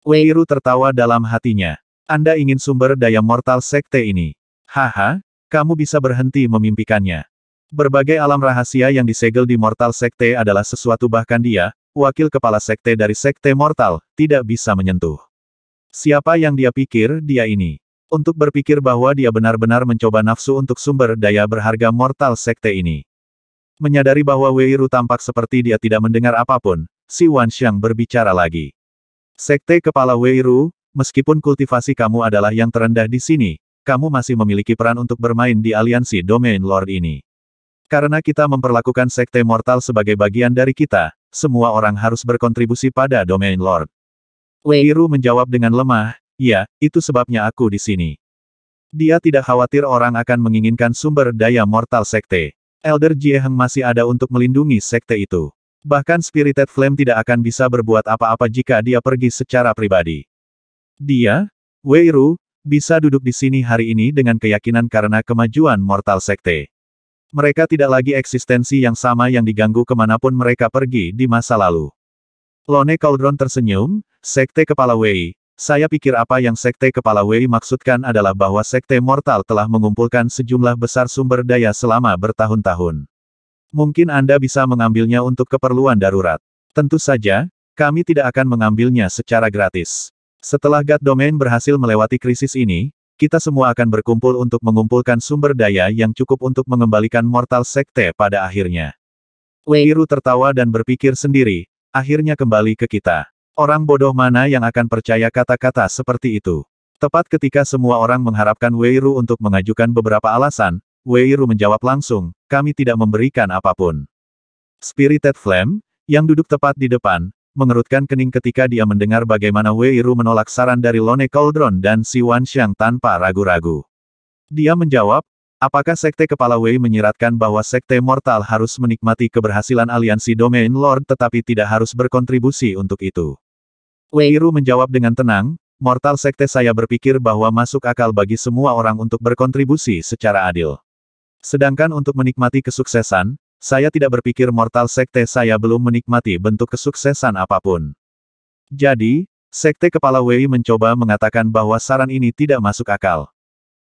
Weiru tertawa dalam hatinya. Anda ingin sumber daya mortal sekte ini. Haha, kamu bisa berhenti memimpikannya. Berbagai alam rahasia yang disegel di mortal sekte adalah sesuatu bahkan dia, wakil kepala sekte dari sekte mortal, tidak bisa menyentuh. Siapa yang dia pikir dia ini? Untuk berpikir bahwa dia benar-benar mencoba nafsu untuk sumber daya berharga mortal sekte ini. Menyadari bahwa Wei Ru tampak seperti dia tidak mendengar apapun, si Wanxiang berbicara lagi. Sekte Kepala Weiru, meskipun kultivasi kamu adalah yang terendah di sini, kamu masih memiliki peran untuk bermain di aliansi Domain Lord ini. Karena kita memperlakukan Sekte Mortal sebagai bagian dari kita, semua orang harus berkontribusi pada Domain Lord. Weiru menjawab dengan lemah, ya, itu sebabnya aku di sini. Dia tidak khawatir orang akan menginginkan sumber daya mortal Sekte. Elder Jieheng masih ada untuk melindungi sekte itu. Bahkan Spirited Flame tidak akan bisa berbuat apa-apa jika dia pergi secara pribadi. Dia, Weiru, bisa duduk di sini hari ini dengan keyakinan karena kemajuan Mortal Sekte. Mereka tidak lagi eksistensi yang sama yang diganggu kemanapun mereka pergi di masa lalu. Lone Cauldron tersenyum, Sekte Kepala Wei, saya pikir apa yang Sekte Kepala Wei maksudkan adalah bahwa Sekte Mortal telah mengumpulkan sejumlah besar sumber daya selama bertahun-tahun. Mungkin Anda bisa mengambilnya untuk keperluan darurat. Tentu saja, kami tidak akan mengambilnya secara gratis. Setelah God Domain berhasil melewati krisis ini, kita semua akan berkumpul untuk mengumpulkan sumber daya yang cukup untuk mengembalikan mortal sekte pada akhirnya. Weiru tertawa dan berpikir sendiri, akhirnya kembali ke kita. Orang bodoh mana yang akan percaya kata-kata seperti itu? Tepat ketika semua orang mengharapkan Weiru untuk mengajukan beberapa alasan, Wei Weiru menjawab langsung, kami tidak memberikan apapun. Spirited Flame, yang duduk tepat di depan, mengerutkan kening ketika dia mendengar bagaimana Wei Weiru menolak saran dari Lone Cauldron dan Si Wan Wanxiang tanpa ragu-ragu. Dia menjawab, apakah Sekte Kepala Wei menyiratkan bahwa Sekte Mortal harus menikmati keberhasilan aliansi Domain Lord tetapi tidak harus berkontribusi untuk itu? Wei Weiru menjawab dengan tenang, Mortal Sekte saya berpikir bahwa masuk akal bagi semua orang untuk berkontribusi secara adil. Sedangkan untuk menikmati kesuksesan, saya tidak berpikir mortal sekte saya belum menikmati bentuk kesuksesan apapun. Jadi, sekte kepala Wei mencoba mengatakan bahwa saran ini tidak masuk akal.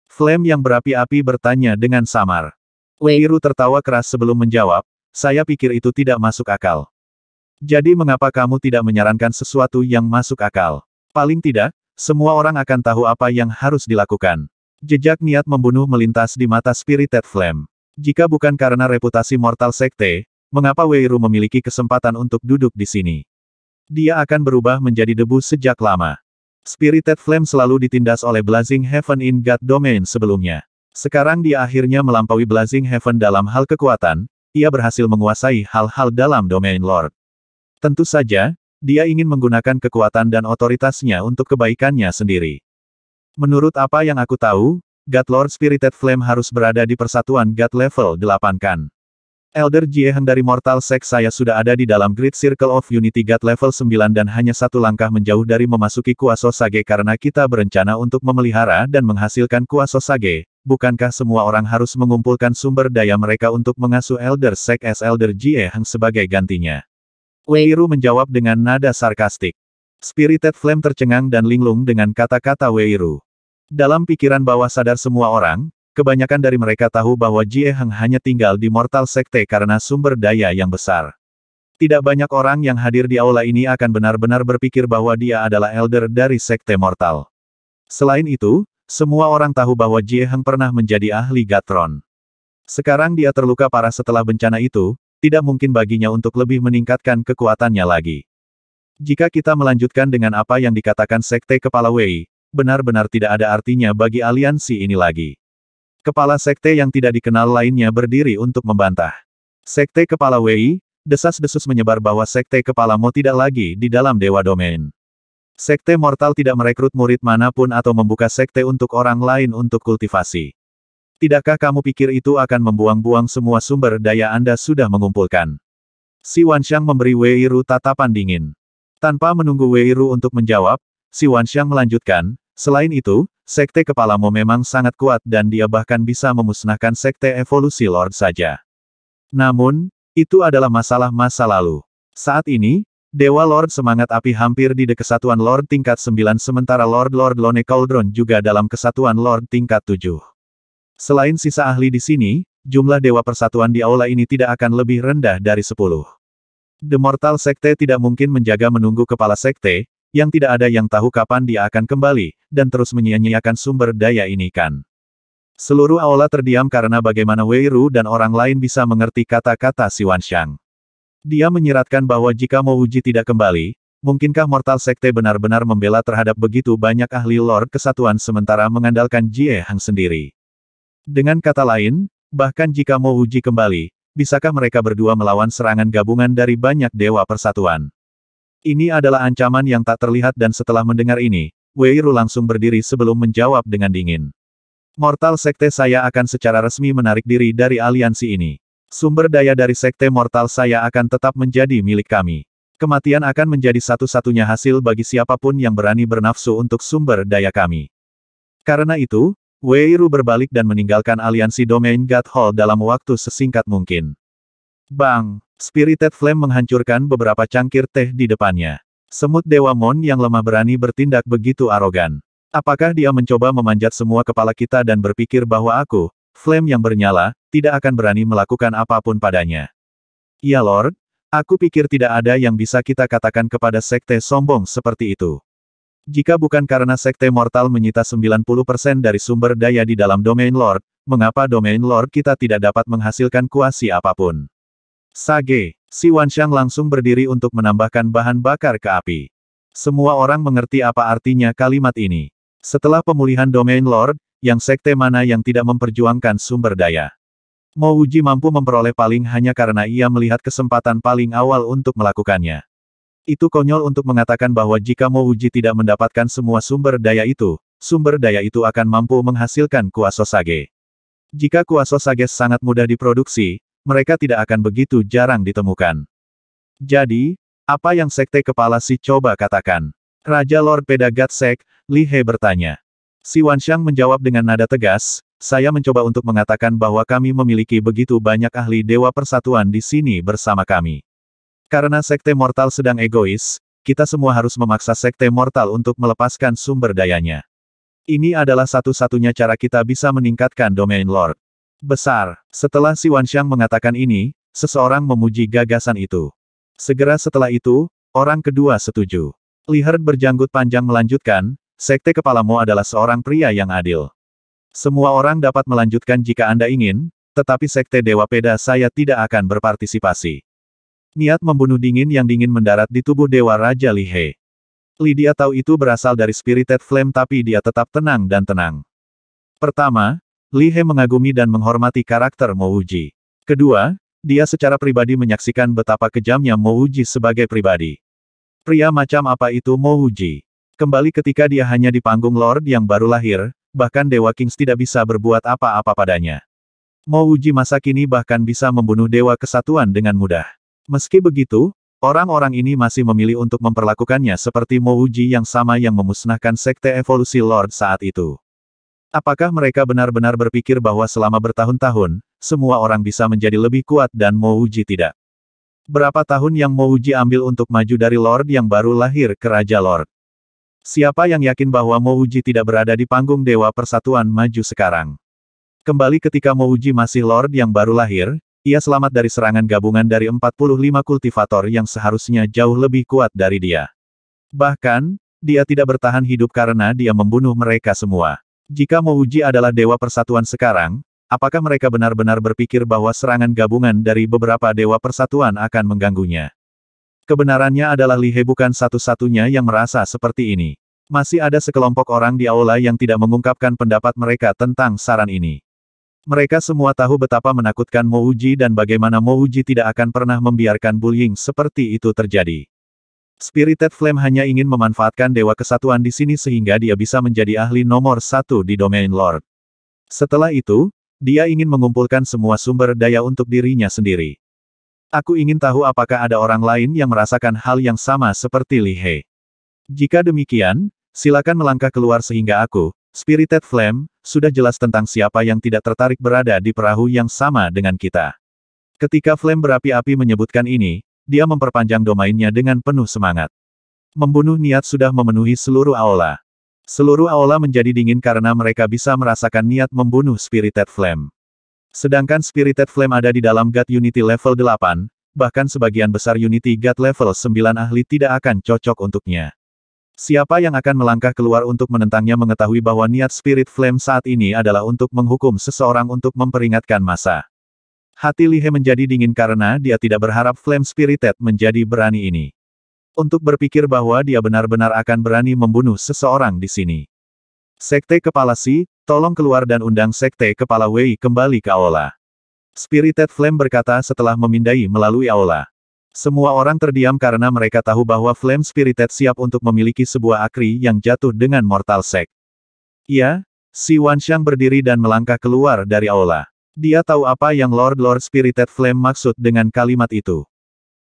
Flame yang berapi-api bertanya dengan samar. Wei Ru tertawa keras sebelum menjawab, saya pikir itu tidak masuk akal. Jadi mengapa kamu tidak menyarankan sesuatu yang masuk akal? Paling tidak, semua orang akan tahu apa yang harus dilakukan. Jejak niat membunuh melintas di mata Spirited Flame. Jika bukan karena reputasi Mortal Sekte, mengapa Weiru memiliki kesempatan untuk duduk di sini? Dia akan berubah menjadi debu sejak lama. Spirited Flame selalu ditindas oleh Blazing Heaven in God Domain sebelumnya. Sekarang dia akhirnya melampaui Blazing Heaven dalam hal kekuatan, ia berhasil menguasai hal-hal dalam domain Lord. Tentu saja, dia ingin menggunakan kekuatan dan otoritasnya untuk kebaikannya sendiri. Menurut apa yang aku tahu, God Lord Spirited Flame harus berada di persatuan God level 8 kan. Elder Jieheng dari Mortal Sex saya sudah ada di dalam Great Circle of Unity God level 9 dan hanya satu langkah menjauh dari memasuki Kuaso Sage karena kita berencana untuk memelihara dan menghasilkan Kuaso Sage. Bukankah semua orang harus mengumpulkan sumber daya mereka untuk mengasuh Elder Sect as Elder Jieheng sebagai gantinya? Weiru menjawab dengan nada sarkastik. Spirited Flame tercengang dan linglung dengan kata-kata Weiru. Dalam pikiran bawah sadar semua orang, kebanyakan dari mereka tahu bahwa Jie Heng hanya tinggal di Mortal Sekte karena sumber daya yang besar. Tidak banyak orang yang hadir di aula ini akan benar-benar berpikir bahwa dia adalah elder dari Sekte Mortal. Selain itu, semua orang tahu bahwa Jie Heng pernah menjadi ahli Gatron. Sekarang dia terluka parah setelah bencana itu, tidak mungkin baginya untuk lebih meningkatkan kekuatannya lagi. Jika kita melanjutkan dengan apa yang dikatakan Sekte Kepala Wei, benar-benar tidak ada artinya bagi aliansi ini lagi. Kepala sekte yang tidak dikenal lainnya berdiri untuk membantah. Sekte Kepala Wei, desas-desus menyebar bahwa sekte Kepala Mo tidak lagi di dalam Dewa Domain. Sekte Mortal tidak merekrut murid manapun atau membuka sekte untuk orang lain untuk kultivasi. Tidakkah kamu pikir itu akan membuang-buang semua sumber daya Anda sudah mengumpulkan? Si Wanshang memberi Wei Ru tatapan dingin. Tanpa menunggu Wei Ru untuk menjawab, Si Wanxiang melanjutkan, selain itu, sekte kepalamu memang sangat kuat dan dia bahkan bisa memusnahkan sekte evolusi Lord saja. Namun, itu adalah masalah masa lalu. Saat ini, Dewa Lord Semangat Api hampir di kesatuan Lord tingkat 9 sementara Lord Lord Lone Cauldron juga dalam kesatuan Lord tingkat 7. Selain sisa ahli di sini, jumlah dewa persatuan di aula ini tidak akan lebih rendah dari 10. The Mortal Sekte tidak mungkin menjaga menunggu kepala sekte, yang tidak ada yang tahu kapan dia akan kembali, dan terus menyia-nyiakan sumber daya ini kan. Seluruh aula terdiam karena bagaimana Wei Ru dan orang lain bisa mengerti kata-kata Si Wan Shang. Dia menyiratkan bahwa jika Mo Uji tidak kembali, mungkinkah mortal sekte benar-benar membela terhadap begitu banyak ahli Lord kesatuan sementara mengandalkan Jie Hang sendiri. Dengan kata lain, bahkan jika Mo Uji kembali, bisakah mereka berdua melawan serangan gabungan dari banyak dewa persatuan? Ini adalah ancaman yang tak terlihat dan setelah mendengar ini, Wei Ru langsung berdiri sebelum menjawab dengan dingin. Mortal Sekte saya akan secara resmi menarik diri dari aliansi ini. Sumber daya dari Sekte Mortal saya akan tetap menjadi milik kami. Kematian akan menjadi satu-satunya hasil bagi siapapun yang berani bernafsu untuk sumber daya kami. Karena itu, Wei Ru berbalik dan meninggalkan aliansi domain God Hall dalam waktu sesingkat mungkin. Bang! Spirited Flame menghancurkan beberapa cangkir teh di depannya. Semut Dewa Mon yang lemah berani bertindak begitu arogan. Apakah dia mencoba memanjat semua kepala kita dan berpikir bahwa aku, Flame yang bernyala, tidak akan berani melakukan apapun padanya? Ya Lord, aku pikir tidak ada yang bisa kita katakan kepada sekte sombong seperti itu. Jika bukan karena sekte mortal menyita 90% dari sumber daya di dalam domain Lord, mengapa domain Lord kita tidak dapat menghasilkan kuasi apapun? Sage, si Wanshang langsung berdiri untuk menambahkan bahan bakar ke api. Semua orang mengerti apa artinya kalimat ini. Setelah pemulihan domain Lord, yang sekte mana yang tidak memperjuangkan sumber daya. Mo Uji mampu memperoleh paling hanya karena ia melihat kesempatan paling awal untuk melakukannya. Itu konyol untuk mengatakan bahwa jika Mo Uji tidak mendapatkan semua sumber daya itu, sumber daya itu akan mampu menghasilkan kuasa sage. Jika kuasa sage sangat mudah diproduksi, mereka tidak akan begitu jarang ditemukan. Jadi, apa yang sekte kepala si coba katakan? Raja Lord Pedagat Sek, Li He bertanya. Si Wanshang menjawab dengan nada tegas, saya mencoba untuk mengatakan bahwa kami memiliki begitu banyak ahli Dewa Persatuan di sini bersama kami. Karena sekte mortal sedang egois, kita semua harus memaksa sekte mortal untuk melepaskan sumber dayanya. Ini adalah satu-satunya cara kita bisa meningkatkan domain Lord. Besar. Setelah Si Wanxiang mengatakan ini, seseorang memuji gagasan itu. Segera setelah itu, orang kedua setuju. Li Herd berjanggut panjang melanjutkan, sekte kepalamu adalah seorang pria yang adil. Semua orang dapat melanjutkan jika Anda ingin, tetapi sekte Dewa Peda saya tidak akan berpartisipasi. Niat membunuh dingin yang dingin mendarat di tubuh Dewa Raja Li He. Li dia tahu itu berasal dari spirited flame tapi dia tetap tenang dan tenang. Pertama, Li He mengagumi dan menghormati karakter Uji. Kedua, dia secara pribadi menyaksikan betapa kejamnya Uji sebagai pribadi. Pria macam apa itu Uji? Kembali ketika dia hanya di panggung Lord yang baru lahir, bahkan Dewa Kings tidak bisa berbuat apa-apa padanya. Uji masa kini bahkan bisa membunuh Dewa Kesatuan dengan mudah. Meski begitu, orang-orang ini masih memilih untuk memperlakukannya seperti Uji yang sama yang memusnahkan Sekte Evolusi Lord saat itu. Apakah mereka benar-benar berpikir bahwa selama bertahun-tahun, semua orang bisa menjadi lebih kuat dan Mouji tidak? Berapa tahun yang Mouji ambil untuk maju dari Lord yang baru lahir ke Raja Lord? Siapa yang yakin bahwa Mouji tidak berada di panggung Dewa Persatuan maju sekarang? Kembali ketika Mouji masih Lord yang baru lahir, ia selamat dari serangan gabungan dari 45 kultivator yang seharusnya jauh lebih kuat dari dia. Bahkan, dia tidak bertahan hidup karena dia membunuh mereka semua. Jika Mouji adalah dewa persatuan sekarang, apakah mereka benar-benar berpikir bahwa serangan gabungan dari beberapa dewa persatuan akan mengganggunya? Kebenarannya adalah Lihe bukan satu-satunya yang merasa seperti ini. Masih ada sekelompok orang di aula yang tidak mengungkapkan pendapat mereka tentang saran ini. Mereka semua tahu betapa menakutkan Mouji dan bagaimana Mouji tidak akan pernah membiarkan bullying seperti itu terjadi. Spirited Flame hanya ingin memanfaatkan Dewa Kesatuan di sini sehingga dia bisa menjadi ahli nomor satu di domain Lord. Setelah itu, dia ingin mengumpulkan semua sumber daya untuk dirinya sendiri. Aku ingin tahu apakah ada orang lain yang merasakan hal yang sama seperti Li He. Jika demikian, silakan melangkah keluar sehingga aku, Spirited Flame, sudah jelas tentang siapa yang tidak tertarik berada di perahu yang sama dengan kita. Ketika Flame berapi-api menyebutkan ini, dia memperpanjang domainnya dengan penuh semangat. Membunuh niat sudah memenuhi seluruh aula. Seluruh aula menjadi dingin karena mereka bisa merasakan niat membunuh Spirited Flame. Sedangkan Spirited Flame ada di dalam God Unity level 8, bahkan sebagian besar Unity God level 9 ahli tidak akan cocok untuknya. Siapa yang akan melangkah keluar untuk menentangnya mengetahui bahwa niat Spirit Flame saat ini adalah untuk menghukum seseorang untuk memperingatkan masa. Hati Lihe menjadi dingin karena dia tidak berharap Flame Spirited menjadi berani ini. Untuk berpikir bahwa dia benar-benar akan berani membunuh seseorang di sini. Sekte Kepala Si, tolong keluar dan undang Sekte Kepala Wei kembali ke Aula. Spirited Flame berkata setelah memindai melalui Aula. Semua orang terdiam karena mereka tahu bahwa Flame Spirited siap untuk memiliki sebuah akri yang jatuh dengan Mortal Sek. Ya, Si Wanshang berdiri dan melangkah keluar dari Aula. Dia tahu apa yang Lord Lord Spirited Flame maksud dengan kalimat itu.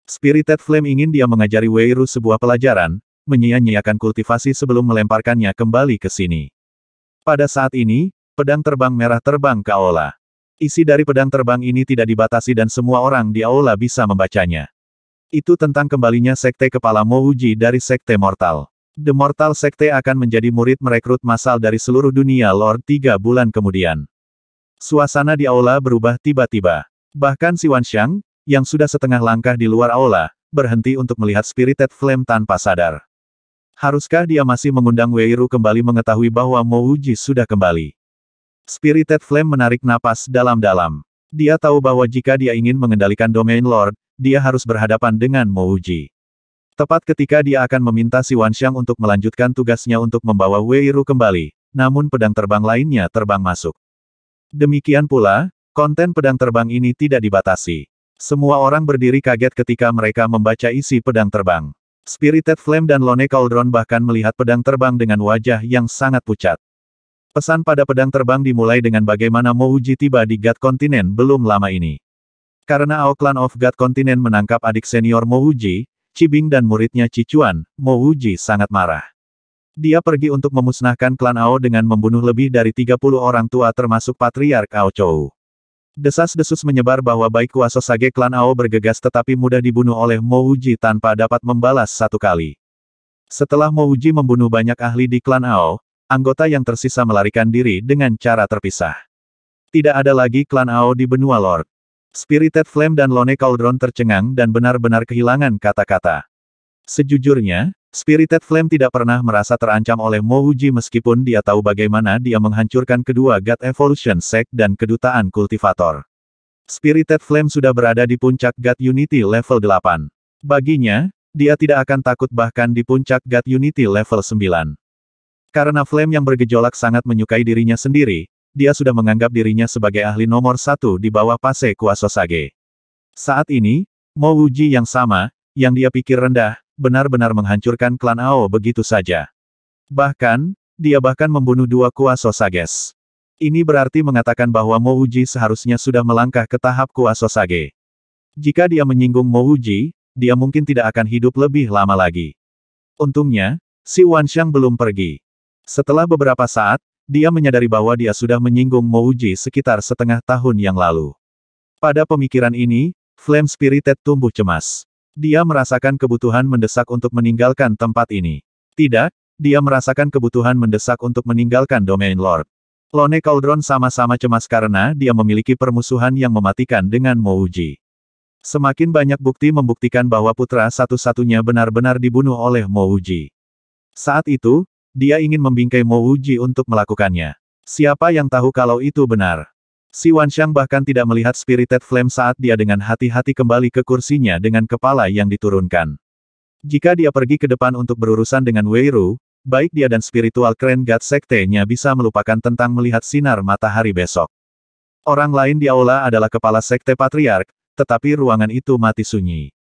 Spirited Flame ingin dia mengajari Weiru sebuah pelajaran, menyia-nyiakan kultivasi sebelum melemparkannya kembali ke sini. Pada saat ini, pedang terbang merah terbang ke Aula. Isi dari pedang terbang ini tidak dibatasi dan semua orang di Aula bisa membacanya. Itu tentang kembalinya Sekte Kepala Mouji dari Sekte Mortal. The Mortal Sekte akan menjadi murid merekrut massal dari seluruh dunia Lord tiga bulan kemudian. Suasana di aula berubah tiba-tiba. Bahkan si Wanxiang, yang sudah setengah langkah di luar aula, berhenti untuk melihat Spirited Flame tanpa sadar. Haruskah dia masih mengundang Wei Weiru kembali mengetahui bahwa Mo Wuji sudah kembali? Spirited Flame menarik napas dalam-dalam. Dia tahu bahwa jika dia ingin mengendalikan Domain Lord, dia harus berhadapan dengan Mo Wuji. Tepat ketika dia akan meminta si Wanxiang untuk melanjutkan tugasnya untuk membawa Wei Weiru kembali, namun pedang terbang lainnya terbang masuk. Demikian pula, konten pedang terbang ini tidak dibatasi. Semua orang berdiri kaget ketika mereka membaca isi pedang terbang. Spirited Flame dan Lone Cauldron bahkan melihat pedang terbang dengan wajah yang sangat pucat. Pesan pada pedang terbang dimulai dengan bagaimana Mouji tiba di God Continent belum lama ini. Karena Auckland of God Continent menangkap adik senior Mouji, Cibing dan muridnya Cicuan, Mouji sangat marah. Dia pergi untuk memusnahkan klan Ao dengan membunuh lebih dari 30 orang tua termasuk Patriark Ao Chou. Desas-desus menyebar bahwa baik kuasa sage klan Ao bergegas tetapi mudah dibunuh oleh Mo Uji tanpa dapat membalas satu kali. Setelah Mo Uji membunuh banyak ahli di klan Ao, anggota yang tersisa melarikan diri dengan cara terpisah. Tidak ada lagi klan Ao di benua Lord. Spirited Flame dan Lone Cauldron tercengang dan benar-benar kehilangan kata-kata. Sejujurnya, Spirited Flame tidak pernah merasa terancam oleh Mouji meskipun dia tahu bagaimana dia menghancurkan kedua God Evolution Sect dan kedutaan kultivator. Spirited Flame sudah berada di puncak God Unity level 8. Baginya, dia tidak akan takut bahkan di puncak God Unity level 9. Karena Flame yang bergejolak sangat menyukai dirinya sendiri, dia sudah menganggap dirinya sebagai ahli nomor satu di bawah Pase Kuasosage. Saat ini, Mouji yang sama, yang dia pikir rendah, benar-benar menghancurkan klan Ao begitu saja. Bahkan, dia bahkan membunuh dua Kuasa sages. Ini berarti mengatakan bahwa Mouji seharusnya sudah melangkah ke tahap Kuasa sage. Jika dia menyinggung Mouji, dia mungkin tidak akan hidup lebih lama lagi. Untungnya, si Wanxiang belum pergi. Setelah beberapa saat, dia menyadari bahwa dia sudah menyinggung Mouji sekitar setengah tahun yang lalu. Pada pemikiran ini, Flame Spirited tumbuh cemas. Dia merasakan kebutuhan mendesak untuk meninggalkan tempat ini. Tidak, dia merasakan kebutuhan mendesak untuk meninggalkan domain Lord. Lone Cauldron sama-sama cemas karena dia memiliki permusuhan yang mematikan dengan Mouji. Semakin banyak bukti membuktikan bahwa putra satu-satunya benar-benar dibunuh oleh Mouji. Saat itu, dia ingin membingkai Mouji untuk melakukannya. Siapa yang tahu kalau itu benar? Si Wanshang bahkan tidak melihat spirited flame saat dia dengan hati-hati kembali ke kursinya dengan kepala yang diturunkan. Jika dia pergi ke depan untuk berurusan dengan Wei Ru, baik dia dan spiritual Crane God Sekte-nya bisa melupakan tentang melihat sinar matahari besok. Orang lain di aula adalah kepala Sekte Patriark, tetapi ruangan itu mati sunyi.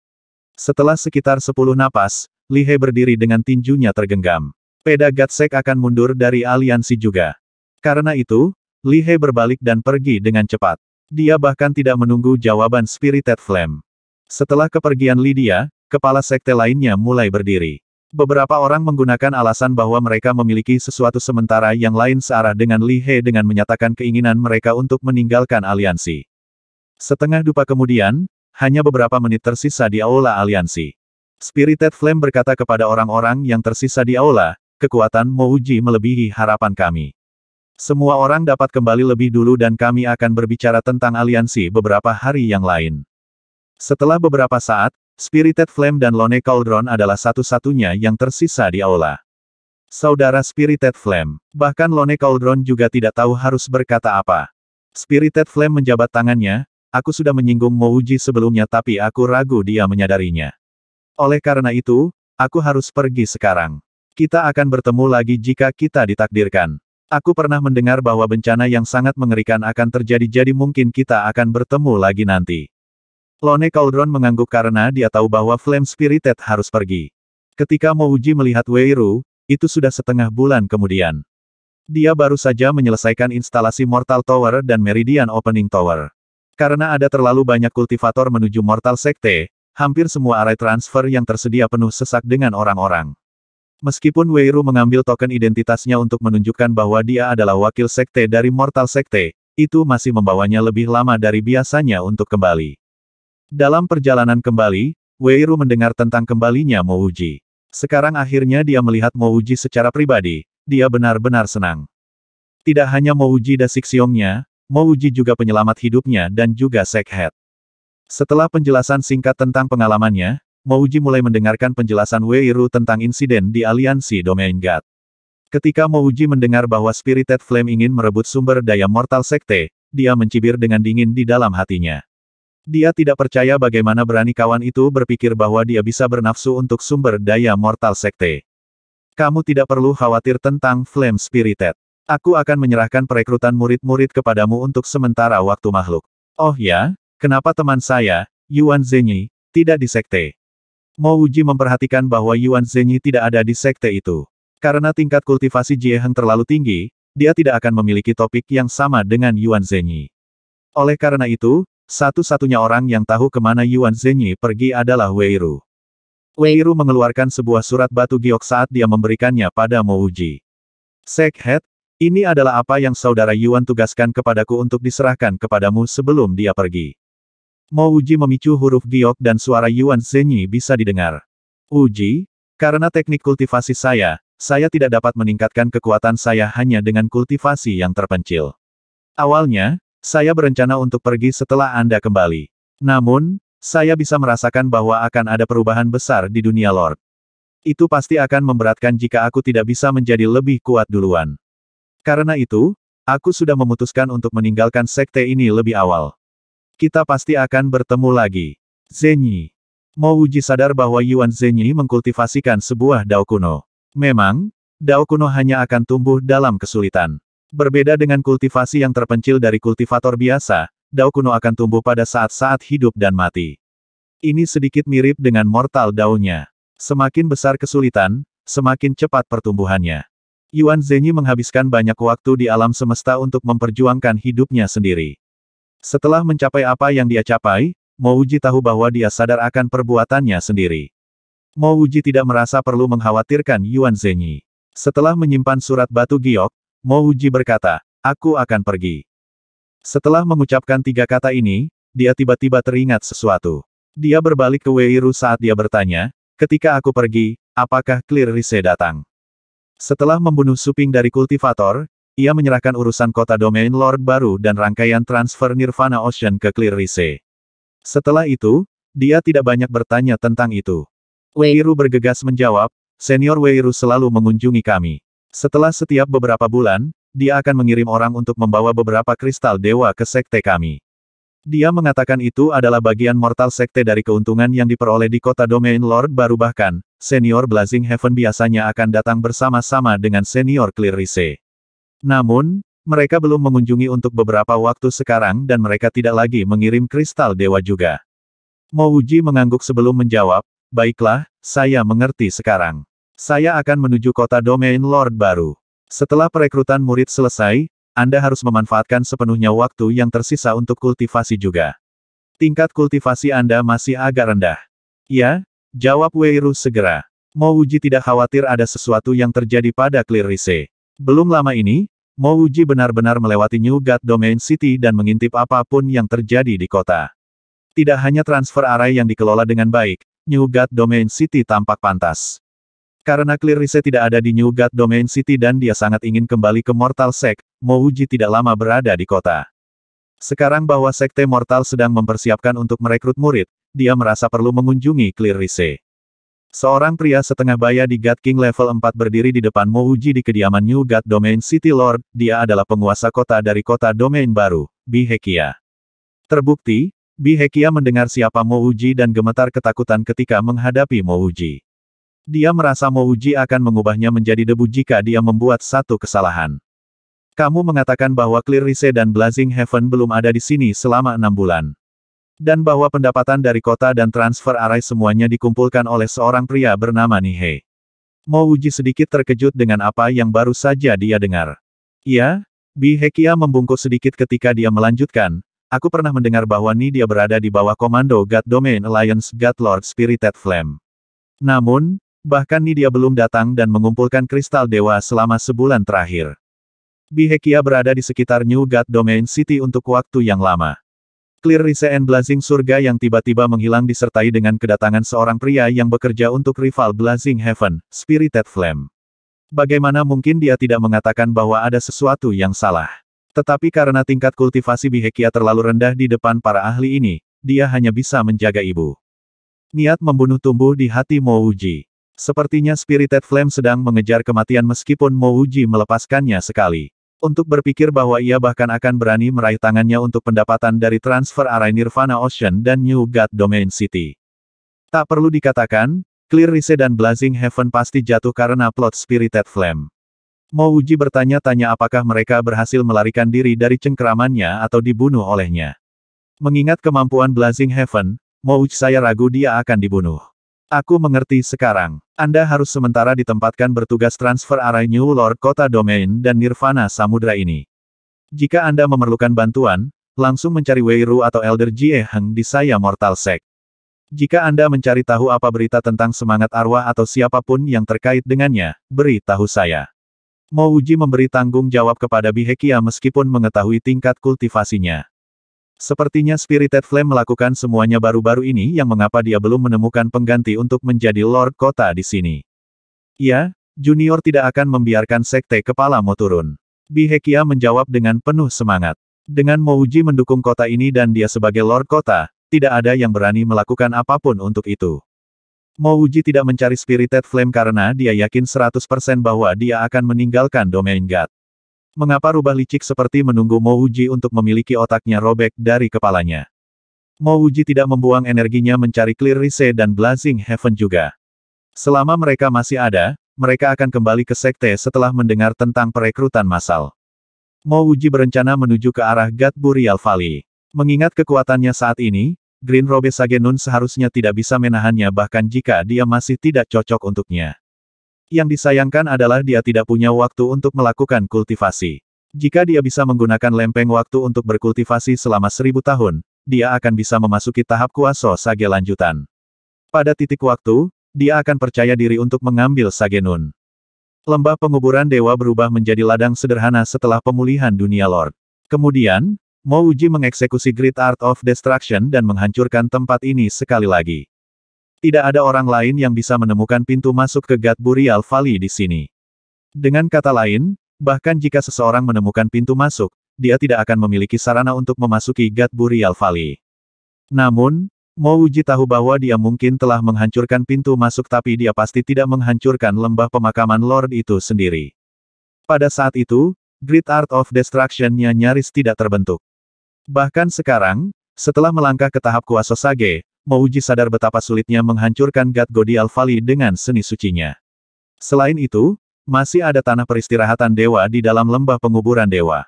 Setelah sekitar 10 napas, Li He berdiri dengan tinjunya tergenggam. Peda Gatsek akan mundur dari aliansi juga. Karena itu, Lihe berbalik dan pergi dengan cepat. Dia bahkan tidak menunggu jawaban Spirited Flame. Setelah kepergian Lydia, kepala sekte lainnya mulai berdiri. Beberapa orang menggunakan alasan bahwa mereka memiliki sesuatu sementara yang lain searah dengan Li He dengan menyatakan keinginan mereka untuk meninggalkan aliansi. Setengah dupa kemudian, hanya beberapa menit tersisa di aula aliansi. Spirited Flame berkata kepada orang-orang yang tersisa di aula, kekuatan Mouji melebihi harapan kami. Semua orang dapat kembali lebih dulu dan kami akan berbicara tentang aliansi beberapa hari yang lain. Setelah beberapa saat, Spirited Flame dan Lone Cauldron adalah satu-satunya yang tersisa di aula. Saudara Spirited Flame, bahkan Lone Cauldron juga tidak tahu harus berkata apa. Spirited Flame menjabat tangannya, aku sudah menyinggung Mouji sebelumnya tapi aku ragu dia menyadarinya. Oleh karena itu, aku harus pergi sekarang. Kita akan bertemu lagi jika kita ditakdirkan. Aku pernah mendengar bahwa bencana yang sangat mengerikan akan terjadi jadi mungkin kita akan bertemu lagi nanti. Lone Cauldron mengangguk karena dia tahu bahwa Flame Spirited harus pergi. Ketika Mouji melihat Weiru, itu sudah setengah bulan kemudian. Dia baru saja menyelesaikan instalasi Mortal Tower dan Meridian Opening Tower. Karena ada terlalu banyak kultivator menuju Mortal Sekte, hampir semua array transfer yang tersedia penuh sesak dengan orang-orang. Meskipun Wei Weiru mengambil token identitasnya untuk menunjukkan bahwa dia adalah wakil sekte dari Mortal Sekte, itu masih membawanya lebih lama dari biasanya untuk kembali. Dalam perjalanan kembali, Wei Weiru mendengar tentang kembalinya Mouji. Sekarang akhirnya dia melihat Mouji secara pribadi, dia benar-benar senang. Tidak hanya Mouji Siksiongnya, Mouji juga penyelamat hidupnya dan juga Sekhet. Setelah penjelasan singkat tentang pengalamannya, Mouji mulai mendengarkan penjelasan Wei Ru tentang insiden di aliansi Domain God. Ketika Mouji mendengar bahwa Spirited Flame ingin merebut sumber daya mortal sekte, dia mencibir dengan dingin di dalam hatinya. Dia tidak percaya bagaimana berani kawan itu berpikir bahwa dia bisa bernafsu untuk sumber daya mortal sekte. Kamu tidak perlu khawatir tentang Flame Spirited. Aku akan menyerahkan perekrutan murid-murid kepadamu untuk sementara waktu makhluk. Oh ya, kenapa teman saya, Yuan Zhenyi, tidak di sekte? Mo Uji memperhatikan bahwa Yuan Zhenyi tidak ada di sekte itu. Karena tingkat kultivasi Jieheng terlalu tinggi, dia tidak akan memiliki topik yang sama dengan Yuan Zhenyi. Oleh karena itu, satu-satunya orang yang tahu kemana Yuan Zhenyi pergi adalah Wei Ru. Wei Ru mengeluarkan sebuah surat batu giok saat dia memberikannya pada Mo Uji. Sekhet, ini adalah apa yang saudara Yuan tugaskan kepadaku untuk diserahkan kepadamu sebelum dia pergi. Mouji Uji memicu huruf giok dan suara Yuan Zhenyi bisa didengar. Uji, karena teknik kultivasi saya, saya tidak dapat meningkatkan kekuatan saya hanya dengan kultivasi yang terpencil. Awalnya, saya berencana untuk pergi setelah Anda kembali. Namun, saya bisa merasakan bahwa akan ada perubahan besar di dunia Lord. Itu pasti akan memberatkan jika aku tidak bisa menjadi lebih kuat duluan. Karena itu, aku sudah memutuskan untuk meninggalkan sekte ini lebih awal. Kita pasti akan bertemu lagi. Zenyi. Mau Uji sadar bahwa Yuan Zenyi mengkultivasikan sebuah dao kuno. Memang, dao kuno hanya akan tumbuh dalam kesulitan. Berbeda dengan kultivasi yang terpencil dari kultivator biasa, dao kuno akan tumbuh pada saat-saat hidup dan mati. Ini sedikit mirip dengan mortal daunnya. Semakin besar kesulitan, semakin cepat pertumbuhannya. Yuan Zenyi menghabiskan banyak waktu di alam semesta untuk memperjuangkan hidupnya sendiri. Setelah mencapai apa yang dia capai, Mouji tahu bahwa dia sadar akan perbuatannya sendiri. Mouji tidak merasa perlu mengkhawatirkan Yuan Zhenyi. Setelah menyimpan surat batu giok, Mouji berkata, aku akan pergi. Setelah mengucapkan tiga kata ini, dia tiba-tiba teringat sesuatu. Dia berbalik ke Wei Weiru saat dia bertanya, ketika aku pergi, apakah Clear Rise datang? Setelah membunuh Suping dari kultivator, ia menyerahkan urusan kota domain Lord baru dan rangkaian transfer Nirvana Ocean ke Clear Rise. Setelah itu, dia tidak banyak bertanya tentang itu. Weiru bergegas menjawab, Senior Weiru selalu mengunjungi kami. Setelah setiap beberapa bulan, dia akan mengirim orang untuk membawa beberapa kristal dewa ke sekte kami. Dia mengatakan itu adalah bagian mortal sekte dari keuntungan yang diperoleh di kota domain Lord baru bahkan, senior Blazing Heaven biasanya akan datang bersama-sama dengan senior Clear Rise. Namun, mereka belum mengunjungi untuk beberapa waktu sekarang dan mereka tidak lagi mengirim kristal dewa juga. Mouji mengangguk sebelum menjawab, baiklah, saya mengerti sekarang. Saya akan menuju kota domain Lord baru. Setelah perekrutan murid selesai, Anda harus memanfaatkan sepenuhnya waktu yang tersisa untuk kultivasi juga. Tingkat kultivasi Anda masih agak rendah. Ya, jawab Weiru segera. Mouji tidak khawatir ada sesuatu yang terjadi pada Clearise. Belum lama ini, Mouji benar-benar melewati New God Domain City dan mengintip apapun yang terjadi di kota. Tidak hanya transfer array yang dikelola dengan baik, New God Domain City tampak pantas. Karena Clear Clearise tidak ada di New God Domain City dan dia sangat ingin kembali ke Mortal Sect, Mouji tidak lama berada di kota. Sekarang bahwa Sekte Mortal sedang mempersiapkan untuk merekrut murid, dia merasa perlu mengunjungi Clear Clearise. Seorang pria setengah baya di God King level 4 berdiri di depan Mouji di kediaman New God Domain City Lord, dia adalah penguasa kota dari kota domain baru, Bihekia. Terbukti, Bihekia mendengar siapa Mouji dan gemetar ketakutan ketika menghadapi Mouji. Dia merasa Mouji akan mengubahnya menjadi debu jika dia membuat satu kesalahan. Kamu mengatakan bahwa Clear Rise dan Blazing Heaven belum ada di sini selama enam bulan. Dan bahwa pendapatan dari kota dan transfer arai semuanya dikumpulkan oleh seorang pria bernama Nihei. Mo Uji sedikit terkejut dengan apa yang baru saja dia dengar. Iya, Bi Hekia membungkuk sedikit ketika dia melanjutkan, aku pernah mendengar bahwa Ni dia berada di bawah komando God Domain Alliance God Lord Spirited Flame. Namun, bahkan Ni dia belum datang dan mengumpulkan kristal dewa selama sebulan terakhir. Bihekia berada di sekitar New God Domain City untuk waktu yang lama. Clear Rise and Blazing Surga yang tiba-tiba menghilang disertai dengan kedatangan seorang pria yang bekerja untuk rival Blazing Heaven, Spirited Flame. Bagaimana mungkin dia tidak mengatakan bahwa ada sesuatu yang salah? Tetapi karena tingkat kultivasi Bihekia terlalu rendah di depan para ahli ini, dia hanya bisa menjaga ibu. Niat membunuh tumbuh di hati Mouji. Sepertinya Spirited Flame sedang mengejar kematian meskipun Mouji melepaskannya sekali. Untuk berpikir bahwa ia bahkan akan berani meraih tangannya untuk pendapatan dari transfer arai Nirvana Ocean dan New God Domain City. Tak perlu dikatakan, Clear Rise dan Blazing Heaven pasti jatuh karena plot Spirited Flame. Mouji bertanya-tanya apakah mereka berhasil melarikan diri dari cengkeramannya atau dibunuh olehnya. Mengingat kemampuan Blazing Heaven, Mouji saya ragu dia akan dibunuh. Aku mengerti sekarang. Anda harus sementara ditempatkan bertugas transfer arai New Lord Kota Domain dan Nirvana Samudra ini. Jika Anda memerlukan bantuan, langsung mencari Wei Ru atau Elder Jie Heng di saya Mortal Sect. Jika Anda mencari tahu apa berita tentang semangat arwah atau siapapun yang terkait dengannya, beri tahu saya. Mouji memberi tanggung jawab kepada Bihekia ya meskipun mengetahui tingkat kultivasinya. Sepertinya Spirited Flame melakukan semuanya baru-baru ini yang mengapa dia belum menemukan pengganti untuk menjadi Lord Kota di sini. Ya, Junior tidak akan membiarkan sekte kepalamu turun. Bihekia menjawab dengan penuh semangat. Dengan Mouji mendukung kota ini dan dia sebagai Lord Kota, tidak ada yang berani melakukan apapun untuk itu. Mouji tidak mencari Spirited Flame karena dia yakin 100% bahwa dia akan meninggalkan Domain God. Mengapa rubah licik seperti menunggu Wuji untuk memiliki otaknya robek dari kepalanya? Wuji tidak membuang energinya mencari Clear Rise dan Blazing Heaven juga. Selama mereka masih ada, mereka akan kembali ke sekte setelah mendengar tentang perekrutan massal. Wuji berencana menuju ke arah Burial Valley. Mengingat kekuatannya saat ini, Green Robe Sagenun seharusnya tidak bisa menahannya bahkan jika dia masih tidak cocok untuknya. Yang disayangkan adalah dia tidak punya waktu untuk melakukan kultivasi. Jika dia bisa menggunakan lempeng waktu untuk berkultivasi selama seribu tahun, dia akan bisa memasuki tahap kuaso sage lanjutan. Pada titik waktu, dia akan percaya diri untuk mengambil sage nun. Lembah penguburan dewa berubah menjadi ladang sederhana setelah pemulihan dunia Lord. Kemudian, Mouji mengeksekusi Great Art of Destruction dan menghancurkan tempat ini sekali lagi. Tidak ada orang lain yang bisa menemukan pintu masuk ke Gat Burial Valley di sini. Dengan kata lain, bahkan jika seseorang menemukan pintu masuk, dia tidak akan memiliki sarana untuk memasuki Gat Burial Valley. Namun, Mouji tahu bahwa dia mungkin telah menghancurkan pintu masuk tapi dia pasti tidak menghancurkan lembah pemakaman Lord itu sendiri. Pada saat itu, Great Art of Destruction-nya nyaris tidak terbentuk. Bahkan sekarang, setelah melangkah ke tahap kuasa Sage. Mouji sadar betapa sulitnya menghancurkan God Godi Alfali dengan seni sucinya. Selain itu, masih ada tanah peristirahatan dewa di dalam lembah penguburan dewa.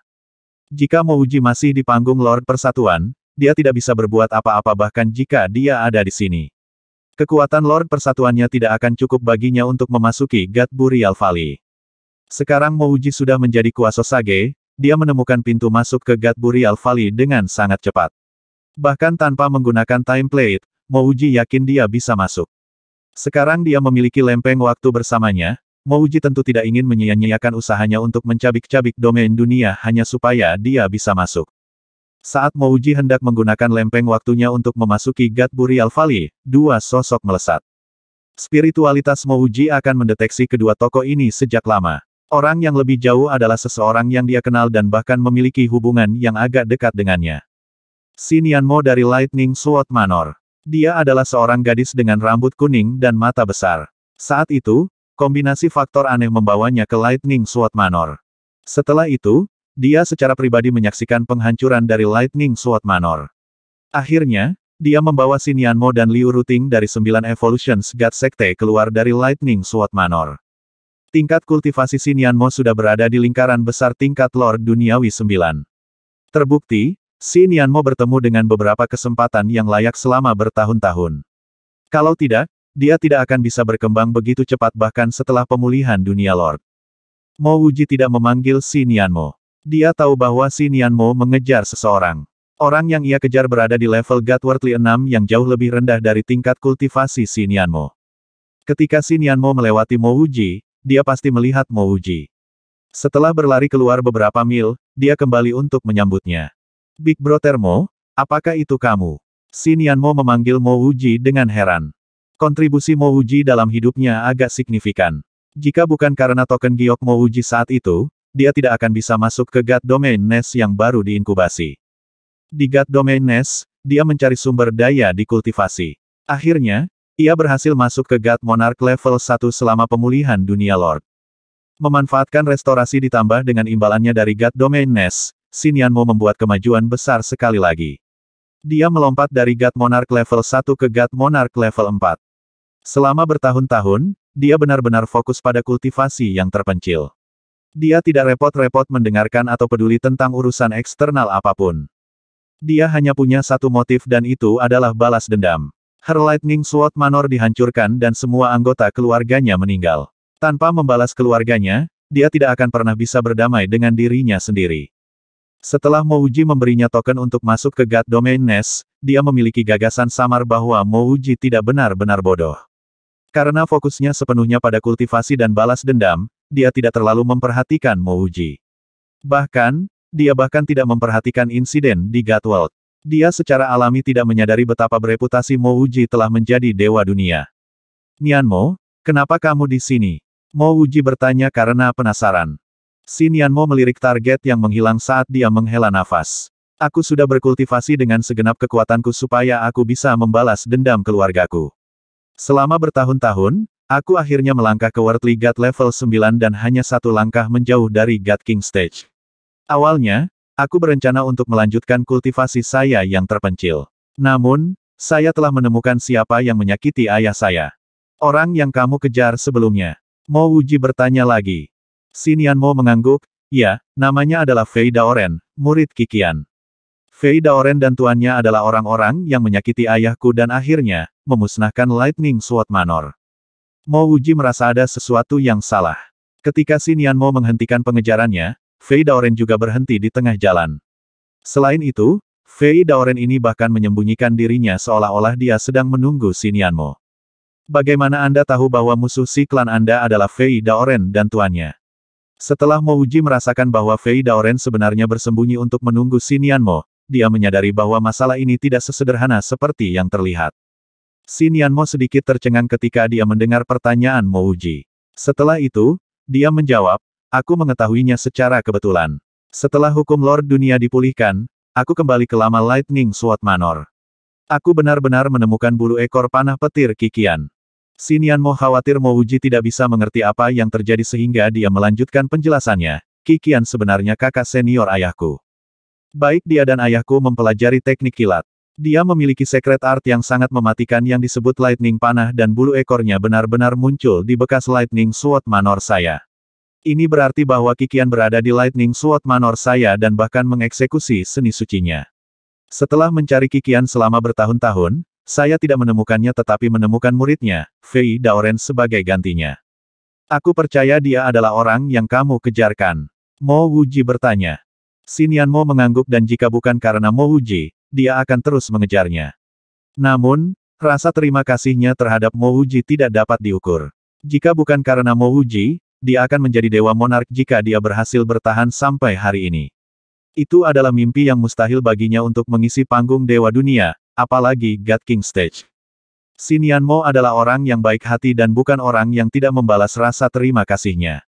Jika Mouji masih di panggung Lord Persatuan, dia tidak bisa berbuat apa-apa bahkan jika dia ada di sini. Kekuatan Lord Persatuannya tidak akan cukup baginya untuk memasuki Gat Burial Valley. Sekarang Mouji sudah menjadi kuasa Sage, dia menemukan pintu masuk ke Gat Burial Valley dengan sangat cepat. Bahkan tanpa menggunakan plate, Mouji yakin dia bisa masuk. Sekarang dia memiliki lempeng waktu bersamanya, Mouji tentu tidak ingin menyia-nyiakan usahanya untuk mencabik-cabik domain dunia hanya supaya dia bisa masuk. Saat Mouji hendak menggunakan lempeng waktunya untuk memasuki Gat Burial Valley, dua sosok melesat. Spiritualitas Mouji akan mendeteksi kedua tokoh ini sejak lama. Orang yang lebih jauh adalah seseorang yang dia kenal dan bahkan memiliki hubungan yang agak dekat dengannya. Sinian Mo dari Lightning Sword Manor. Dia adalah seorang gadis dengan rambut kuning dan mata besar. Saat itu, kombinasi faktor aneh membawanya ke Lightning Sword Manor. Setelah itu, dia secara pribadi menyaksikan penghancuran dari Lightning Sword Manor. Akhirnya, dia membawa Sinian Mo dan Liu Ruting dari sembilan Evolutions God Sekte keluar dari Lightning Sword Manor. Tingkat kultivasi Sinian Mo sudah berada di lingkaran besar tingkat Lord Duniawi 9. Terbukti, Si Nianmo bertemu dengan beberapa kesempatan yang layak selama bertahun-tahun. Kalau tidak, dia tidak akan bisa berkembang begitu cepat bahkan setelah pemulihan dunia Lord. Mo Wuji tidak memanggil Si Nianmo. Dia tahu bahwa Si Nianmo mengejar seseorang. Orang yang ia kejar berada di level Godwardly 6 yang jauh lebih rendah dari tingkat kultivasi Si Nianmo. Ketika Si Nianmo melewati Mo Wuji, dia pasti melihat Mo Wuji. Setelah berlari keluar beberapa mil, dia kembali untuk menyambutnya. Big Brother Mo, apakah itu kamu? Sinian Mo memanggil Mo Uji dengan heran. Kontribusi Mo Uji dalam hidupnya agak signifikan. Jika bukan karena token giok Mo Uji saat itu, dia tidak akan bisa masuk ke God Domain Nest yang baru diinkubasi. Di God Domain Nest, dia mencari sumber daya di kultivasi. Akhirnya, ia berhasil masuk ke God Monarch level 1 selama pemulihan dunia Lord. Memanfaatkan restorasi ditambah dengan imbalannya dari God Domain Nest, Sinianmu membuat kemajuan besar sekali lagi. Dia melompat dari God Monarch level 1 ke God Monarch level 4. Selama bertahun-tahun, dia benar-benar fokus pada kultivasi yang terpencil. Dia tidak repot-repot mendengarkan atau peduli tentang urusan eksternal apapun. Dia hanya punya satu motif dan itu adalah balas dendam. Her Lightning Sword Manor dihancurkan dan semua anggota keluarganya meninggal. Tanpa membalas keluarganya, dia tidak akan pernah bisa berdamai dengan dirinya sendiri. Setelah Mouji memberinya token untuk masuk ke God Domain Nest, dia memiliki gagasan samar bahwa Mouji tidak benar-benar bodoh. Karena fokusnya sepenuhnya pada kultivasi dan balas dendam, dia tidak terlalu memperhatikan Mouji. Bahkan, dia bahkan tidak memperhatikan insiden di God World. Dia secara alami tidak menyadari betapa bereputasi Mouji telah menjadi dewa dunia. Nianmo, kenapa kamu di sini? Mouji bertanya karena penasaran. Xin Yanmo melirik target yang menghilang saat dia menghela nafas. Aku sudah berkultivasi dengan segenap kekuatanku supaya aku bisa membalas dendam keluargaku. Selama bertahun-tahun, aku akhirnya melangkah ke Worldly God level 9 dan hanya satu langkah menjauh dari God King Stage. Awalnya, aku berencana untuk melanjutkan kultivasi saya yang terpencil. Namun, saya telah menemukan siapa yang menyakiti ayah saya. Orang yang kamu kejar sebelumnya. Mo Uji bertanya lagi. Mo mengangguk, ya, namanya adalah Fei Daoren, murid Kikian. Fei Daoren dan tuannya adalah orang-orang yang menyakiti ayahku dan akhirnya, memusnahkan Lightning Sword Manor. Mo Wuji merasa ada sesuatu yang salah. Ketika Mo menghentikan pengejarannya, Fei Daoren juga berhenti di tengah jalan. Selain itu, Fei Daoren ini bahkan menyembunyikan dirinya seolah-olah dia sedang menunggu Mo. Bagaimana Anda tahu bahwa musuh si klan Anda adalah Fei Daoren dan tuannya? Setelah Mo Uji merasakan bahwa Fei Daoren sebenarnya bersembunyi untuk menunggu Sinian Mo, dia menyadari bahwa masalah ini tidak sesederhana seperti yang terlihat. Sinian Mo sedikit tercengang ketika dia mendengar pertanyaan Mo Uji. Setelah itu, dia menjawab, aku mengetahuinya secara kebetulan. Setelah hukum Lord Dunia dipulihkan, aku kembali ke lama Lightning Sword Manor. Aku benar-benar menemukan bulu ekor panah petir Kikian. Mo khawatir Mo Wuji tidak bisa mengerti apa yang terjadi sehingga dia melanjutkan penjelasannya. Kikian sebenarnya kakak senior ayahku. Baik dia dan ayahku mempelajari teknik kilat. Dia memiliki secret art yang sangat mematikan yang disebut lightning panah dan bulu ekornya benar-benar muncul di bekas lightning sword manor saya. Ini berarti bahwa Kikian berada di lightning sword manor saya dan bahkan mengeksekusi seni sucinya. Setelah mencari Kikian selama bertahun-tahun, saya tidak menemukannya tetapi menemukan muridnya, Fei Daoren sebagai gantinya. Aku percaya dia adalah orang yang kamu kejarkan. Mo Wuji bertanya. Sinian Mo mengangguk dan jika bukan karena Mo Wuji, dia akan terus mengejarnya. Namun, rasa terima kasihnya terhadap Mo Wuji tidak dapat diukur. Jika bukan karena Mo Wuji, dia akan menjadi dewa monark jika dia berhasil bertahan sampai hari ini. Itu adalah mimpi yang mustahil baginya untuk mengisi panggung Dewa Dunia, Apalagi God King Stage. Mo adalah orang yang baik hati dan bukan orang yang tidak membalas rasa terima kasihnya.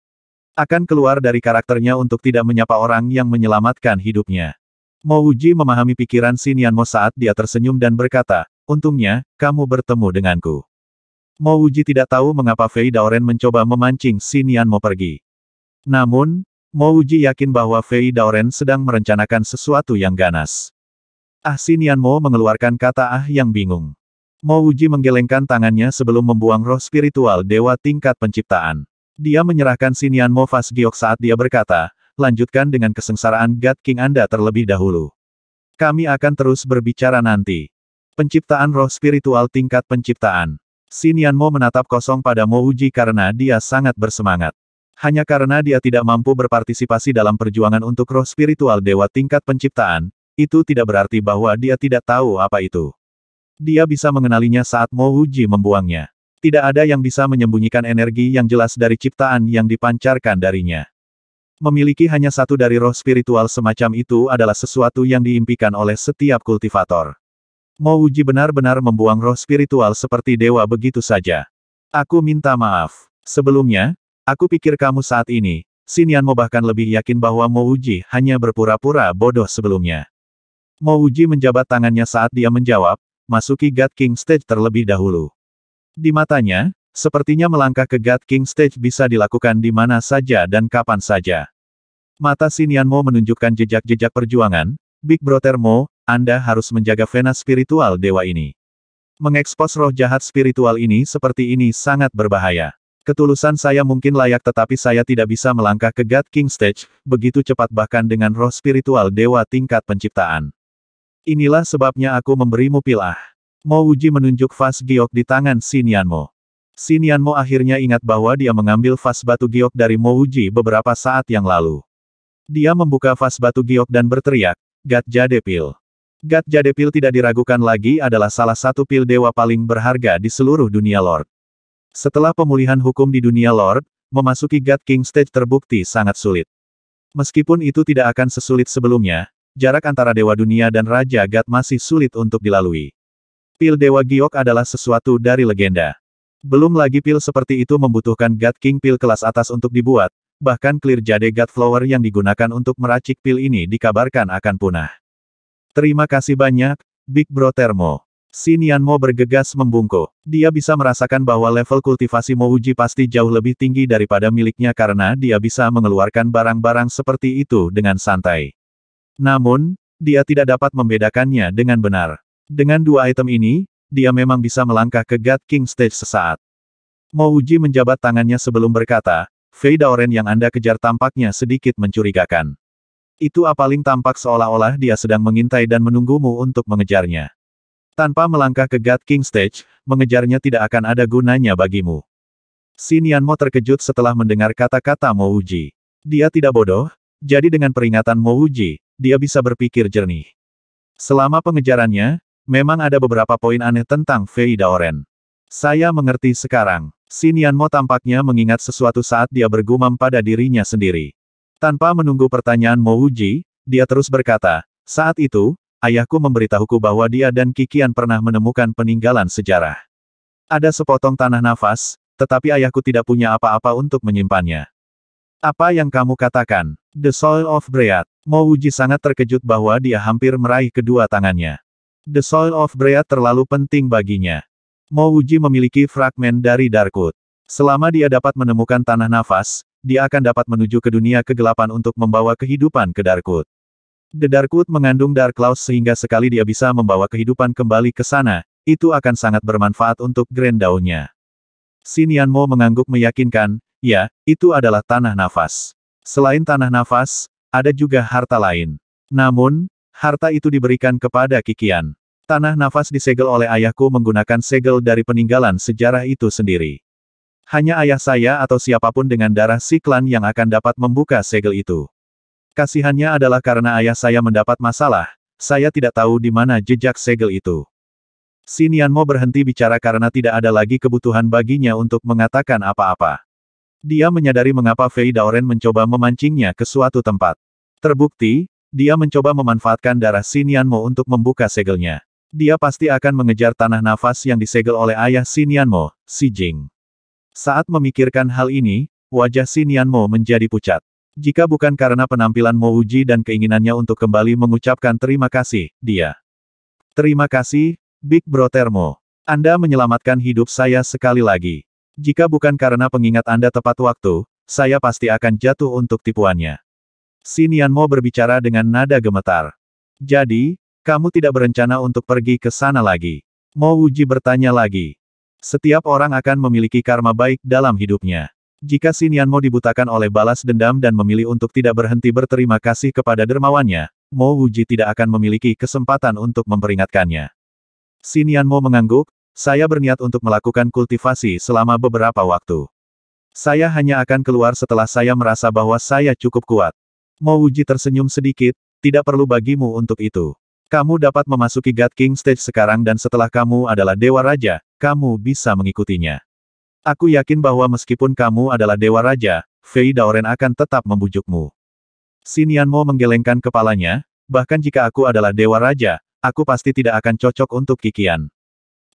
Akan keluar dari karakternya untuk tidak menyapa orang yang menyelamatkan hidupnya. Mo Uji memahami pikiran Mo saat dia tersenyum dan berkata, Untungnya, kamu bertemu denganku. Mo Uji tidak tahu mengapa Fei Daoren mencoba memancing Mo pergi. Namun, Mo Uji yakin bahwa Fei Daoren sedang merencanakan sesuatu yang ganas. Ah Sinian Mo mengeluarkan kata ah yang bingung. Mo Uji menggelengkan tangannya sebelum membuang roh spiritual dewa tingkat penciptaan. Dia menyerahkan Sinian Mo Fas Giok saat dia berkata, lanjutkan dengan kesengsaraan God King Anda terlebih dahulu. Kami akan terus berbicara nanti. Penciptaan roh spiritual tingkat penciptaan. Sinian Mo menatap kosong pada Mo Uji karena dia sangat bersemangat. Hanya karena dia tidak mampu berpartisipasi dalam perjuangan untuk roh spiritual dewa tingkat penciptaan, itu tidak berarti bahwa dia tidak tahu apa itu. Dia bisa mengenalinya saat Mo Wuji membuangnya. Tidak ada yang bisa menyembunyikan energi yang jelas dari ciptaan yang dipancarkan darinya. Memiliki hanya satu dari roh spiritual semacam itu adalah sesuatu yang diimpikan oleh setiap kultivator. Mo Wuji benar-benar membuang roh spiritual seperti dewa begitu saja. Aku minta maaf. Sebelumnya, aku pikir kamu saat ini, Sinian Mo bahkan lebih yakin bahwa Mo Wuji hanya berpura-pura bodoh sebelumnya. Mo Uji menjabat tangannya saat dia menjawab, masuki God King Stage terlebih dahulu. Di matanya, sepertinya melangkah ke God King Stage bisa dilakukan di mana saja dan kapan saja. Mata Sinian Mo menunjukkan jejak-jejak perjuangan, Big Brother Mo, Anda harus menjaga vena spiritual dewa ini. Mengekspos roh jahat spiritual ini seperti ini sangat berbahaya. Ketulusan saya mungkin layak tetapi saya tidak bisa melangkah ke God King Stage, begitu cepat bahkan dengan roh spiritual dewa tingkat penciptaan. Inilah sebabnya aku memberimu pilah. Mo Uji menunjuk vas giok di tangan Sinian Mo akhirnya ingat bahwa dia mengambil vas batu giok dari Mo Uji beberapa saat yang lalu. Dia membuka vas batu giok dan berteriak, Jade Pil. Depil. Jade Pil tidak diragukan lagi adalah salah satu pil dewa paling berharga di seluruh dunia Lord. Setelah pemulihan hukum di dunia Lord, memasuki God King Stage terbukti sangat sulit. Meskipun itu tidak akan sesulit sebelumnya, jarak antara Dewa Dunia dan Raja Gat masih sulit untuk dilalui. Pil Dewa Giok adalah sesuatu dari legenda. Belum lagi pil seperti itu membutuhkan God King pil kelas atas untuk dibuat, bahkan Clear Jade God Flower yang digunakan untuk meracik pil ini dikabarkan akan punah. Terima kasih banyak, Big Bro Thermo. Mo bergegas membungkuk. Dia bisa merasakan bahwa level kultivasi Mo Uji pasti jauh lebih tinggi daripada miliknya karena dia bisa mengeluarkan barang-barang seperti itu dengan santai. Namun, dia tidak dapat membedakannya dengan benar. Dengan dua item ini, dia memang bisa melangkah ke God King Stage sesaat. Mouji menjabat tangannya sebelum berkata, Fei Daoren yang Anda kejar tampaknya sedikit mencurigakan. Itu apaling tampak seolah-olah dia sedang mengintai dan menunggumu untuk mengejarnya. Tanpa melangkah ke God King Stage, mengejarnya tidak akan ada gunanya bagimu. Xin Mo terkejut setelah mendengar kata-kata Mouji. Dia tidak bodoh, jadi dengan peringatan Mouji, dia bisa berpikir jernih. Selama pengejarannya, memang ada beberapa poin aneh tentang Fei Daoren. Saya mengerti sekarang. Mo tampaknya mengingat sesuatu saat dia bergumam pada dirinya sendiri. Tanpa menunggu pertanyaan Mo Wuji, dia terus berkata, saat itu, ayahku memberitahuku bahwa dia dan Kikian pernah menemukan peninggalan sejarah. Ada sepotong tanah nafas, tetapi ayahku tidak punya apa-apa untuk menyimpannya. Apa yang kamu katakan? The Soul of Mo Uji sangat terkejut bahwa dia hampir meraih kedua tangannya. The Soul of Breath terlalu penting baginya. Uji memiliki fragmen dari Darkwood. Selama dia dapat menemukan tanah nafas, dia akan dapat menuju ke dunia kegelapan untuk membawa kehidupan ke Darkwood. The Darkwood mengandung Dark Klaus sehingga sekali dia bisa membawa kehidupan kembali ke sana, itu akan sangat bermanfaat untuk Grand Daunnya. Mo mengangguk meyakinkan, Ya, itu adalah tanah nafas. Selain tanah nafas, ada juga harta lain. Namun, harta itu diberikan kepada Kikian. Tanah nafas disegel oleh ayahku menggunakan segel dari peninggalan sejarah itu sendiri. Hanya ayah saya atau siapapun dengan darah siklan yang akan dapat membuka segel itu. Kasihannya adalah karena ayah saya mendapat masalah, saya tidak tahu di mana jejak segel itu. Sinianmo berhenti bicara karena tidak ada lagi kebutuhan baginya untuk mengatakan apa-apa. Dia menyadari mengapa Fei Daoren mencoba memancingnya ke suatu tempat. Terbukti, dia mencoba memanfaatkan darah Mo untuk membuka segelnya. Dia pasti akan mengejar tanah nafas yang disegel oleh ayah Mo, Si Jing. Saat memikirkan hal ini, wajah Mo menjadi pucat. Jika bukan karena penampilan Mo Uji dan keinginannya untuk kembali mengucapkan terima kasih, dia. Terima kasih, Big Brother Mo. Anda menyelamatkan hidup saya sekali lagi. Jika bukan karena pengingat Anda tepat waktu, saya pasti akan jatuh untuk tipuannya. Sinian Mo berbicara dengan nada gemetar. Jadi, kamu tidak berencana untuk pergi ke sana lagi. Mo Wuji bertanya lagi. Setiap orang akan memiliki karma baik dalam hidupnya. Jika Sinian Mo dibutakan oleh balas dendam dan memilih untuk tidak berhenti berterima kasih kepada dermawannya, Mo Wuji tidak akan memiliki kesempatan untuk memperingatkannya. Sinian Mo mengangguk, saya berniat untuk melakukan kultivasi selama beberapa waktu. Saya hanya akan keluar setelah saya merasa bahwa saya cukup kuat. uji tersenyum sedikit, tidak perlu bagimu untuk itu. Kamu dapat memasuki God King Stage sekarang dan setelah kamu adalah Dewa Raja, kamu bisa mengikutinya. Aku yakin bahwa meskipun kamu adalah Dewa Raja, Fei Daoren akan tetap membujukmu. Mo menggelengkan kepalanya, bahkan jika aku adalah Dewa Raja, aku pasti tidak akan cocok untuk Kikian.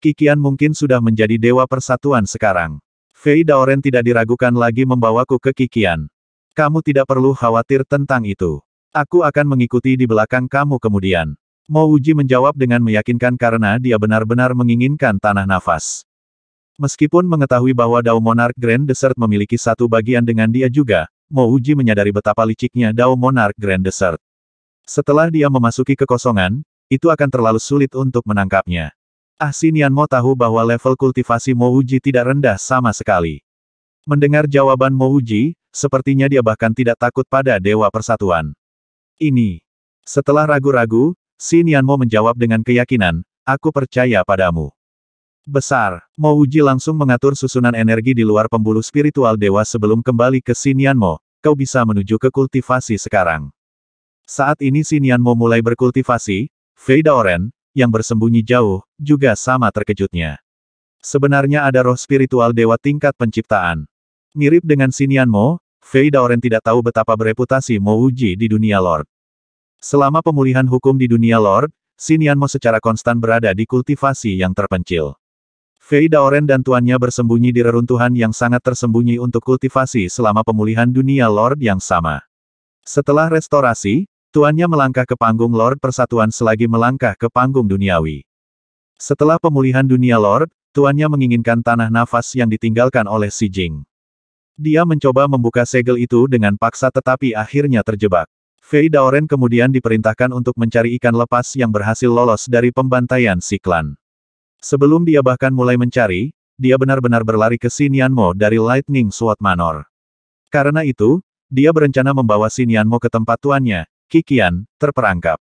Kikian mungkin sudah menjadi dewa persatuan sekarang. Fei Daoren tidak diragukan lagi membawaku ke Kikian. Kamu tidak perlu khawatir tentang itu. Aku akan mengikuti di belakang kamu kemudian. Mo Uji menjawab dengan meyakinkan karena dia benar-benar menginginkan tanah nafas. Meskipun mengetahui bahwa Dao Monarch Grand Desert memiliki satu bagian dengan dia juga, Mo Uji menyadari betapa liciknya Dao Monarch Grand Desert. Setelah dia memasuki kekosongan, itu akan terlalu sulit untuk menangkapnya. Ah Mo tahu bahwa level kultivasi Mo Uji tidak rendah sama sekali. Mendengar jawaban Mo Uji, sepertinya dia bahkan tidak takut pada Dewa Persatuan. Ini. Setelah ragu-ragu, Sinian Mo menjawab dengan keyakinan, aku percaya padamu. Besar, Mo Uji langsung mengatur susunan energi di luar pembuluh spiritual dewa sebelum kembali ke Sinian Mo. kau bisa menuju ke kultivasi sekarang. Saat ini Sinian Mo mulai berkultivasi, Fei Daoren, yang bersembunyi jauh, juga sama terkejutnya. Sebenarnya ada roh spiritual dewa tingkat penciptaan. Mirip dengan Sinian Mo, Fei Daoren tidak tahu betapa bereputasi Mo Uji di dunia Lord. Selama pemulihan hukum di dunia Lord, Sinian Mo secara konstan berada di kultivasi yang terpencil. Fei Daoren dan tuannya bersembunyi di reruntuhan yang sangat tersembunyi untuk kultivasi selama pemulihan dunia Lord yang sama. Setelah restorasi, Tuannya melangkah ke panggung Lord Persatuan selagi melangkah ke panggung duniawi. Setelah pemulihan dunia Lord, tuannya menginginkan tanah nafas yang ditinggalkan oleh Si Jing. Dia mencoba membuka segel itu dengan paksa tetapi akhirnya terjebak. Fei Daoren kemudian diperintahkan untuk mencari ikan lepas yang berhasil lolos dari pembantaian Siklan. Sebelum dia bahkan mulai mencari, dia benar-benar berlari ke Sinianmo dari Lightning Sword Manor. Karena itu, dia berencana membawa Sinianmo ke tempat tuannya, Kikian, terperangkap.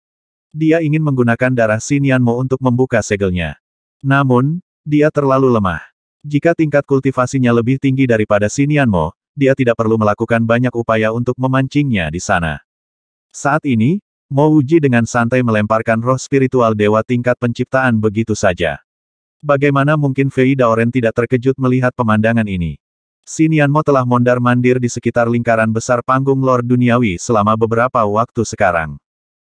Dia ingin menggunakan darah Sinianmo untuk membuka segelnya. Namun, dia terlalu lemah. Jika tingkat kultivasinya lebih tinggi daripada Sinianmo, dia tidak perlu melakukan banyak upaya untuk memancingnya di sana. Saat ini, Mo Uji dengan santai melemparkan roh spiritual dewa tingkat penciptaan begitu saja. Bagaimana mungkin Fei Daoren tidak terkejut melihat pemandangan ini? Sinianmo telah mondar-mandir di sekitar lingkaran besar panggung Lord duniawi selama beberapa waktu sekarang.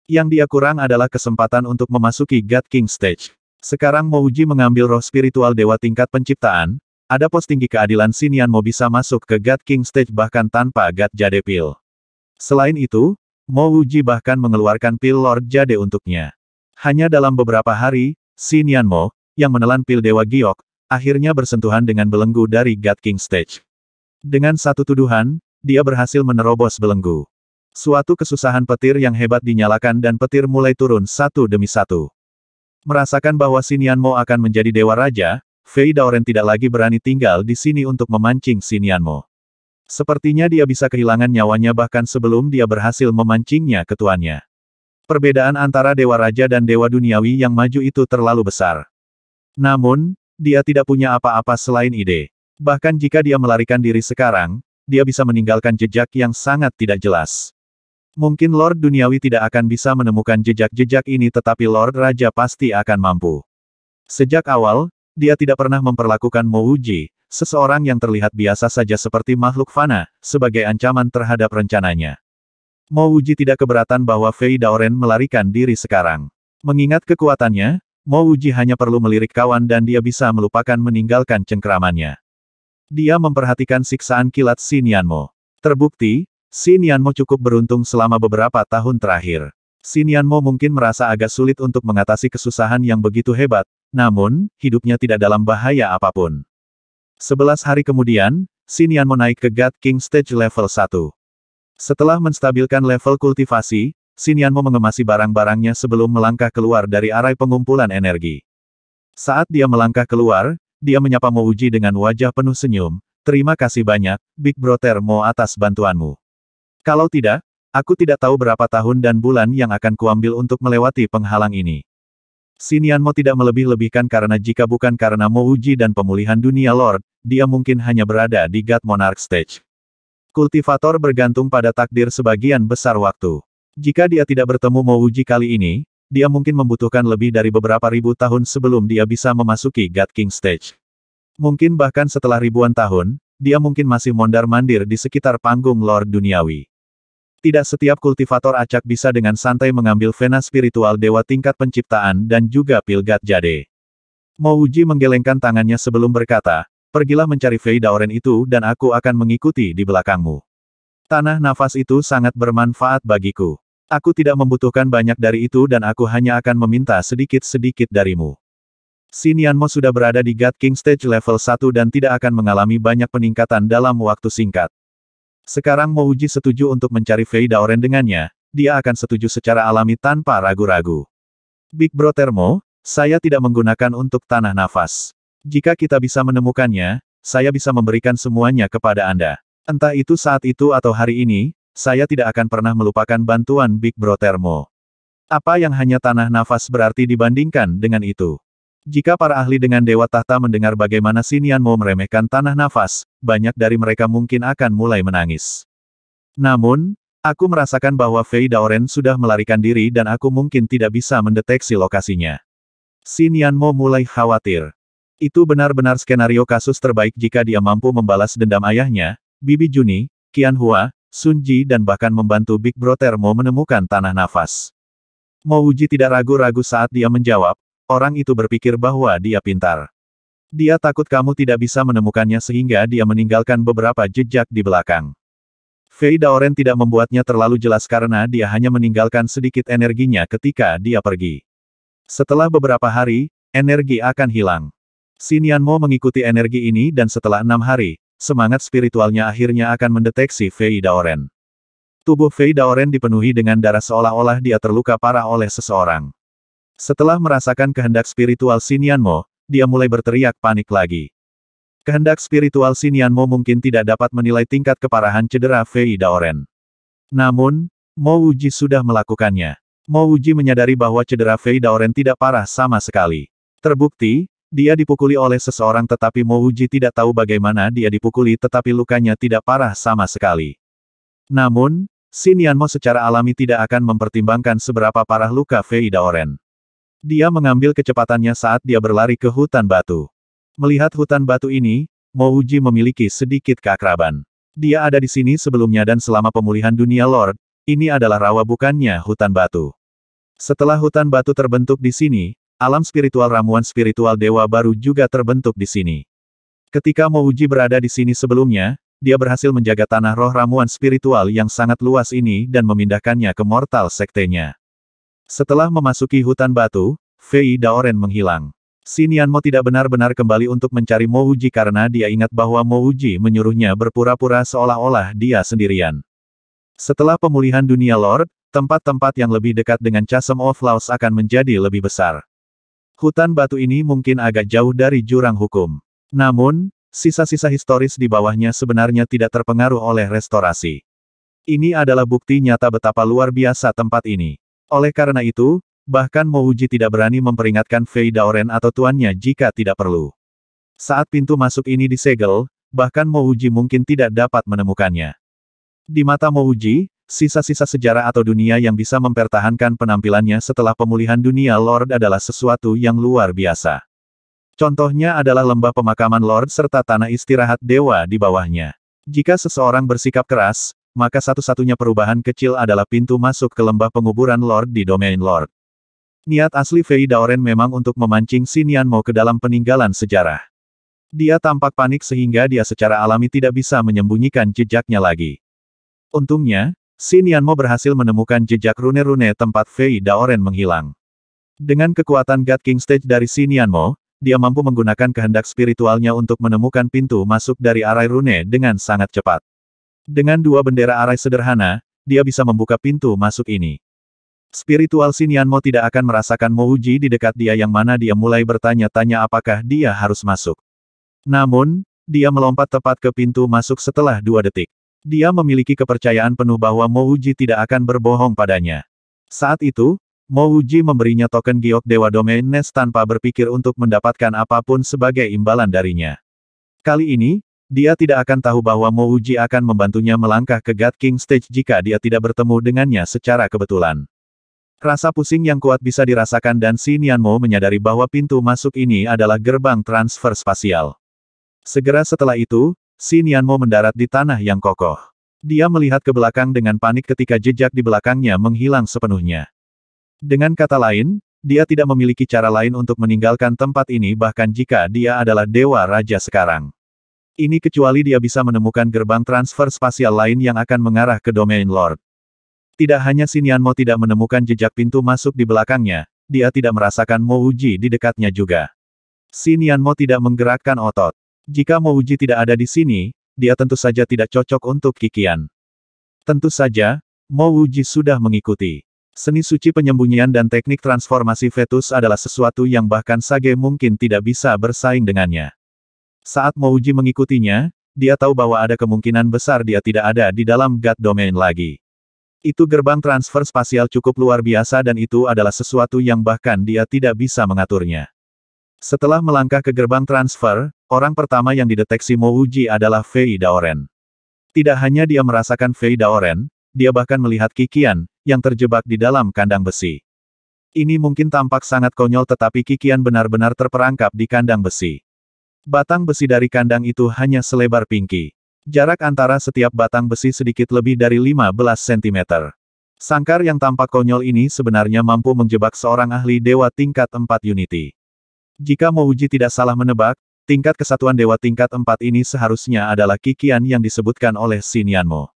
Yang dia kurang adalah kesempatan untuk memasuki God King Stage. Sekarang Uji mengambil roh spiritual dewa tingkat penciptaan, ada pos tinggi keadilan Sinianmo bisa masuk ke God King Stage bahkan tanpa God Jade Pill. Selain itu, Uji bahkan mengeluarkan pil Lord Jade untuknya. Hanya dalam beberapa hari, Sinianmo, yang menelan pil Dewa Giok, akhirnya bersentuhan dengan belenggu dari God King Stage. Dengan satu tuduhan, dia berhasil menerobos belenggu. Suatu kesusahan petir yang hebat dinyalakan dan petir mulai turun satu demi satu. Merasakan bahwa Sinian Mo akan menjadi dewa raja, Fei Daoren tidak lagi berani tinggal di sini untuk memancing Sinian Mo. Sepertinya dia bisa kehilangan nyawanya bahkan sebelum dia berhasil memancingnya ke tuannya. Perbedaan antara Dewa Raja dan Dewa Duniawi yang maju itu terlalu besar. Namun, dia tidak punya apa-apa selain ide. Bahkan jika dia melarikan diri sekarang, dia bisa meninggalkan jejak yang sangat tidak jelas. Mungkin Lord Duniawi tidak akan bisa menemukan jejak-jejak ini tetapi Lord Raja pasti akan mampu. Sejak awal, dia tidak pernah memperlakukan Mouji, seseorang yang terlihat biasa saja seperti makhluk fana, sebagai ancaman terhadap rencananya. Mouji tidak keberatan bahwa Fei Daoren melarikan diri sekarang. Mengingat kekuatannya, Mo Uji hanya perlu melirik kawan dan dia bisa melupakan meninggalkan cengkeramannya. Dia memperhatikan siksaan kilat Sinianmo. Terbukti, Sinianmo cukup beruntung selama beberapa tahun terakhir. Sinianmo mungkin merasa agak sulit untuk mengatasi kesusahan yang begitu hebat, namun, hidupnya tidak dalam bahaya apapun. Sebelas hari kemudian, Sinianmo naik ke God King Stage level 1. Setelah menstabilkan level kultivasi, Sinyanmo mengemasi barang-barangnya sebelum melangkah keluar dari arai pengumpulan energi. Saat dia melangkah keluar, dia menyapa Mouji dengan wajah penuh senyum, terima kasih banyak, Big Brother Mo atas bantuanmu. Kalau tidak, aku tidak tahu berapa tahun dan bulan yang akan kuambil untuk melewati penghalang ini. Sinianmo tidak melebih-lebihkan karena jika bukan karena Mouji dan pemulihan dunia Lord, dia mungkin hanya berada di God Monarch Stage. Kultivator bergantung pada takdir sebagian besar waktu. Jika dia tidak bertemu Mouji kali ini, dia mungkin membutuhkan lebih dari beberapa ribu tahun sebelum dia bisa memasuki God King Stage. Mungkin bahkan setelah ribuan tahun, dia mungkin masih mondar-mandir di sekitar panggung Lord duniawi. Tidak setiap kultivator acak bisa dengan santai mengambil vena spiritual dewa tingkat penciptaan dan juga Pil God jade. Mouji menggelengkan tangannya sebelum berkata, pergilah mencari Fei Daoren itu dan aku akan mengikuti di belakangmu. Tanah nafas itu sangat bermanfaat bagiku. Aku tidak membutuhkan banyak dari itu dan aku hanya akan meminta sedikit-sedikit darimu. Sinianmo sudah berada di God King Stage level 1 dan tidak akan mengalami banyak peningkatan dalam waktu singkat. Sekarang mau uji setuju untuk mencari Fei Daoren dengannya, dia akan setuju secara alami tanpa ragu-ragu. Big Bro Thermo, saya tidak menggunakan untuk tanah nafas. Jika kita bisa menemukannya, saya bisa memberikan semuanya kepada Anda. Entah itu saat itu atau hari ini, saya tidak akan pernah melupakan bantuan Big Bro Thermo. Apa yang hanya tanah nafas berarti dibandingkan dengan itu? Jika para ahli dengan Dewa Tahta mendengar bagaimana Sinian Mo meremehkan tanah nafas, banyak dari mereka mungkin akan mulai menangis. Namun, aku merasakan bahwa Fei Daoren sudah melarikan diri dan aku mungkin tidak bisa mendeteksi lokasinya. Sinian Mo mulai khawatir. Itu benar-benar skenario kasus terbaik jika dia mampu membalas dendam ayahnya, Bibi Juni, Qian Hua, Sun Ji dan bahkan membantu Big Brother mau menemukan tanah nafas. Mo Uji tidak ragu-ragu saat dia menjawab, orang itu berpikir bahwa dia pintar. Dia takut kamu tidak bisa menemukannya sehingga dia meninggalkan beberapa jejak di belakang. Fei Daoren tidak membuatnya terlalu jelas karena dia hanya meninggalkan sedikit energinya ketika dia pergi. Setelah beberapa hari, energi akan hilang. Sinian Mo mengikuti energi ini dan setelah enam hari, semangat spiritualnya akhirnya akan mendeteksi Fei Daoren. Tubuh Fei Daoren dipenuhi dengan darah seolah-olah dia terluka parah oleh seseorang. Setelah merasakan kehendak spiritual Sinianmo, dia mulai berteriak panik lagi. Kehendak spiritual Sinianmo mungkin tidak dapat menilai tingkat keparahan cedera Fei Daoren. Namun, Mo Wuji sudah melakukannya. Mo Wuji menyadari bahwa cedera Fei Daoren tidak parah sama sekali. Terbukti, dia dipukuli oleh seseorang tetapi Mouji tidak tahu bagaimana dia dipukuli tetapi lukanya tidak parah sama sekali. Namun, Sinianmo secara alami tidak akan mempertimbangkan seberapa parah luka Fei Daoren. Dia mengambil kecepatannya saat dia berlari ke hutan batu. Melihat hutan batu ini, Mouji memiliki sedikit keakraban. Dia ada di sini sebelumnya dan selama pemulihan dunia Lord, ini adalah rawa bukannya hutan batu. Setelah hutan batu terbentuk di sini, Alam spiritual ramuan spiritual dewa baru juga terbentuk di sini. Ketika Mouji berada di sini sebelumnya, dia berhasil menjaga tanah roh ramuan spiritual yang sangat luas ini dan memindahkannya ke mortal sektenya. Setelah memasuki hutan batu, Fei Daoren menghilang. Sinianmo tidak benar-benar kembali untuk mencari Mouji karena dia ingat bahwa Mouji menyuruhnya berpura-pura seolah-olah dia sendirian. Setelah pemulihan dunia Lord, tempat-tempat yang lebih dekat dengan Chasm of Laos akan menjadi lebih besar. Hutan batu ini mungkin agak jauh dari jurang hukum. Namun, sisa-sisa historis di bawahnya sebenarnya tidak terpengaruh oleh restorasi. Ini adalah bukti nyata betapa luar biasa tempat ini. Oleh karena itu, bahkan Mouji tidak berani memperingatkan Fei Daoren atau tuannya jika tidak perlu. Saat pintu masuk ini disegel, bahkan Mouji mungkin tidak dapat menemukannya. Di mata Mouji, sisa-sisa sejarah atau dunia yang bisa mempertahankan penampilannya setelah pemulihan dunia Lord adalah sesuatu yang luar biasa. Contohnya adalah lembah pemakaman Lord serta tanah istirahat dewa di bawahnya. Jika seseorang bersikap keras, maka satu-satunya perubahan kecil adalah pintu masuk ke lembah penguburan Lord di domain Lord. Niat asli Fei Daoren memang untuk memancing Sinian Mo ke dalam peninggalan sejarah. Dia tampak panik sehingga dia secara alami tidak bisa menyembunyikan jejaknya lagi. Untungnya, Xin Yanmo berhasil menemukan jejak rune-rune tempat Fei Daoren menghilang. Dengan kekuatan God King Stage dari Xin Yanmo, dia mampu menggunakan kehendak spiritualnya untuk menemukan pintu masuk dari arai rune dengan sangat cepat. Dengan dua bendera arai sederhana, dia bisa membuka pintu masuk ini. Spiritual Xin Yanmo tidak akan merasakan Mouji di dekat dia yang mana dia mulai bertanya-tanya apakah dia harus masuk. Namun, dia melompat tepat ke pintu masuk setelah dua detik. Dia memiliki kepercayaan penuh bahwa Mouji tidak akan berbohong padanya. Saat itu, Mouji memberinya token giok Dewa Domain Nest tanpa berpikir untuk mendapatkan apapun sebagai imbalan darinya. Kali ini, dia tidak akan tahu bahwa Mouji akan membantunya melangkah ke God King Stage jika dia tidak bertemu dengannya secara kebetulan. Rasa pusing yang kuat bisa dirasakan dan si Nianmo menyadari bahwa pintu masuk ini adalah gerbang transfer spasial. Segera setelah itu, Xin Yanmo mendarat di tanah yang kokoh. Dia melihat ke belakang dengan panik ketika jejak di belakangnya menghilang sepenuhnya. Dengan kata lain, dia tidak memiliki cara lain untuk meninggalkan tempat ini bahkan jika dia adalah Dewa Raja sekarang. Ini kecuali dia bisa menemukan gerbang transfer spasial lain yang akan mengarah ke domain Lord. Tidak hanya Sinianmo tidak menemukan jejak pintu masuk di belakangnya, dia tidak merasakan Mo Uji di dekatnya juga. Sinianmo tidak menggerakkan otot. Jika Mouji tidak ada di sini, dia tentu saja tidak cocok untuk Kikian. Tentu saja, Mouji sudah mengikuti. Seni suci penyembunyian dan teknik transformasi fetus adalah sesuatu yang bahkan Sage mungkin tidak bisa bersaing dengannya. Saat Mouji mengikutinya, dia tahu bahwa ada kemungkinan besar dia tidak ada di dalam God Domain lagi. Itu gerbang transfer spasial cukup luar biasa dan itu adalah sesuatu yang bahkan dia tidak bisa mengaturnya. Setelah melangkah ke gerbang transfer, Orang pertama yang dideteksi Mouji adalah Fei Daoren. Tidak hanya dia merasakan Fei Daoren, dia bahkan melihat Kikian, yang terjebak di dalam kandang besi. Ini mungkin tampak sangat konyol tetapi Kikian benar-benar terperangkap di kandang besi. Batang besi dari kandang itu hanya selebar pinky. Jarak antara setiap batang besi sedikit lebih dari 15 cm. Sangkar yang tampak konyol ini sebenarnya mampu menjebak seorang ahli dewa tingkat 4 Unity. Jika Mouji tidak salah menebak, Tingkat kesatuan dewa tingkat empat ini seharusnya adalah Kikian yang disebutkan oleh Sinianmo.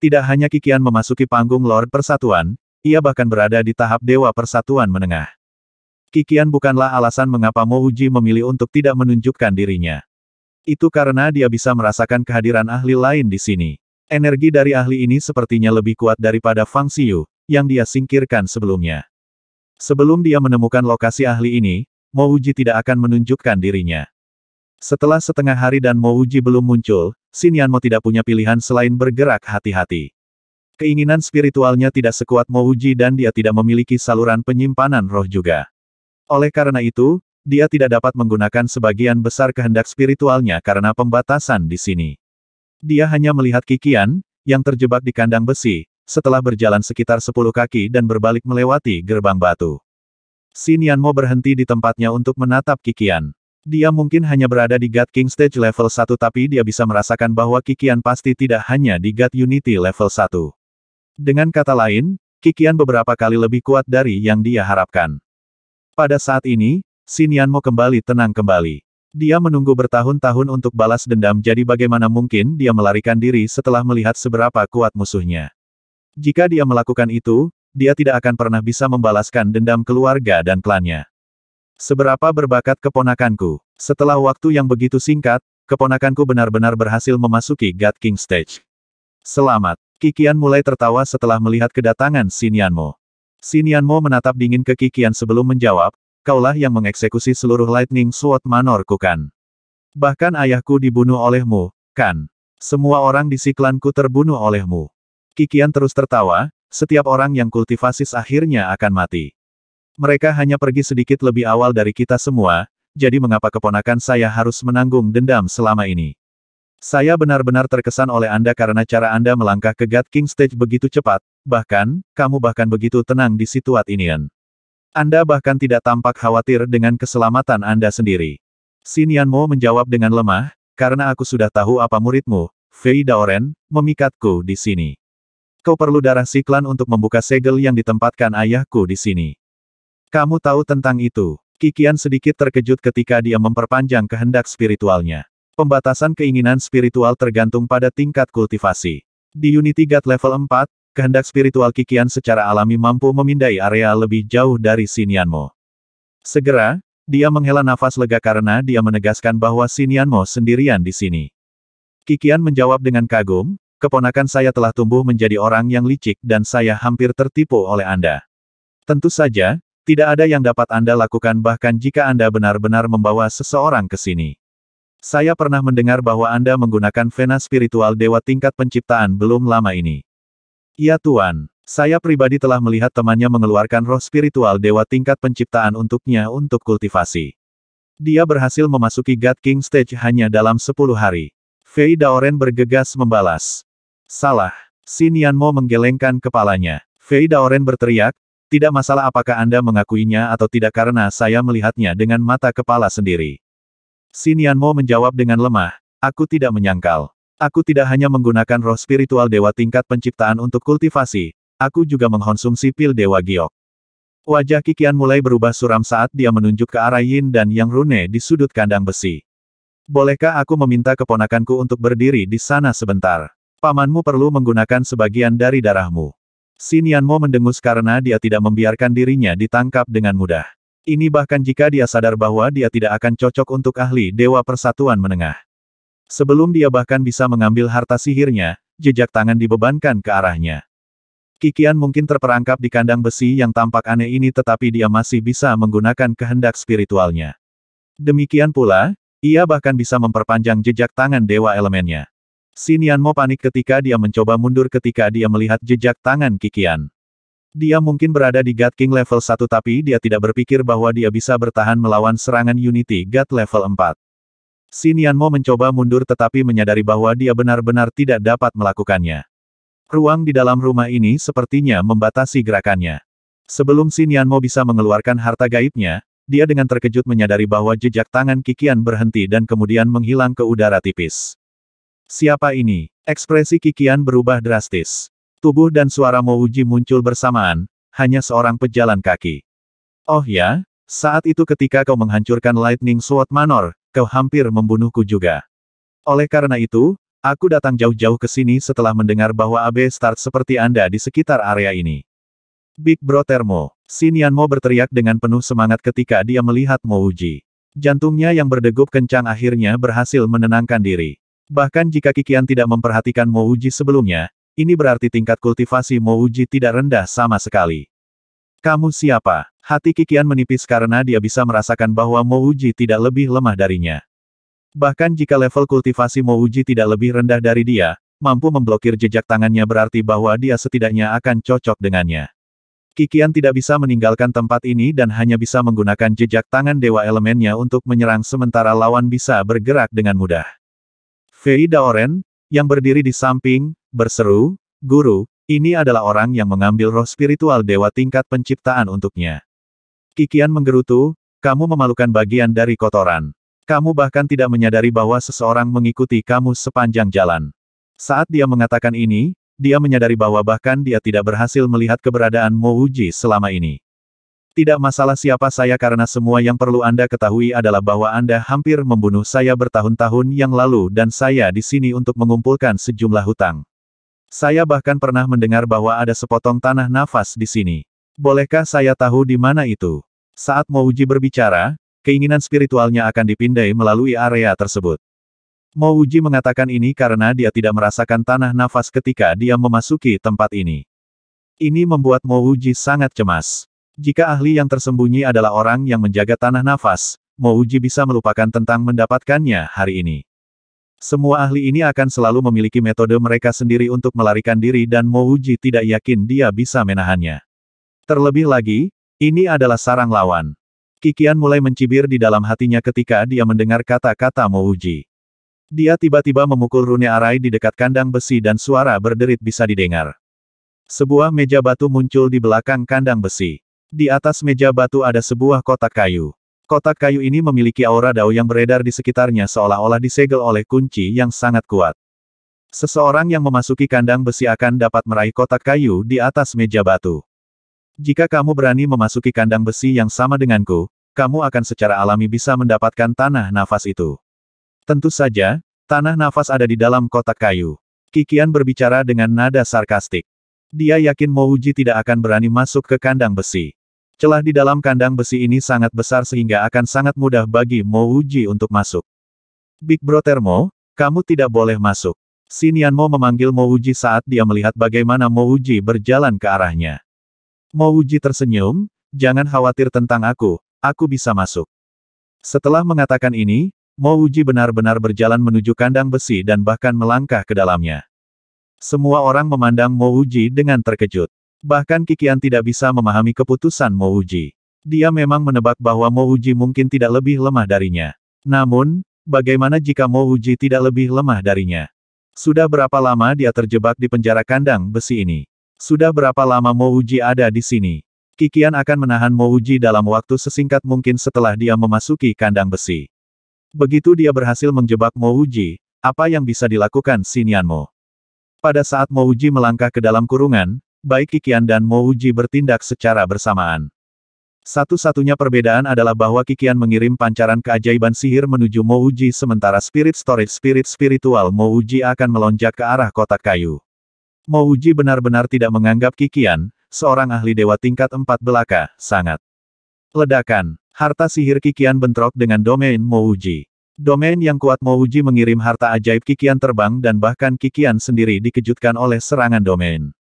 Tidak hanya Kikian memasuki panggung Lord Persatuan, ia bahkan berada di tahap dewa persatuan menengah. Kikian bukanlah alasan mengapa Mouji memilih untuk tidak menunjukkan dirinya. Itu karena dia bisa merasakan kehadiran ahli lain di sini. Energi dari ahli ini sepertinya lebih kuat daripada Fang Xiu, yang dia singkirkan sebelumnya. Sebelum dia menemukan lokasi ahli ini, Mouji tidak akan menunjukkan dirinya. Setelah setengah hari dan Mouji belum muncul, Mo tidak punya pilihan selain bergerak hati-hati. Keinginan spiritualnya tidak sekuat Mouji dan dia tidak memiliki saluran penyimpanan roh juga. Oleh karena itu, dia tidak dapat menggunakan sebagian besar kehendak spiritualnya karena pembatasan di sini. Dia hanya melihat Kikian, yang terjebak di kandang besi, setelah berjalan sekitar 10 kaki dan berbalik melewati gerbang batu. Mo berhenti di tempatnya untuk menatap Kikian. Dia mungkin hanya berada di God King Stage level 1 tapi dia bisa merasakan bahwa Kikian pasti tidak hanya di God Unity level 1. Dengan kata lain, Kikian beberapa kali lebih kuat dari yang dia harapkan. Pada saat ini, Sinianmo kembali tenang kembali. Dia menunggu bertahun-tahun untuk balas dendam jadi bagaimana mungkin dia melarikan diri setelah melihat seberapa kuat musuhnya. Jika dia melakukan itu, dia tidak akan pernah bisa membalaskan dendam keluarga dan klannya. Seberapa berbakat keponakanku. Setelah waktu yang begitu singkat, keponakanku benar-benar berhasil memasuki God King Stage. Selamat. Kikian mulai tertawa setelah melihat kedatangan Sinianmo. Sinianmo menatap dingin ke Kikian sebelum menjawab, kaulah yang mengeksekusi seluruh Lightning Sword Manorku kan. Bahkan ayahku dibunuh olehmu, kan. Semua orang di siklanku terbunuh olehmu. Kikian terus tertawa, setiap orang yang kultivasis akhirnya akan mati. Mereka hanya pergi sedikit lebih awal dari kita semua, jadi mengapa keponakan saya harus menanggung dendam selama ini? Saya benar-benar terkesan oleh Anda karena cara Anda melangkah ke God King Stage begitu cepat, bahkan, kamu bahkan begitu tenang di situat ini. Anda bahkan tidak tampak khawatir dengan keselamatan Anda sendiri. Mo menjawab dengan lemah, karena aku sudah tahu apa muridmu, Fei Daoren, memikatku di sini. Kau perlu darah siklan untuk membuka segel yang ditempatkan ayahku di sini. Kamu tahu tentang itu. Kikian sedikit terkejut ketika dia memperpanjang kehendak spiritualnya. Pembatasan keinginan spiritual tergantung pada tingkat kultivasi. Di Unity God level 4, kehendak spiritual Kikian secara alami mampu memindai area lebih jauh dari Sinianmo. Segera, dia menghela nafas lega karena dia menegaskan bahwa Sinianmo sendirian di sini. Kikian menjawab dengan kagum, keponakan saya telah tumbuh menjadi orang yang licik dan saya hampir tertipu oleh Anda. Tentu saja, tidak ada yang dapat Anda lakukan bahkan jika Anda benar-benar membawa seseorang ke sini. Saya pernah mendengar bahwa Anda menggunakan vena spiritual dewa tingkat penciptaan belum lama ini. Ya Tuan, saya pribadi telah melihat temannya mengeluarkan roh spiritual dewa tingkat penciptaan untuknya untuk kultivasi. Dia berhasil memasuki God King Stage hanya dalam 10 hari. Fei Daoren bergegas membalas. Salah. Sinianmo menggelengkan kepalanya. Fei Daoren berteriak, tidak masalah apakah Anda mengakuinya atau tidak karena saya melihatnya dengan mata kepala sendiri. Mo menjawab dengan lemah, aku tidak menyangkal. Aku tidak hanya menggunakan roh spiritual dewa tingkat penciptaan untuk kultivasi, aku juga mengkonsumsi pil dewa giok. Wajah Kikian mulai berubah suram saat dia menunjuk ke arah Yin dan Yang Rune di sudut kandang besi. Bolehkah aku meminta keponakanku untuk berdiri di sana sebentar? Pamanmu perlu menggunakan sebagian dari darahmu. Xin Yanmo mendengus karena dia tidak membiarkan dirinya ditangkap dengan mudah. Ini bahkan jika dia sadar bahwa dia tidak akan cocok untuk ahli Dewa Persatuan Menengah. Sebelum dia bahkan bisa mengambil harta sihirnya, jejak tangan dibebankan ke arahnya. Kikian mungkin terperangkap di kandang besi yang tampak aneh ini tetapi dia masih bisa menggunakan kehendak spiritualnya. Demikian pula, ia bahkan bisa memperpanjang jejak tangan Dewa Elemennya. Xin Mo panik ketika dia mencoba mundur ketika dia melihat jejak tangan Kikian. Dia mungkin berada di God King level 1 tapi dia tidak berpikir bahwa dia bisa bertahan melawan serangan Unity God level 4. Xin Yanmo mencoba mundur tetapi menyadari bahwa dia benar-benar tidak dapat melakukannya. Ruang di dalam rumah ini sepertinya membatasi gerakannya. Sebelum Xin Mo bisa mengeluarkan harta gaibnya, dia dengan terkejut menyadari bahwa jejak tangan Kikian berhenti dan kemudian menghilang ke udara tipis. Siapa ini? Ekspresi Kikian berubah drastis. Tubuh dan suara Mouji muncul bersamaan, hanya seorang pejalan kaki. Oh ya, saat itu ketika kau menghancurkan Lightning Sword Manor, kau hampir membunuhku juga. Oleh karena itu, aku datang jauh-jauh ke sini setelah mendengar bahwa AB Start seperti Anda di sekitar area ini. Big Bro Termo, Mo berteriak dengan penuh semangat ketika dia melihat Mouji. Jantungnya yang berdegup kencang akhirnya berhasil menenangkan diri. Bahkan jika Kikian tidak memperhatikan Mouji sebelumnya, ini berarti tingkat kultivasi Mouji tidak rendah sama sekali. Kamu siapa? Hati Kikian menipis karena dia bisa merasakan bahwa Mouji tidak lebih lemah darinya. Bahkan jika level kultivasi Mouji tidak lebih rendah dari dia, mampu memblokir jejak tangannya berarti bahwa dia setidaknya akan cocok dengannya. Kikian tidak bisa meninggalkan tempat ini dan hanya bisa menggunakan jejak tangan dewa elemennya untuk menyerang sementara lawan bisa bergerak dengan mudah. Fei Daoren, yang berdiri di samping, berseru, Guru, ini adalah orang yang mengambil roh spiritual dewa tingkat penciptaan untuknya. Kikian menggerutu, kamu memalukan bagian dari kotoran. Kamu bahkan tidak menyadari bahwa seseorang mengikuti kamu sepanjang jalan. Saat dia mengatakan ini, dia menyadari bahwa bahkan dia tidak berhasil melihat keberadaan Mouji selama ini. Tidak masalah siapa saya karena semua yang perlu Anda ketahui adalah bahwa Anda hampir membunuh saya bertahun-tahun yang lalu dan saya di sini untuk mengumpulkan sejumlah hutang. Saya bahkan pernah mendengar bahwa ada sepotong tanah nafas di sini. Bolehkah saya tahu di mana itu? Saat Mouji berbicara, keinginan spiritualnya akan dipindai melalui area tersebut. Mouji mengatakan ini karena dia tidak merasakan tanah nafas ketika dia memasuki tempat ini. Ini membuat Mouji sangat cemas. Jika ahli yang tersembunyi adalah orang yang menjaga tanah nafas, Mouji bisa melupakan tentang mendapatkannya hari ini. Semua ahli ini akan selalu memiliki metode mereka sendiri untuk melarikan diri dan Mouji tidak yakin dia bisa menahannya. Terlebih lagi, ini adalah sarang lawan. Kikian mulai mencibir di dalam hatinya ketika dia mendengar kata-kata Mouji. Dia tiba-tiba memukul Rune Arai di dekat kandang besi dan suara berderit bisa didengar. Sebuah meja batu muncul di belakang kandang besi. Di atas meja batu ada sebuah kotak kayu. Kotak kayu ini memiliki aura dao yang beredar di sekitarnya seolah-olah disegel oleh kunci yang sangat kuat. Seseorang yang memasuki kandang besi akan dapat meraih kotak kayu di atas meja batu. Jika kamu berani memasuki kandang besi yang sama denganku, kamu akan secara alami bisa mendapatkan tanah nafas itu. Tentu saja, tanah nafas ada di dalam kotak kayu. Kikian berbicara dengan nada sarkastik. Dia yakin Mouji tidak akan berani masuk ke kandang besi. Celah di dalam kandang besi ini sangat besar sehingga akan sangat mudah bagi Mo Uji untuk masuk. Big Brother Mo, kamu tidak boleh masuk. Sinian Mo memanggil Mo Uji saat dia melihat bagaimana Mo Uji berjalan ke arahnya. Mo Uji tersenyum, jangan khawatir tentang aku, aku bisa masuk. Setelah mengatakan ini, Mo Uji benar-benar berjalan menuju kandang besi dan bahkan melangkah ke dalamnya. Semua orang memandang Mo Uji dengan terkejut. Bahkan Kikian tidak bisa memahami keputusan Mo Uji. Dia memang menebak bahwa Mo Uji mungkin tidak lebih lemah darinya. Namun, bagaimana jika Mo Uji tidak lebih lemah darinya? Sudah berapa lama dia terjebak di penjara kandang besi ini? Sudah berapa lama Mo Uji ada di sini? Kikian akan menahan Mo Uji dalam waktu sesingkat mungkin setelah dia memasuki kandang besi. Begitu dia berhasil menjebak Mo Uji, apa yang bisa dilakukan Mo? Pada saat Mo Uji melangkah ke dalam kurungan, baik Kikian dan Mouji bertindak secara bersamaan. Satu-satunya perbedaan adalah bahwa Kikian mengirim pancaran keajaiban sihir menuju Mouji sementara spirit storage spirit spiritual Mouji akan melonjak ke arah kotak kayu. Mouji benar-benar tidak menganggap Kikian, seorang ahli dewa tingkat empat belaka, sangat. Ledakan, harta sihir Kikian bentrok dengan domain Mouji. Domain yang kuat Mouji mengirim harta ajaib Kikian terbang dan bahkan Kikian sendiri dikejutkan oleh serangan domain.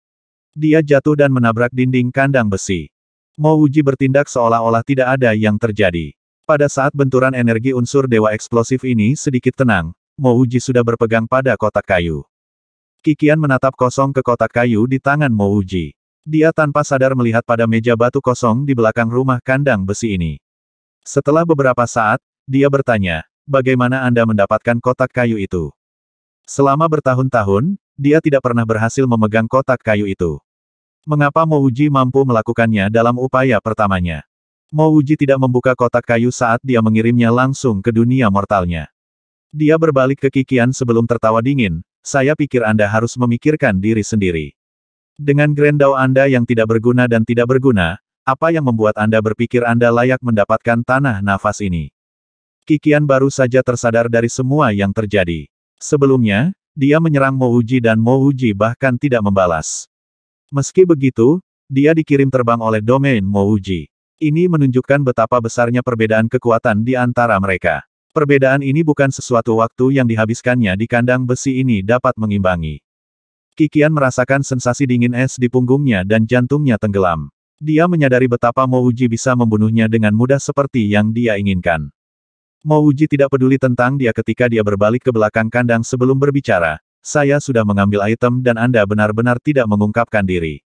Dia jatuh dan menabrak dinding kandang besi. Wuji bertindak seolah-olah tidak ada yang terjadi. Pada saat benturan energi unsur dewa eksplosif ini sedikit tenang, Wuji sudah berpegang pada kotak kayu. Kikian menatap kosong ke kotak kayu di tangan Wuji. Dia tanpa sadar melihat pada meja batu kosong di belakang rumah kandang besi ini. Setelah beberapa saat, dia bertanya, bagaimana Anda mendapatkan kotak kayu itu? Selama bertahun-tahun, dia tidak pernah berhasil memegang kotak kayu itu. Mengapa Mouji mampu melakukannya dalam upaya pertamanya? Mouji tidak membuka kotak kayu saat dia mengirimnya langsung ke dunia mortalnya. Dia berbalik ke Kikian sebelum tertawa dingin, saya pikir Anda harus memikirkan diri sendiri. Dengan grendau Anda yang tidak berguna dan tidak berguna, apa yang membuat Anda berpikir Anda layak mendapatkan tanah nafas ini? Kikian baru saja tersadar dari semua yang terjadi. Sebelumnya, dia menyerang Mo Uji dan Mo Uji bahkan tidak membalas. Meski begitu, dia dikirim terbang oleh domain Mo Uji. Ini menunjukkan betapa besarnya perbedaan kekuatan di antara mereka. Perbedaan ini bukan sesuatu waktu yang dihabiskannya di kandang besi ini dapat mengimbangi. Kikian merasakan sensasi dingin es di punggungnya dan jantungnya tenggelam. Dia menyadari betapa Mouji bisa membunuhnya dengan mudah seperti yang dia inginkan. Mo Uji tidak peduli tentang dia ketika dia berbalik ke belakang kandang sebelum berbicara. Saya sudah mengambil item dan Anda benar-benar tidak mengungkapkan diri.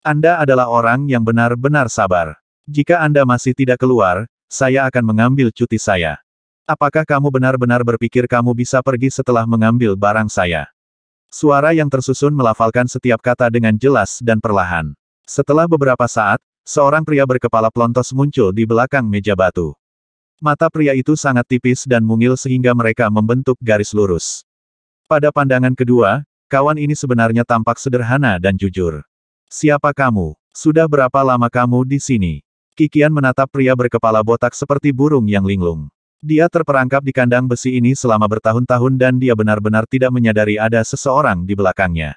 Anda adalah orang yang benar-benar sabar. Jika Anda masih tidak keluar, saya akan mengambil cuti saya. Apakah kamu benar-benar berpikir kamu bisa pergi setelah mengambil barang saya? Suara yang tersusun melafalkan setiap kata dengan jelas dan perlahan. Setelah beberapa saat, seorang pria berkepala plontos muncul di belakang meja batu. Mata pria itu sangat tipis dan mungil sehingga mereka membentuk garis lurus. Pada pandangan kedua, kawan ini sebenarnya tampak sederhana dan jujur. Siapa kamu? Sudah berapa lama kamu di sini? Kikian menatap pria berkepala botak seperti burung yang linglung. Dia terperangkap di kandang besi ini selama bertahun-tahun dan dia benar-benar tidak menyadari ada seseorang di belakangnya.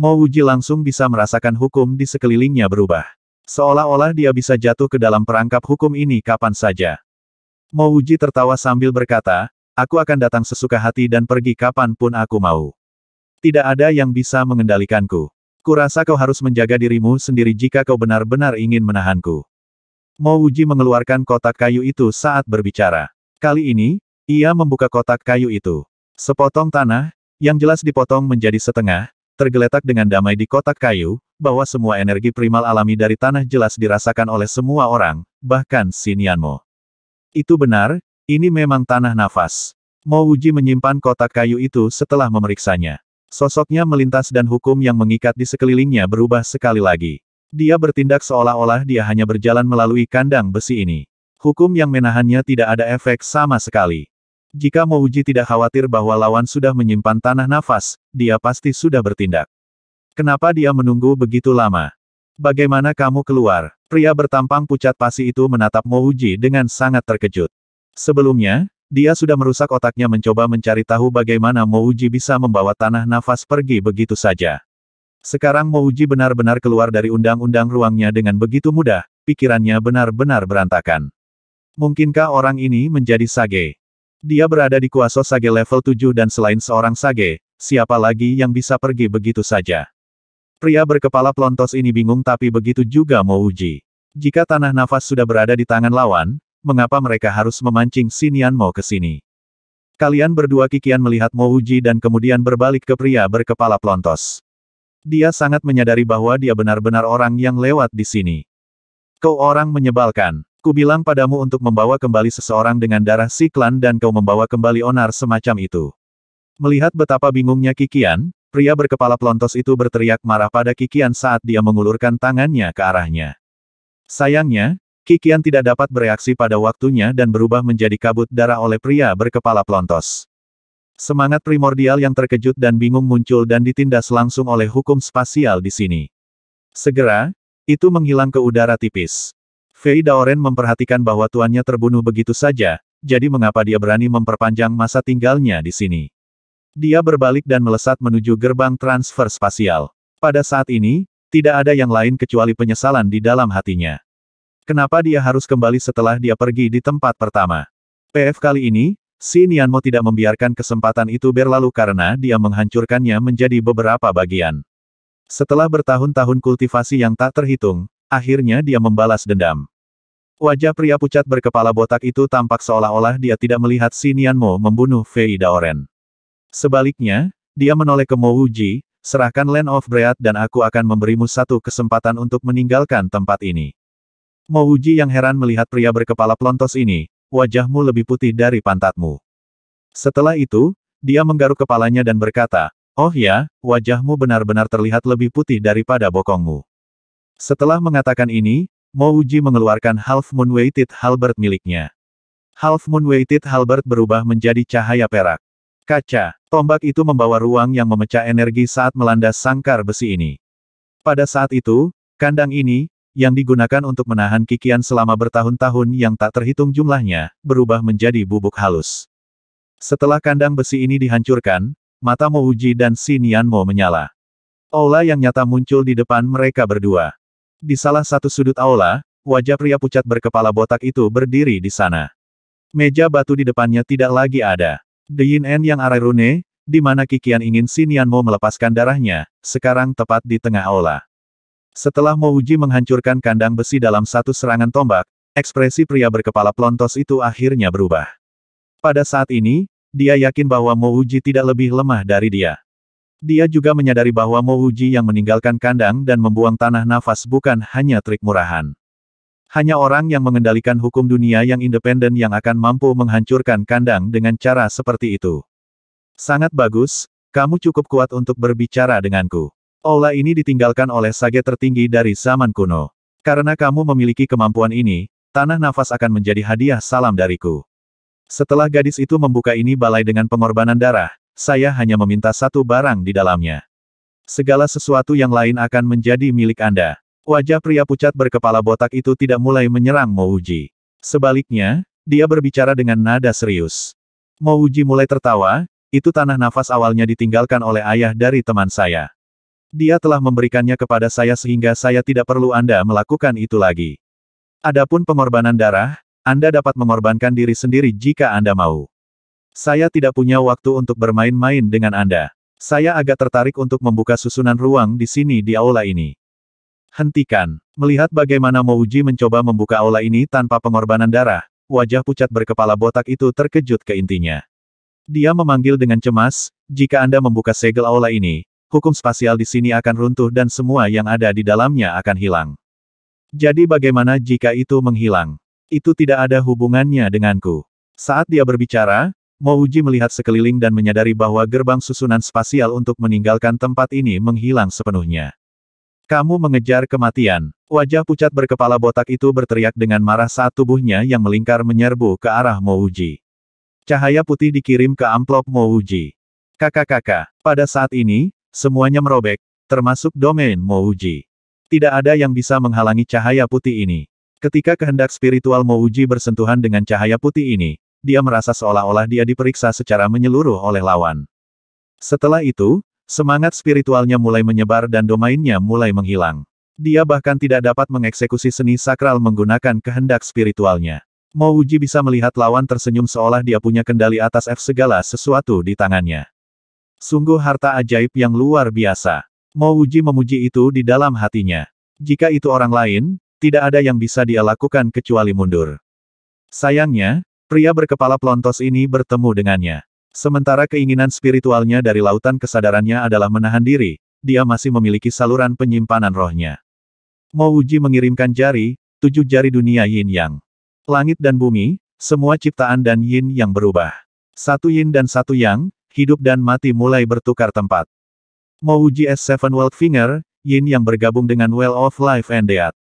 Mo Wuji langsung bisa merasakan hukum di sekelilingnya berubah. Seolah-olah dia bisa jatuh ke dalam perangkap hukum ini kapan saja. Mouji tertawa sambil berkata, aku akan datang sesuka hati dan pergi kapanpun aku mau. Tidak ada yang bisa mengendalikanku. Kurasa kau harus menjaga dirimu sendiri jika kau benar-benar ingin menahanku. Mouji mengeluarkan kotak kayu itu saat berbicara. Kali ini, ia membuka kotak kayu itu. Sepotong tanah, yang jelas dipotong menjadi setengah, tergeletak dengan damai di kotak kayu, bahwa semua energi primal alami dari tanah jelas dirasakan oleh semua orang, bahkan Sinianmo. Itu benar, ini memang tanah nafas. Mo Wuji menyimpan kotak kayu itu setelah memeriksanya. Sosoknya melintas dan hukum yang mengikat di sekelilingnya berubah sekali lagi. Dia bertindak seolah-olah dia hanya berjalan melalui kandang besi ini. Hukum yang menahannya tidak ada efek sama sekali. Jika Mo Wuji tidak khawatir bahwa lawan sudah menyimpan tanah nafas, dia pasti sudah bertindak. Kenapa dia menunggu begitu lama? Bagaimana kamu keluar? Pria bertampang pucat pasi itu menatap Uji dengan sangat terkejut. Sebelumnya, dia sudah merusak otaknya mencoba mencari tahu bagaimana Uji bisa membawa tanah nafas pergi begitu saja. Sekarang Uji benar-benar keluar dari undang-undang ruangnya dengan begitu mudah, pikirannya benar-benar berantakan. Mungkinkah orang ini menjadi Sage? Dia berada di kuasa Sage level 7 dan selain seorang Sage, siapa lagi yang bisa pergi begitu saja? Pria berkepala plontos ini bingung tapi begitu juga Uji. Jika tanah nafas sudah berada di tangan lawan, mengapa mereka harus memancing Sinian Mo ke sini? Kalian berdua kikian melihat Mo Uji dan kemudian berbalik ke pria berkepala plontos. Dia sangat menyadari bahwa dia benar-benar orang yang lewat di sini. Kau orang menyebalkan. Ku bilang padamu untuk membawa kembali seseorang dengan darah siklan dan kau membawa kembali onar semacam itu. Melihat betapa bingungnya Kikian, Pria berkepala pelontos itu berteriak marah pada Kikian saat dia mengulurkan tangannya ke arahnya. Sayangnya, Kikian tidak dapat bereaksi pada waktunya dan berubah menjadi kabut darah oleh pria berkepala pelontos. Semangat primordial yang terkejut dan bingung muncul dan ditindas langsung oleh hukum spasial di sini. Segera, itu menghilang ke udara tipis. Fei Daoren memperhatikan bahwa tuannya terbunuh begitu saja, jadi mengapa dia berani memperpanjang masa tinggalnya di sini. Dia berbalik dan melesat menuju gerbang transfer spasial. Pada saat ini, tidak ada yang lain kecuali penyesalan di dalam hatinya. Kenapa dia harus kembali setelah dia pergi di tempat pertama? PF kali ini, si Nianmo tidak membiarkan kesempatan itu berlalu karena dia menghancurkannya menjadi beberapa bagian. Setelah bertahun-tahun kultivasi yang tak terhitung, akhirnya dia membalas dendam. Wajah pria pucat berkepala botak itu tampak seolah-olah dia tidak melihat si Nianmo membunuh Fei Daoren. Sebaliknya, dia menoleh ke Mouji, serahkan Land of Bread dan aku akan memberimu satu kesempatan untuk meninggalkan tempat ini. Mouji yang heran melihat pria berkepala plontos ini, wajahmu lebih putih dari pantatmu. Setelah itu, dia menggaruk kepalanya dan berkata, Oh ya, wajahmu benar-benar terlihat lebih putih daripada bokongmu. Setelah mengatakan ini, Mouji mengeluarkan Half Moon Weighted Halberd miliknya. Half Moon Weighted Halberd berubah menjadi cahaya perak. Kaca, tombak itu membawa ruang yang memecah energi saat melanda sangkar besi ini. Pada saat itu, kandang ini, yang digunakan untuk menahan kikian selama bertahun-tahun yang tak terhitung jumlahnya, berubah menjadi bubuk halus. Setelah kandang besi ini dihancurkan, mata Mo Uji dan Sinian Mo menyala. Aula yang nyata muncul di depan mereka berdua. Di salah satu sudut aula, wajah pria pucat berkepala botak itu berdiri di sana. Meja batu di depannya tidak lagi ada. The Yin En yang arai rune, di mana Kikian ingin Yan Mo melepaskan darahnya, sekarang tepat di tengah aula. Setelah Mo Uji menghancurkan kandang besi dalam satu serangan tombak, ekspresi pria berkepala plontos itu akhirnya berubah. Pada saat ini, dia yakin bahwa Mo Uji tidak lebih lemah dari dia. Dia juga menyadari bahwa Mo Uji yang meninggalkan kandang dan membuang tanah nafas bukan hanya trik murahan. Hanya orang yang mengendalikan hukum dunia yang independen yang akan mampu menghancurkan kandang dengan cara seperti itu. Sangat bagus, kamu cukup kuat untuk berbicara denganku. Aula ini ditinggalkan oleh sage tertinggi dari zaman kuno. Karena kamu memiliki kemampuan ini, tanah nafas akan menjadi hadiah salam dariku. Setelah gadis itu membuka ini balai dengan pengorbanan darah, saya hanya meminta satu barang di dalamnya. Segala sesuatu yang lain akan menjadi milik Anda. Wajah pria pucat berkepala botak itu tidak mulai menyerang Mouji. Sebaliknya, dia berbicara dengan nada serius. Mouji mulai tertawa, itu tanah nafas awalnya ditinggalkan oleh ayah dari teman saya. Dia telah memberikannya kepada saya sehingga saya tidak perlu Anda melakukan itu lagi. Adapun pengorbanan darah, Anda dapat mengorbankan diri sendiri jika Anda mau. Saya tidak punya waktu untuk bermain-main dengan Anda. Saya agak tertarik untuk membuka susunan ruang di sini di aula ini. Hentikan. Melihat bagaimana Mouji mencoba membuka aula ini tanpa pengorbanan darah, wajah pucat berkepala botak itu terkejut ke intinya. Dia memanggil dengan cemas, jika Anda membuka segel aula ini, hukum spasial di sini akan runtuh dan semua yang ada di dalamnya akan hilang. Jadi bagaimana jika itu menghilang? Itu tidak ada hubungannya denganku. Saat dia berbicara, Mouji melihat sekeliling dan menyadari bahwa gerbang susunan spasial untuk meninggalkan tempat ini menghilang sepenuhnya. Kamu mengejar kematian. Wajah pucat berkepala botak itu berteriak dengan marah saat tubuhnya yang melingkar menyerbu ke arah Mouji. Cahaya putih dikirim ke amplop Mouji. Kakak-kakak, pada saat ini, semuanya merobek, termasuk domain Mouji. Tidak ada yang bisa menghalangi cahaya putih ini. Ketika kehendak spiritual Mouji bersentuhan dengan cahaya putih ini, dia merasa seolah-olah dia diperiksa secara menyeluruh oleh lawan. Setelah itu, Semangat spiritualnya mulai menyebar dan domainnya mulai menghilang. Dia bahkan tidak dapat mengeksekusi seni sakral menggunakan kehendak spiritualnya. Uji bisa melihat lawan tersenyum seolah dia punya kendali atas F segala sesuatu di tangannya. Sungguh harta ajaib yang luar biasa. Uji memuji itu di dalam hatinya. Jika itu orang lain, tidak ada yang bisa dia lakukan kecuali mundur. Sayangnya, pria berkepala pelontos ini bertemu dengannya. Sementara keinginan spiritualnya dari lautan kesadarannya adalah menahan diri, dia masih memiliki saluran penyimpanan rohnya. Mouji mengirimkan jari, tujuh jari dunia yin yang. Langit dan bumi, semua ciptaan dan yin yang berubah. Satu yin dan satu yang, hidup dan mati mulai bertukar tempat. Mouji S7 World Finger, yin yang bergabung dengan Well of Life and Death.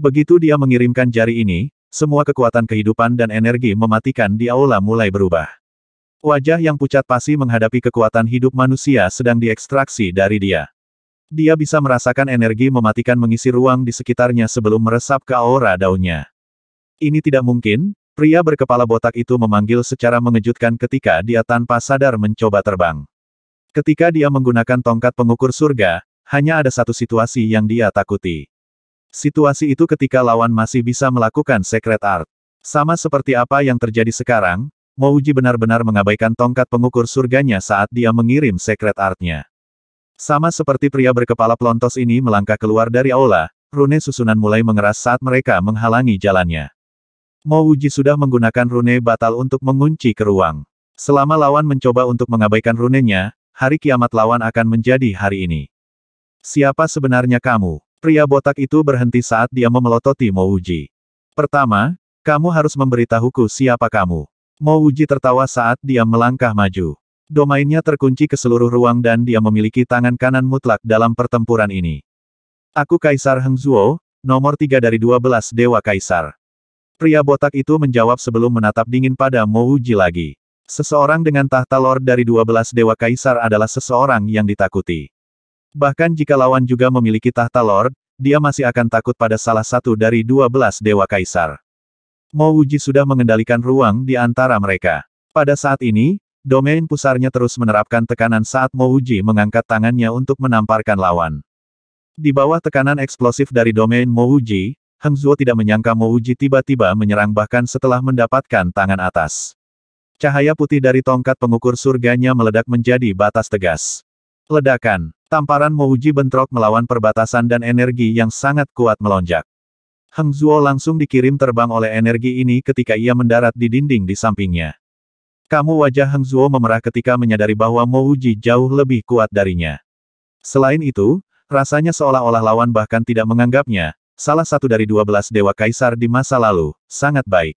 Begitu dia mengirimkan jari ini, semua kekuatan kehidupan dan energi mematikan di aula mulai berubah. Wajah yang pucat pasi menghadapi kekuatan hidup manusia sedang diekstraksi dari dia. Dia bisa merasakan energi mematikan mengisi ruang di sekitarnya sebelum meresap ke aura daunnya. Ini tidak mungkin, pria berkepala botak itu memanggil secara mengejutkan ketika dia tanpa sadar mencoba terbang. Ketika dia menggunakan tongkat pengukur surga, hanya ada satu situasi yang dia takuti. Situasi itu ketika lawan masih bisa melakukan secret art. Sama seperti apa yang terjadi sekarang, Mouji benar-benar mengabaikan tongkat pengukur surganya saat dia mengirim secret artnya. Sama seperti pria berkepala pelontos ini melangkah keluar dari aula, rune susunan mulai mengeras saat mereka menghalangi jalannya. Mouji sudah menggunakan rune batal untuk mengunci ke ruang. Selama lawan mencoba untuk mengabaikan runenya, hari kiamat lawan akan menjadi hari ini. Siapa sebenarnya kamu? Pria botak itu berhenti saat dia memelototi Mouji. Pertama, kamu harus memberitahuku siapa kamu. Mo Wuji tertawa saat dia melangkah maju. Domainnya terkunci ke seluruh ruang dan dia memiliki tangan kanan mutlak dalam pertempuran ini. Aku Kaisar Heng nomor tiga dari dua belas Dewa Kaisar. Pria botak itu menjawab sebelum menatap dingin pada Mo Wuji lagi. Seseorang dengan tahta lord dari dua belas Dewa Kaisar adalah seseorang yang ditakuti. Bahkan jika lawan juga memiliki tahta lord, dia masih akan takut pada salah satu dari dua belas Dewa Kaisar. Mo Wuji sudah mengendalikan ruang di antara mereka. Pada saat ini, domain pusarnya terus menerapkan tekanan saat Mo Wuji mengangkat tangannya untuk menamparkan lawan. Di bawah tekanan eksplosif dari domain Mo Wuji, Heng Zuo tidak menyangka Mo Wuji tiba-tiba menyerang bahkan setelah mendapatkan tangan atas. Cahaya putih dari tongkat pengukur surganya meledak menjadi batas tegas. Ledakan, tamparan Mo Wuji bentrok melawan perbatasan dan energi yang sangat kuat melonjak. Hang Zuo langsung dikirim terbang oleh energi ini ketika ia mendarat di dinding di sampingnya. Kamu wajah Hang Zuo memerah ketika menyadari bahwa Mo Uji jauh lebih kuat darinya. Selain itu, rasanya seolah-olah lawan bahkan tidak menganggapnya, salah satu dari dua belas dewa kaisar di masa lalu, sangat baik.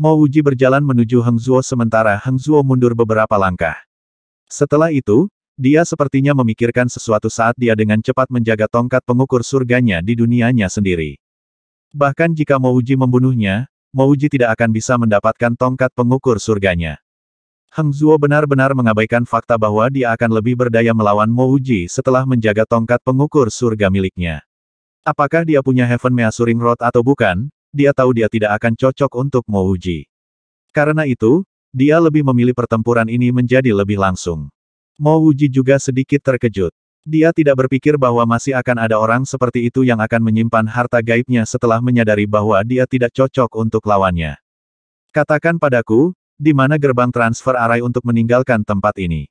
Mo Uji berjalan menuju Heng Zuo sementara Heng Zuo mundur beberapa langkah. Setelah itu, dia sepertinya memikirkan sesuatu saat dia dengan cepat menjaga tongkat pengukur surganya di dunianya sendiri. Bahkan jika Mouji membunuhnya, Mouji tidak akan bisa mendapatkan tongkat pengukur surganya. Hang Zuo benar-benar mengabaikan fakta bahwa dia akan lebih berdaya melawan Mouji setelah menjaga tongkat pengukur surga miliknya. Apakah dia punya Heaven Measuring Rod atau bukan, dia tahu dia tidak akan cocok untuk Mouji. Karena itu, dia lebih memilih pertempuran ini menjadi lebih langsung. Mouji juga sedikit terkejut. Dia tidak berpikir bahwa masih akan ada orang seperti itu yang akan menyimpan harta gaibnya setelah menyadari bahwa dia tidak cocok untuk lawannya. Katakan padaku, di mana gerbang transfer Arai untuk meninggalkan tempat ini.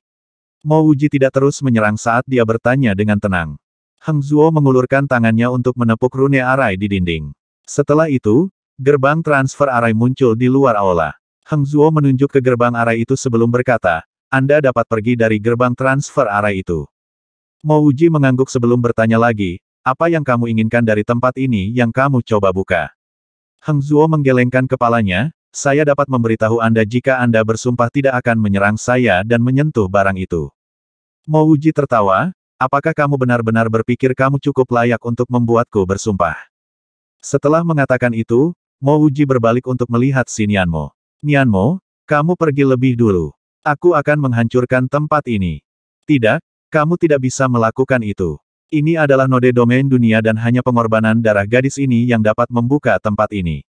Mo Uji tidak terus menyerang saat dia bertanya dengan tenang. Heng Zuo mengulurkan tangannya untuk menepuk rune Arai di dinding. Setelah itu, gerbang transfer Arai muncul di luar aula. Heng Zuo menunjuk ke gerbang Arai itu sebelum berkata, Anda dapat pergi dari gerbang transfer Arai itu. Mouji mengangguk sebelum bertanya lagi, apa yang kamu inginkan dari tempat ini yang kamu coba buka? Heng Zuo menggelengkan kepalanya, saya dapat memberitahu Anda jika Anda bersumpah tidak akan menyerang saya dan menyentuh barang itu. Mouji tertawa, apakah kamu benar-benar berpikir kamu cukup layak untuk membuatku bersumpah? Setelah mengatakan itu, Mouji berbalik untuk melihat Nianmo. Nianmo, kamu pergi lebih dulu. Aku akan menghancurkan tempat ini. Tidak, kamu tidak bisa melakukan itu. Ini adalah node domain dunia dan hanya pengorbanan darah gadis ini yang dapat membuka tempat ini.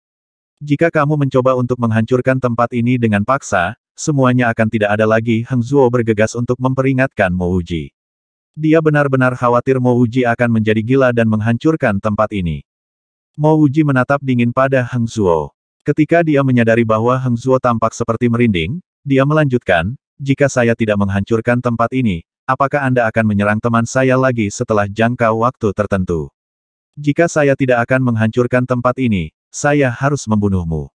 Jika kamu mencoba untuk menghancurkan tempat ini dengan paksa, semuanya akan tidak ada lagi. Heng Zuo bergegas untuk memperingatkan Mouji. Dia benar-benar khawatir Mouji akan menjadi gila dan menghancurkan tempat ini. Mouji menatap dingin pada Heng Zuo. Ketika dia menyadari bahwa Heng Zuo tampak seperti merinding, dia melanjutkan, jika saya tidak menghancurkan tempat ini, apakah Anda akan menyerang teman saya lagi setelah jangka waktu tertentu? Jika saya tidak akan menghancurkan tempat ini, saya harus membunuhmu.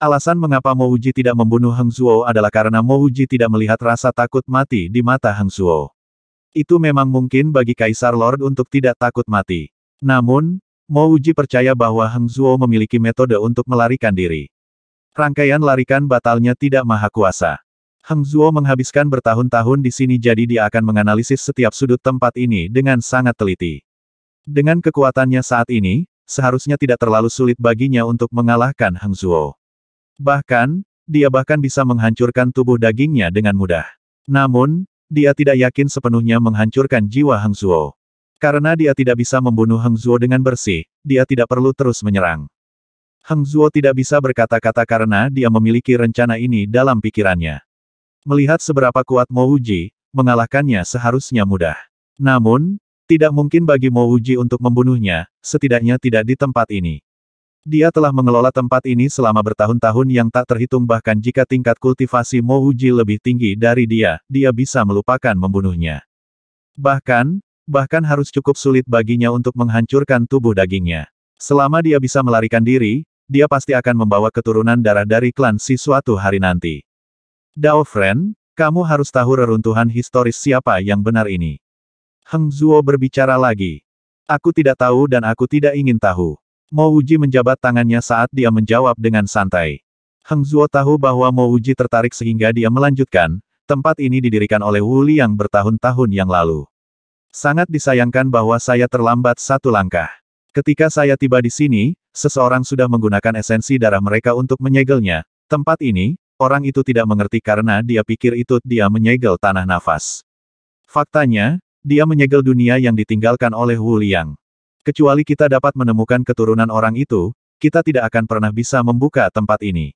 Alasan mengapa Mo Uji tidak membunuh Heng Zuo adalah karena Mo Uji tidak melihat rasa takut mati di mata Heng Zuo. Itu memang mungkin bagi Kaisar Lord untuk tidak takut mati. Namun, Mo Uji percaya bahwa Heng Zuo memiliki metode untuk melarikan diri. Rangkaian larikan batalnya tidak maha kuasa. Hang Zuo menghabiskan bertahun-tahun di sini jadi dia akan menganalisis setiap sudut tempat ini dengan sangat teliti. Dengan kekuatannya saat ini, seharusnya tidak terlalu sulit baginya untuk mengalahkan Hang Zuo. Bahkan, dia bahkan bisa menghancurkan tubuh dagingnya dengan mudah. Namun, dia tidak yakin sepenuhnya menghancurkan jiwa Hang Zuo. Karena dia tidak bisa membunuh Hang Zuo dengan bersih, dia tidak perlu terus menyerang. Hang Zuo tidak bisa berkata-kata karena dia memiliki rencana ini dalam pikirannya. Melihat seberapa kuat Mouji, mengalahkannya seharusnya mudah. Namun, tidak mungkin bagi Mouji untuk membunuhnya, setidaknya tidak di tempat ini. Dia telah mengelola tempat ini selama bertahun-tahun yang tak terhitung bahkan jika tingkat kultivasi Mouji lebih tinggi dari dia, dia bisa melupakan membunuhnya. Bahkan, bahkan harus cukup sulit baginya untuk menghancurkan tubuh dagingnya. Selama dia bisa melarikan diri, dia pasti akan membawa keturunan darah dari klan si suatu hari nanti. Dao Friend, kamu harus tahu reruntuhan historis siapa yang benar ini. Heng Zuo berbicara lagi. Aku tidak tahu dan aku tidak ingin tahu. Mo Uji menjabat tangannya saat dia menjawab dengan santai. Heng Zuo tahu bahwa Mo Uji tertarik sehingga dia melanjutkan, tempat ini didirikan oleh Wu Liang bertahun-tahun yang lalu. Sangat disayangkan bahwa saya terlambat satu langkah. Ketika saya tiba di sini, seseorang sudah menggunakan esensi darah mereka untuk menyegelnya, Tempat ini, Orang itu tidak mengerti karena dia pikir itu dia menyegel tanah nafas. Faktanya, dia menyegel dunia yang ditinggalkan oleh Wu Liang. Kecuali kita dapat menemukan keturunan orang itu, kita tidak akan pernah bisa membuka tempat ini.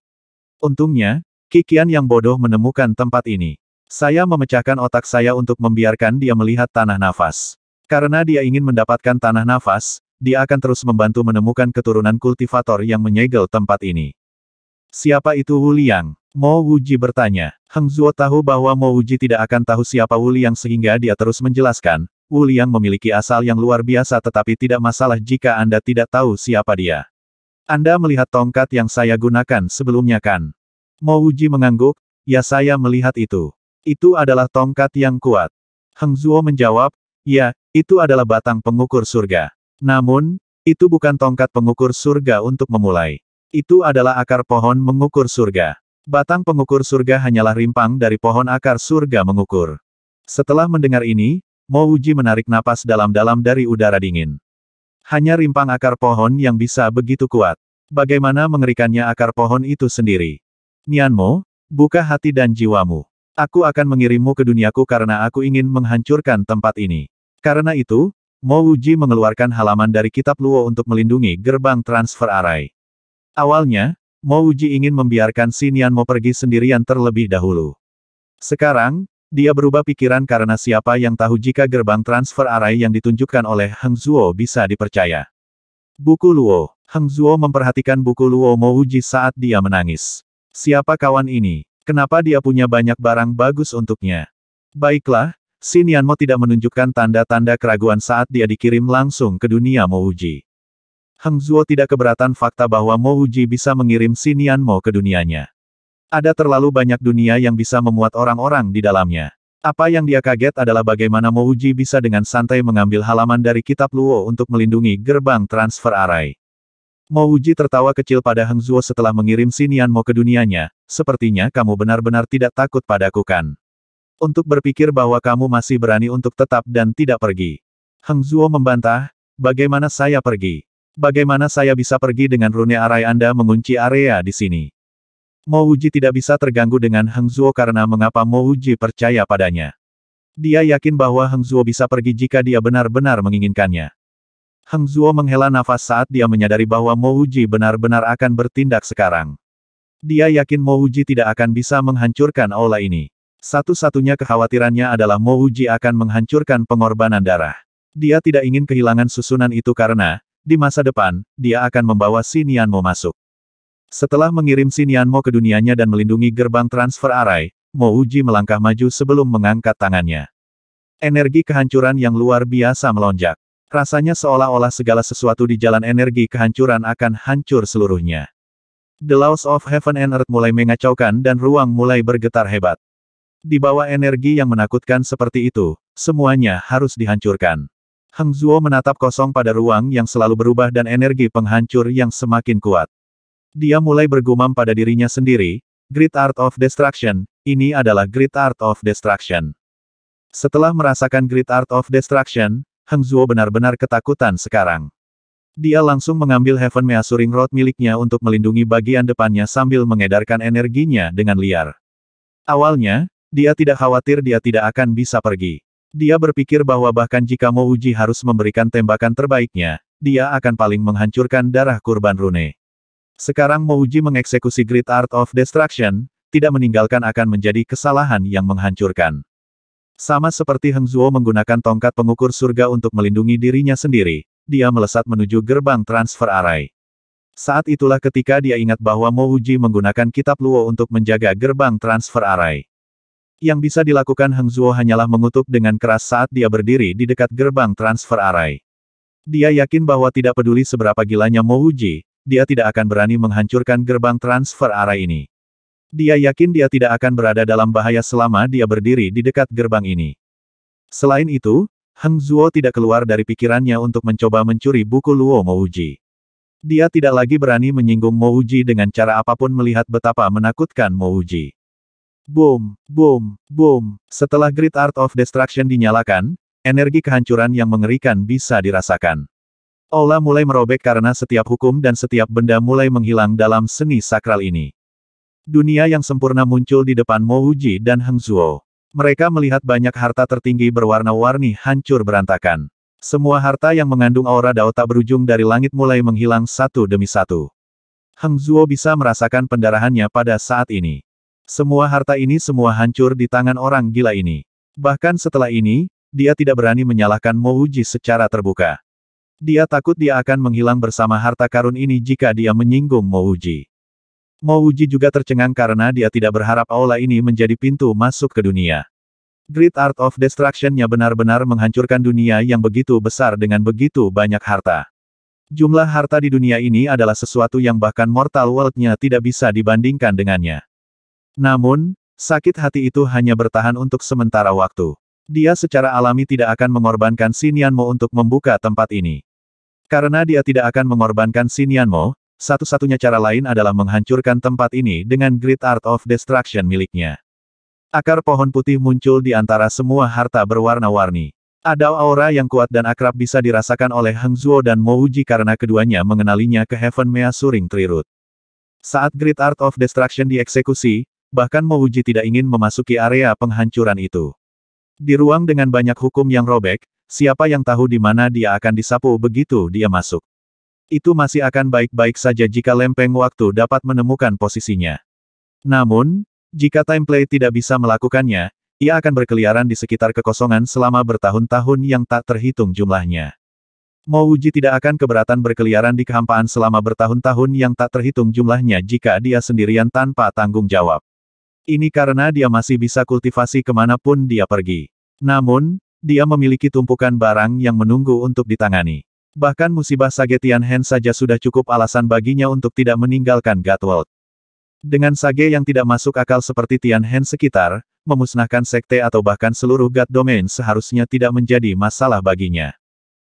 Untungnya, Kikian yang bodoh menemukan tempat ini. Saya memecahkan otak saya untuk membiarkan dia melihat tanah nafas. Karena dia ingin mendapatkan tanah nafas, dia akan terus membantu menemukan keturunan kultivator yang menyegel tempat ini. Siapa itu Wu Liang? Mo Wuji bertanya. Heng Zuo tahu bahwa Mo Wuji tidak akan tahu siapa Wu Liang sehingga dia terus menjelaskan, Wu Liang memiliki asal yang luar biasa tetapi tidak masalah jika Anda tidak tahu siapa dia. Anda melihat tongkat yang saya gunakan sebelumnya kan? Mo Wuji mengangguk, ya saya melihat itu. Itu adalah tongkat yang kuat. Heng Zuo menjawab, ya, itu adalah batang pengukur surga. Namun, itu bukan tongkat pengukur surga untuk memulai. Itu adalah akar pohon mengukur surga. Batang pengukur surga hanyalah rimpang dari pohon akar surga mengukur. Setelah mendengar ini, Mo Uji menarik napas dalam-dalam dari udara dingin. Hanya rimpang akar pohon yang bisa begitu kuat. Bagaimana mengerikannya akar pohon itu sendiri. Nianmo, buka hati dan jiwamu. Aku akan mengirimmu ke duniaku karena aku ingin menghancurkan tempat ini. Karena itu, Mo Uji mengeluarkan halaman dari kitab Luo untuk melindungi gerbang transfer arai. Awalnya, Mo Uji ingin membiarkan Sinian Mo pergi sendirian terlebih dahulu. Sekarang, dia berubah pikiran karena siapa yang tahu jika gerbang transfer arai yang ditunjukkan oleh Heng Zuo bisa dipercaya. Buku Luo. Heng Zuo memperhatikan buku Luo Mo Uji saat dia menangis. Siapa kawan ini? Kenapa dia punya banyak barang bagus untuknya? Baiklah, Sinian Mo tidak menunjukkan tanda-tanda keraguan saat dia dikirim langsung ke dunia Mo Uji. Hang Zuo tidak keberatan fakta bahwa Mo Uji bisa mengirim Sinian Mo ke dunianya. Ada terlalu banyak dunia yang bisa memuat orang-orang di dalamnya. Apa yang dia kaget adalah bagaimana Mo Uji bisa dengan santai mengambil halaman dari kitab Luo untuk melindungi gerbang transfer arai. Mo Uji tertawa kecil pada Hang Zuo setelah mengirim Sinian Mo ke dunianya, sepertinya kamu benar-benar tidak takut padaku kan? Untuk berpikir bahwa kamu masih berani untuk tetap dan tidak pergi. Hang Zuo membantah, bagaimana saya pergi? Bagaimana saya bisa pergi dengan rune arai Anda mengunci area di sini? Mo Uji tidak bisa terganggu dengan Heng Zuo karena mengapa Mo Uji percaya padanya. Dia yakin bahwa Heng Zuo bisa pergi jika dia benar-benar menginginkannya. Heng Zuo menghela nafas saat dia menyadari bahwa Mo Uji benar-benar akan bertindak sekarang. Dia yakin Mo Uji tidak akan bisa menghancurkan aula ini. Satu-satunya kekhawatirannya adalah Mo Uji akan menghancurkan pengorbanan darah. Dia tidak ingin kehilangan susunan itu karena, di masa depan, dia akan membawa Sinianmo masuk. Setelah mengirim Sinianmo ke dunianya dan melindungi gerbang transfer arai, Mo Uji melangkah maju sebelum mengangkat tangannya. Energi kehancuran yang luar biasa melonjak. Rasanya seolah-olah segala sesuatu di jalan energi kehancuran akan hancur seluruhnya. The Laws of Heaven and Earth mulai mengacaukan dan ruang mulai bergetar hebat. Di bawah energi yang menakutkan seperti itu, semuanya harus dihancurkan. Hang Zuo menatap kosong pada ruang yang selalu berubah dan energi penghancur yang semakin kuat. Dia mulai bergumam pada dirinya sendiri, Great Art of Destruction, ini adalah Great Art of Destruction. Setelah merasakan Great Art of Destruction, Hang Zuo benar-benar ketakutan sekarang. Dia langsung mengambil Heaven Measuring Rod miliknya untuk melindungi bagian depannya sambil mengedarkan energinya dengan liar. Awalnya, dia tidak khawatir dia tidak akan bisa pergi. Dia berpikir bahwa bahkan jika Mo Uji harus memberikan tembakan terbaiknya, dia akan paling menghancurkan darah kurban Rune. Sekarang Mo Uji mengeksekusi Great Art of Destruction, tidak meninggalkan akan menjadi kesalahan yang menghancurkan. Sama seperti Heng Zuo menggunakan tongkat pengukur surga untuk melindungi dirinya sendiri, dia melesat menuju gerbang transfer arai. Saat itulah ketika dia ingat bahwa Mo Uji menggunakan kitab Luo untuk menjaga gerbang transfer arai. Yang bisa dilakukan Heng Zuo hanyalah mengutuk dengan keras saat dia berdiri di dekat gerbang transfer arai. Dia yakin bahwa tidak peduli seberapa gilanya Mo Uji, dia tidak akan berani menghancurkan gerbang transfer arai ini. Dia yakin dia tidak akan berada dalam bahaya selama dia berdiri di dekat gerbang ini. Selain itu, Heng Zuo tidak keluar dari pikirannya untuk mencoba mencuri buku Luo Mo Uji. Dia tidak lagi berani menyinggung Mo Uji dengan cara apapun melihat betapa menakutkan Mo Uji. Boom, boom, boom. Setelah Great Art of Destruction dinyalakan, energi kehancuran yang mengerikan bisa dirasakan. Aula mulai merobek karena setiap hukum dan setiap benda mulai menghilang dalam seni sakral ini. Dunia yang sempurna muncul di depan Mo Mouji dan Heng Zuo. Mereka melihat banyak harta tertinggi berwarna-warni hancur berantakan. Semua harta yang mengandung aura Dao tak berujung dari langit mulai menghilang satu demi satu. Heng Zuo bisa merasakan pendarahannya pada saat ini. Semua harta ini semua hancur di tangan orang gila ini. Bahkan setelah ini, dia tidak berani menyalahkan Mouji secara terbuka. Dia takut dia akan menghilang bersama harta karun ini jika dia menyinggung Mouji. Mouji juga tercengang karena dia tidak berharap aula ini menjadi pintu masuk ke dunia. Great Art of Destruction-nya benar-benar menghancurkan dunia yang begitu besar dengan begitu banyak harta. Jumlah harta di dunia ini adalah sesuatu yang bahkan mortal world-nya tidak bisa dibandingkan dengannya. Namun, sakit hati itu hanya bertahan untuk sementara waktu. Dia secara alami tidak akan mengorbankan Sinianmo untuk membuka tempat ini. Karena dia tidak akan mengorbankan Sinianmo, satu-satunya cara lain adalah menghancurkan tempat ini dengan Great Art of Destruction miliknya. Akar pohon putih muncul di antara semua harta berwarna-warni. Ada aura yang kuat dan akrab bisa dirasakan oleh Heng Zhuo dan Mo Uji karena keduanya mengenalinya ke Heaven Mea Suring Trirut. Saat Great Art of Destruction dieksekusi, bahkan Mouji tidak ingin memasuki area penghancuran itu. Di ruang dengan banyak hukum yang robek, siapa yang tahu di mana dia akan disapu begitu dia masuk. Itu masih akan baik-baik saja jika lempeng waktu dapat menemukan posisinya. Namun, jika timeplay tidak bisa melakukannya, ia akan berkeliaran di sekitar kekosongan selama bertahun-tahun yang tak terhitung jumlahnya. Mouji tidak akan keberatan berkeliaran di kehampaan selama bertahun-tahun yang tak terhitung jumlahnya jika dia sendirian tanpa tanggung jawab. Ini karena dia masih bisa kultivasi kemanapun dia pergi. Namun, dia memiliki tumpukan barang yang menunggu untuk ditangani. Bahkan musibah Sage Tianhen saja sudah cukup alasan baginya untuk tidak meninggalkan Gatworld. Dengan sage yang tidak masuk akal seperti Tian sekitar, memusnahkan sekte atau bahkan seluruh God Domain seharusnya tidak menjadi masalah baginya.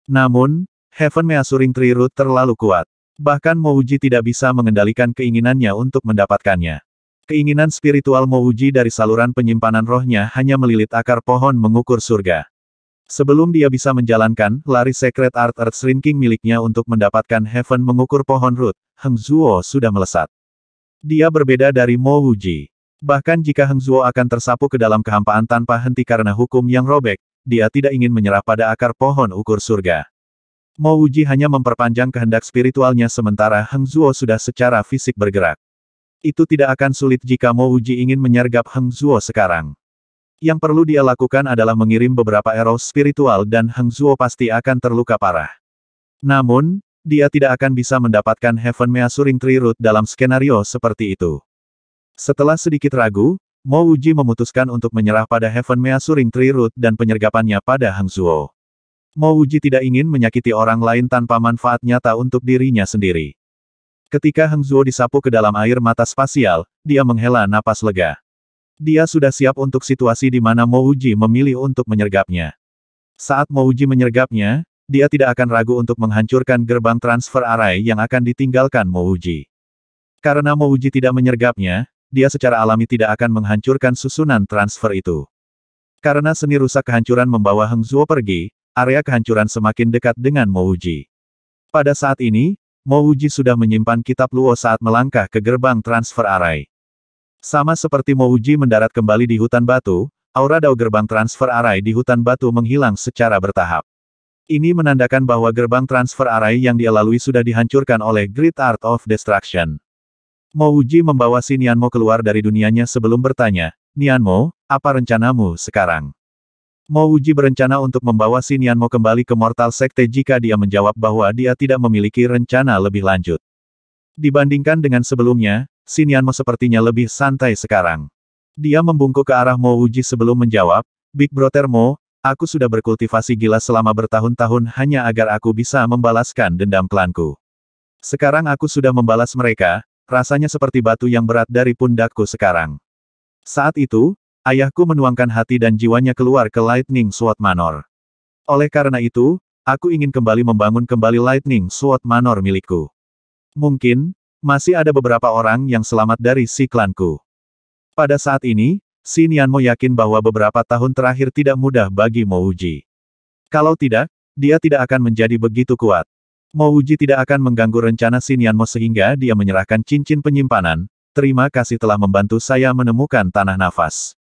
Namun, Heaven Measuring Tree Root terlalu kuat. Bahkan Mouji tidak bisa mengendalikan keinginannya untuk mendapatkannya. Keinginan spiritual Mouji dari saluran penyimpanan rohnya hanya melilit akar pohon mengukur surga. Sebelum dia bisa menjalankan lari Secret Art Earth Shrinking miliknya untuk mendapatkan Heaven mengukur pohon root, Heng Zuo sudah melesat. Dia berbeda dari Mouji. Bahkan jika Heng Zuo akan tersapu ke dalam kehampaan tanpa henti karena hukum yang robek, dia tidak ingin menyerah pada akar pohon ukur surga. Mouji hanya memperpanjang kehendak spiritualnya sementara Heng Zuo sudah secara fisik bergerak. Itu tidak akan sulit jika Mo Uji ingin menyergap Heng Zuo sekarang. Yang perlu dia lakukan adalah mengirim beberapa eros spiritual dan Heng Zuo pasti akan terluka parah. Namun, dia tidak akan bisa mendapatkan Heaven Measuring Tree Root dalam skenario seperti itu. Setelah sedikit ragu, Mo Uji memutuskan untuk menyerah pada Heaven Measuring Tree Root dan penyergapannya pada Heng Zuo. Mo Uji tidak ingin menyakiti orang lain tanpa manfaat nyata untuk dirinya sendiri. Ketika Heng Zuo disapu ke dalam air mata spasial, dia menghela napas lega. Dia sudah siap untuk situasi di mana Mo Uji memilih untuk menyergapnya. Saat Mo Uji menyergapnya, dia tidak akan ragu untuk menghancurkan gerbang transfer arai yang akan ditinggalkan Mo Uji. Karena Mo Uji tidak menyergapnya, dia secara alami tidak akan menghancurkan susunan transfer itu. Karena seni rusak kehancuran membawa Heng Zuo pergi, area kehancuran semakin dekat dengan Mo Uji. Pada saat ini, Mo Uji sudah menyimpan kitab Luo saat melangkah ke gerbang transfer arai. Sama seperti Mo Uji mendarat kembali di hutan batu, aura dao gerbang transfer arai di hutan batu menghilang secara bertahap. Ini menandakan bahwa gerbang transfer arai yang dia lalui sudah dihancurkan oleh Great Art of Destruction. Mo Uji membawa si Nianmo keluar dari dunianya sebelum bertanya, Nianmo, apa rencanamu sekarang? Mo Uji berencana untuk membawa Mo kembali ke Mortal Sekte jika dia menjawab bahwa dia tidak memiliki rencana lebih lanjut. Dibandingkan dengan sebelumnya, Mo sepertinya lebih santai sekarang. Dia membungkuk ke arah Mo Uji sebelum menjawab, Big Brother Mo, aku sudah berkultivasi gila selama bertahun-tahun hanya agar aku bisa membalaskan dendam klanku. Sekarang aku sudah membalas mereka, rasanya seperti batu yang berat dari pundakku sekarang. Saat itu, Ayahku menuangkan hati dan jiwanya keluar ke Lightning Sword Manor. Oleh karena itu, aku ingin kembali membangun kembali Lightning Sword Manor milikku. Mungkin, masih ada beberapa orang yang selamat dari si klanku. Pada saat ini, si Nianmo yakin bahwa beberapa tahun terakhir tidak mudah bagi Mouji. Kalau tidak, dia tidak akan menjadi begitu kuat. Mouji tidak akan mengganggu rencana si Nianmo sehingga dia menyerahkan cincin penyimpanan. Terima kasih telah membantu saya menemukan tanah nafas.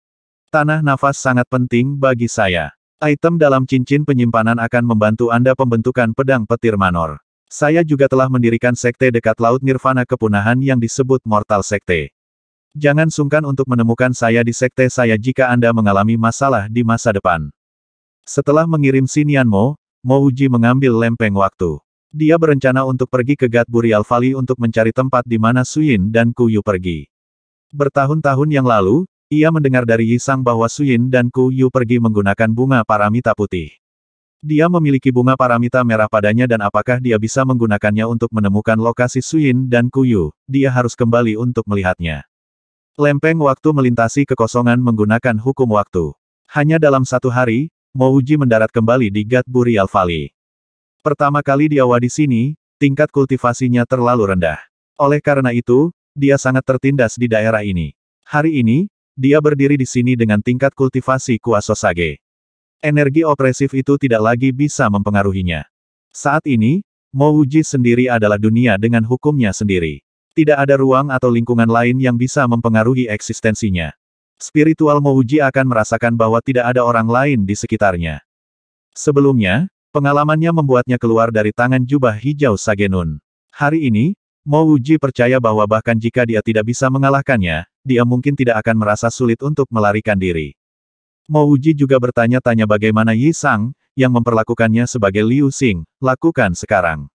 Tanah nafas sangat penting bagi saya. Item dalam cincin penyimpanan akan membantu Anda pembentukan pedang petir manor. Saya juga telah mendirikan sekte dekat Laut Nirvana Kepunahan yang disebut Mortal Sekte. Jangan sungkan untuk menemukan saya di sekte saya jika Anda mengalami masalah di masa depan. Setelah mengirim sinian Mo, Mo Uji mengambil lempeng waktu. Dia berencana untuk pergi ke Gat Burial Valley untuk mencari tempat di mana Suyin dan Kuyu pergi. Bertahun-tahun yang lalu, ia mendengar dari Sang bahwa Suyin dan Ku Yu pergi menggunakan bunga paramita putih. Dia memiliki bunga paramita merah padanya dan apakah dia bisa menggunakannya untuk menemukan lokasi Suyin dan Ku Yu, dia harus kembali untuk melihatnya. Lempeng waktu melintasi kekosongan menggunakan hukum waktu. Hanya dalam satu hari, Mouji mendarat kembali di Gat Burial Valley. Pertama kali dia di sini, tingkat kultivasinya terlalu rendah. Oleh karena itu, dia sangat tertindas di daerah ini. Hari ini, dia berdiri di sini dengan tingkat kultivasi kuasa sage. Energi opresif itu tidak lagi bisa mempengaruhinya. Saat ini, Mouji sendiri adalah dunia dengan hukumnya sendiri. Tidak ada ruang atau lingkungan lain yang bisa mempengaruhi eksistensinya. Spiritual Mouji akan merasakan bahwa tidak ada orang lain di sekitarnya. Sebelumnya, pengalamannya membuatnya keluar dari tangan jubah hijau Sagenun. Hari ini, Mo Wuji percaya bahwa bahkan jika dia tidak bisa mengalahkannya, dia mungkin tidak akan merasa sulit untuk melarikan diri. Mo Wuji juga bertanya-tanya bagaimana Yi Sang, yang memperlakukannya sebagai Liu Xing, lakukan sekarang.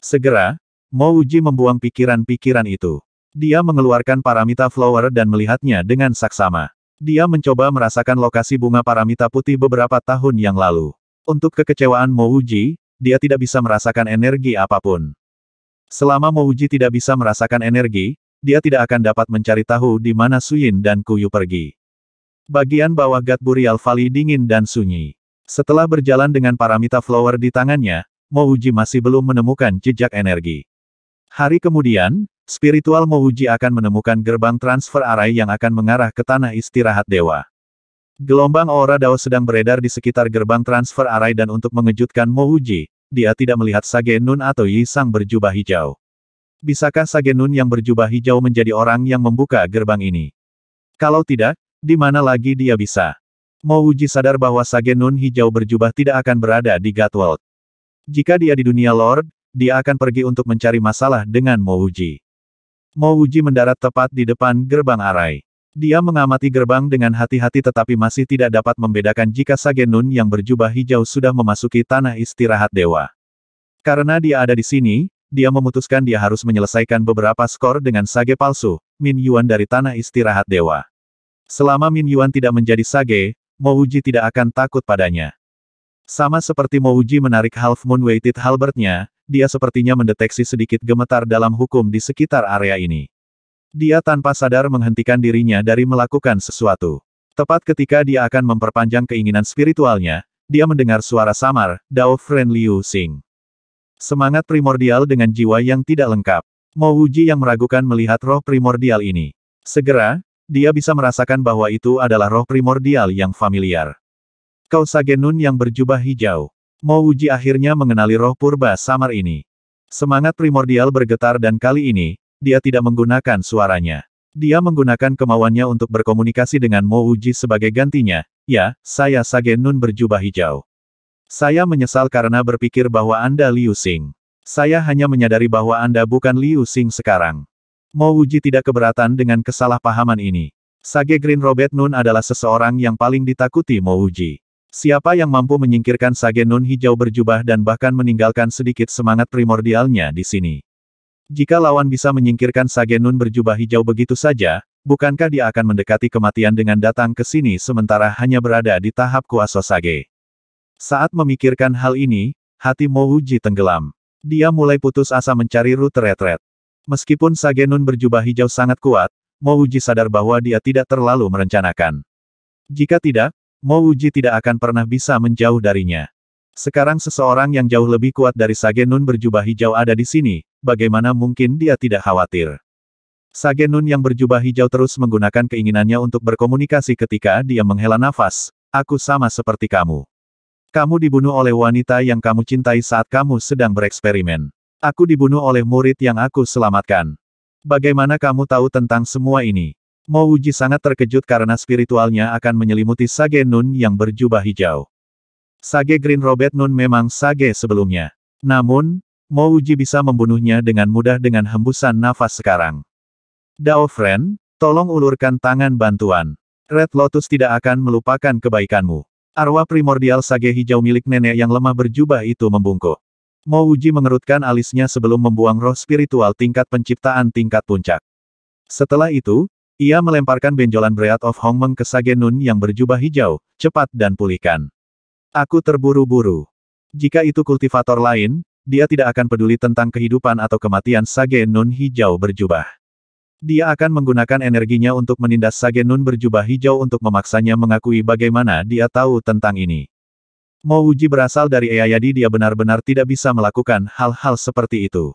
Segera, Mo Wuji membuang pikiran-pikiran itu. Dia mengeluarkan paramita flower dan melihatnya dengan saksama. Dia mencoba merasakan lokasi bunga paramita putih beberapa tahun yang lalu. Untuk kekecewaan Mo Wuji, dia tidak bisa merasakan energi apapun. Selama Mouji tidak bisa merasakan energi, dia tidak akan dapat mencari tahu di mana Suyin dan Kuyu pergi. Bagian bawah Gat Burial Valley dingin dan sunyi. Setelah berjalan dengan paramita flower di tangannya, Mouji masih belum menemukan jejak energi. Hari kemudian, spiritual Mouji akan menemukan gerbang transfer arai yang akan mengarah ke tanah istirahat dewa. Gelombang aura Dao sedang beredar di sekitar gerbang transfer arai dan untuk mengejutkan Mouji, dia tidak melihat Sage Nun atau Yi Sang berjubah hijau. Bisakah Sage Nun yang berjubah hijau menjadi orang yang membuka gerbang ini? Kalau tidak, di mana lagi dia bisa? Mo Uji sadar bahwa Sage Nun hijau berjubah tidak akan berada di Gatworld. Jika dia di dunia Lord, dia akan pergi untuk mencari masalah dengan Mo Uji. mendarat tepat di depan gerbang arai. Dia mengamati gerbang dengan hati-hati tetapi masih tidak dapat membedakan jika Sagenun yang berjubah hijau sudah memasuki tanah istirahat dewa. Karena dia ada di sini, dia memutuskan dia harus menyelesaikan beberapa skor dengan sage palsu, Min Yuan dari tanah istirahat dewa. Selama Min Yuan tidak menjadi sage, Mouji tidak akan takut padanya. Sama seperti Mouji menarik Half Moon Weighted Halbertnya, dia sepertinya mendeteksi sedikit gemetar dalam hukum di sekitar area ini. Dia tanpa sadar menghentikan dirinya dari melakukan sesuatu. Tepat ketika dia akan memperpanjang keinginan spiritualnya, dia mendengar suara samar, Dao Friend Liu Xing. Semangat primordial dengan jiwa yang tidak lengkap. Mo Wuji yang meragukan melihat roh primordial ini. Segera, dia bisa merasakan bahwa itu adalah roh primordial yang familiar. Kau Sagenun yang berjubah hijau. Mo Wuji akhirnya mengenali roh purba samar ini. Semangat primordial bergetar dan kali ini, dia tidak menggunakan suaranya. Dia menggunakan kemauannya untuk berkomunikasi dengan Mo Uji sebagai gantinya, ya, saya Sagenun berjubah hijau. Saya menyesal karena berpikir bahwa Anda Liu Xing. Saya hanya menyadari bahwa Anda bukan Liu Xing sekarang. Mo Uji tidak keberatan dengan kesalahpahaman ini. Sage Green Robert Nun adalah seseorang yang paling ditakuti Mo Uji. Siapa yang mampu menyingkirkan Sage Nun hijau berjubah dan bahkan meninggalkan sedikit semangat primordialnya di sini? Jika lawan bisa menyingkirkan Sage Nun berjubah hijau begitu saja, bukankah dia akan mendekati kematian dengan datang ke sini sementara hanya berada di tahap kuasa Sage? Saat memikirkan hal ini, hati Mouji tenggelam. Dia mulai putus asa mencari rute retret. Meskipun Sage Nun berjubah hijau sangat kuat, Mouji sadar bahwa dia tidak terlalu merencanakan. Jika tidak, Mouji tidak akan pernah bisa menjauh darinya. Sekarang seseorang yang jauh lebih kuat dari Sage Nun berjubah hijau ada di sini, bagaimana mungkin dia tidak khawatir. Sage Nun yang berjubah hijau terus menggunakan keinginannya untuk berkomunikasi ketika dia menghela nafas, aku sama seperti kamu. Kamu dibunuh oleh wanita yang kamu cintai saat kamu sedang bereksperimen. Aku dibunuh oleh murid yang aku selamatkan. Bagaimana kamu tahu tentang semua ini? Mo Uji sangat terkejut karena spiritualnya akan menyelimuti Sage Nun yang berjubah hijau. Sage Green Robert Nun memang Sage sebelumnya. Namun, Mo Wuji bisa membunuhnya dengan mudah dengan hembusan nafas sekarang. Dao Friend, tolong ulurkan tangan bantuan. Red Lotus tidak akan melupakan kebaikanmu. Arwah primordial sage hijau milik nenek yang lemah berjubah itu membungkuk. Mo Wuji mengerutkan alisnya sebelum membuang roh spiritual tingkat penciptaan tingkat puncak. Setelah itu, ia melemparkan benjolan Breath of Hong Meng ke Sage Nun yang berjubah hijau, cepat dan pulihkan. Aku terburu-buru. Jika itu kultivator lain, dia tidak akan peduli tentang kehidupan atau kematian Sage Nun hijau berjubah. Dia akan menggunakan energinya untuk menindas Sage Nun berjubah hijau untuk memaksanya mengakui bagaimana dia tahu tentang ini. uji berasal dari Eyayadi dia benar-benar tidak bisa melakukan hal-hal seperti itu.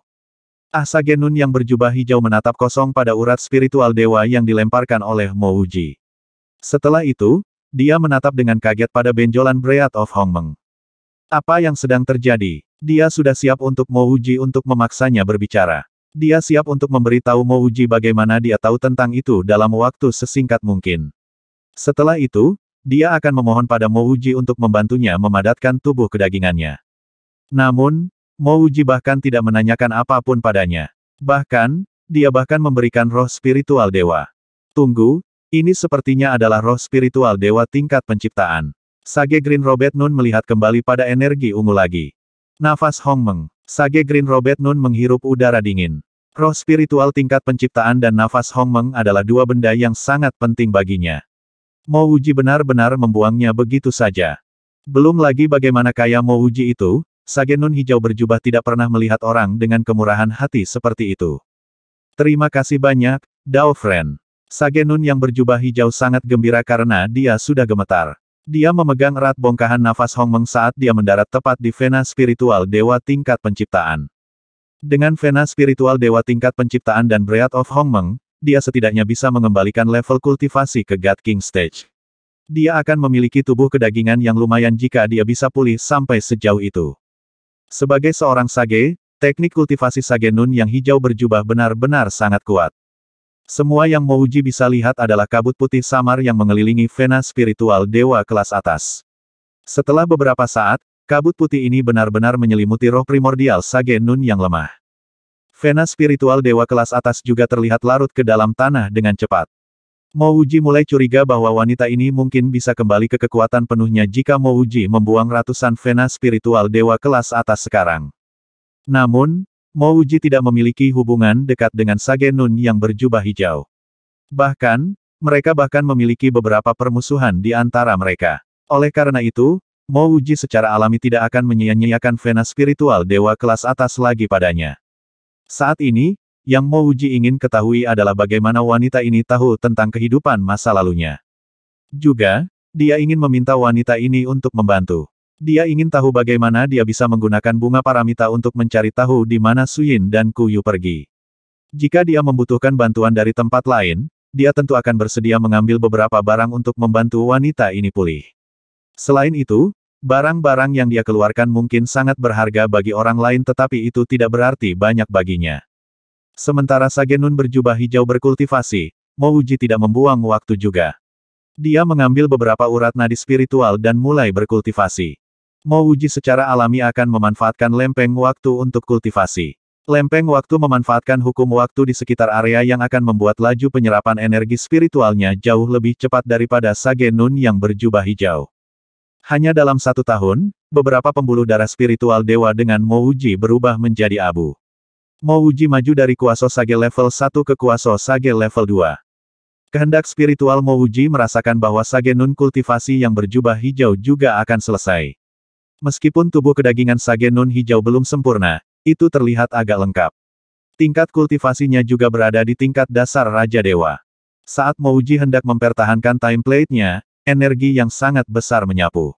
Ah Sage Nun yang berjubah hijau menatap kosong pada urat spiritual dewa yang dilemparkan oleh Uji. Setelah itu, dia menatap dengan kaget pada benjolan Breath of Hongmeng. Apa yang sedang terjadi? Dia sudah siap untuk Mouji untuk memaksanya berbicara. Dia siap untuk memberitahu Mouji bagaimana dia tahu tentang itu dalam waktu sesingkat mungkin. Setelah itu, dia akan memohon pada Mouji untuk membantunya memadatkan tubuh kedagingannya. Namun, Mouji bahkan tidak menanyakan apapun padanya. Bahkan, dia bahkan memberikan roh spiritual dewa. Tunggu, ini sepertinya adalah roh spiritual dewa tingkat penciptaan. Sage Green Robert Nun melihat kembali pada energi ungu lagi. Nafas Hong Meng, Sage Green Robert Nun menghirup udara dingin. Roh spiritual tingkat penciptaan dan nafas Hong Meng adalah dua benda yang sangat penting baginya. Mo Uji benar-benar membuangnya begitu saja. Belum lagi bagaimana kaya Mo Uji itu, Sage Nun hijau berjubah tidak pernah melihat orang dengan kemurahan hati seperti itu. Terima kasih banyak, Dao Friend. Sage Nun yang berjubah hijau sangat gembira karena dia sudah gemetar. Dia memegang erat bongkahan nafas Hong Meng saat dia mendarat tepat di vena spiritual Dewa Tingkat Penciptaan. Dengan vena spiritual Dewa Tingkat Penciptaan dan Breath of Hong Meng, dia setidaknya bisa mengembalikan level kultivasi ke God King Stage. Dia akan memiliki tubuh kedagingan yang lumayan jika dia bisa pulih sampai sejauh itu. Sebagai seorang sage, teknik kultivasi sage nun yang hijau berjubah benar-benar sangat kuat. Semua yang Mouji bisa lihat adalah kabut putih samar yang mengelilingi vena spiritual dewa kelas atas. Setelah beberapa saat, kabut putih ini benar-benar menyelimuti roh primordial Sage Nun yang lemah. Vena spiritual dewa kelas atas juga terlihat larut ke dalam tanah dengan cepat. Mouji mulai curiga bahwa wanita ini mungkin bisa kembali ke kekuatan penuhnya jika Mouji membuang ratusan vena spiritual dewa kelas atas sekarang. Namun, Mouji tidak memiliki hubungan dekat dengan Sage Nun yang berjubah hijau. Bahkan, mereka bahkan memiliki beberapa permusuhan di antara mereka. Oleh karena itu, Mouji secara alami tidak akan menyia-nyiakan vena spiritual dewa kelas atas lagi padanya. Saat ini, yang Mouji ingin ketahui adalah bagaimana wanita ini tahu tentang kehidupan masa lalunya. Juga, dia ingin meminta wanita ini untuk membantu. Dia ingin tahu bagaimana dia bisa menggunakan bunga paramita untuk mencari tahu di mana Suyin dan Kuyu pergi. Jika dia membutuhkan bantuan dari tempat lain, dia tentu akan bersedia mengambil beberapa barang untuk membantu wanita ini pulih. Selain itu, barang-barang yang dia keluarkan mungkin sangat berharga bagi orang lain tetapi itu tidak berarti banyak baginya. Sementara Sagenun berjubah hijau berkultivasi, Mouji tidak membuang waktu juga. Dia mengambil beberapa urat nadi spiritual dan mulai berkultivasi. Mo Uji secara alami akan memanfaatkan lempeng waktu untuk kultivasi. Lempeng waktu memanfaatkan hukum waktu di sekitar area yang akan membuat laju penyerapan energi spiritualnya jauh lebih cepat daripada Sage Nun yang berjubah hijau. Hanya dalam satu tahun, beberapa pembuluh darah spiritual dewa dengan Mo Uji berubah menjadi abu. Mo Uji maju dari Kuaso Sage level 1 ke Kuaso Sage level 2. Kehendak spiritual Uji merasakan bahwa Sage Nun kultivasi yang berjubah hijau juga akan selesai. Meskipun tubuh kedagingan sage nun hijau belum sempurna, itu terlihat agak lengkap. Tingkat kultivasinya juga berada di tingkat dasar Raja Dewa. Saat Mouji hendak mempertahankan template-nya, energi yang sangat besar menyapu.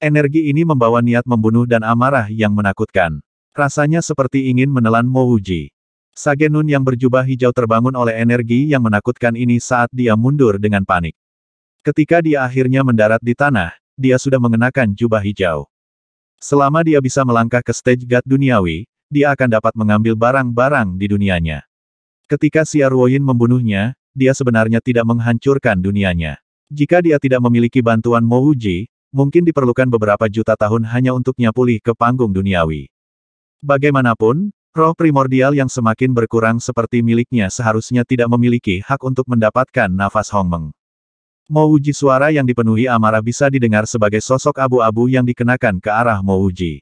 Energi ini membawa niat membunuh dan amarah yang menakutkan. Rasanya seperti ingin menelan Mouji. Sagenun yang berjubah hijau terbangun oleh energi yang menakutkan ini saat dia mundur dengan panik. Ketika dia akhirnya mendarat di tanah, dia sudah mengenakan jubah hijau. Selama dia bisa melangkah ke stage God duniawi, dia akan dapat mengambil barang-barang di dunianya. Ketika Siarwoin membunuhnya, dia sebenarnya tidak menghancurkan dunianya. Jika dia tidak memiliki bantuan Mouji, mungkin diperlukan beberapa juta tahun hanya untuknya pulih ke panggung duniawi. Bagaimanapun, roh primordial yang semakin berkurang seperti miliknya seharusnya tidak memiliki hak untuk mendapatkan nafas Hongmeng. Mouji suara yang dipenuhi amarah bisa didengar sebagai sosok abu-abu yang dikenakan ke arah Mouji.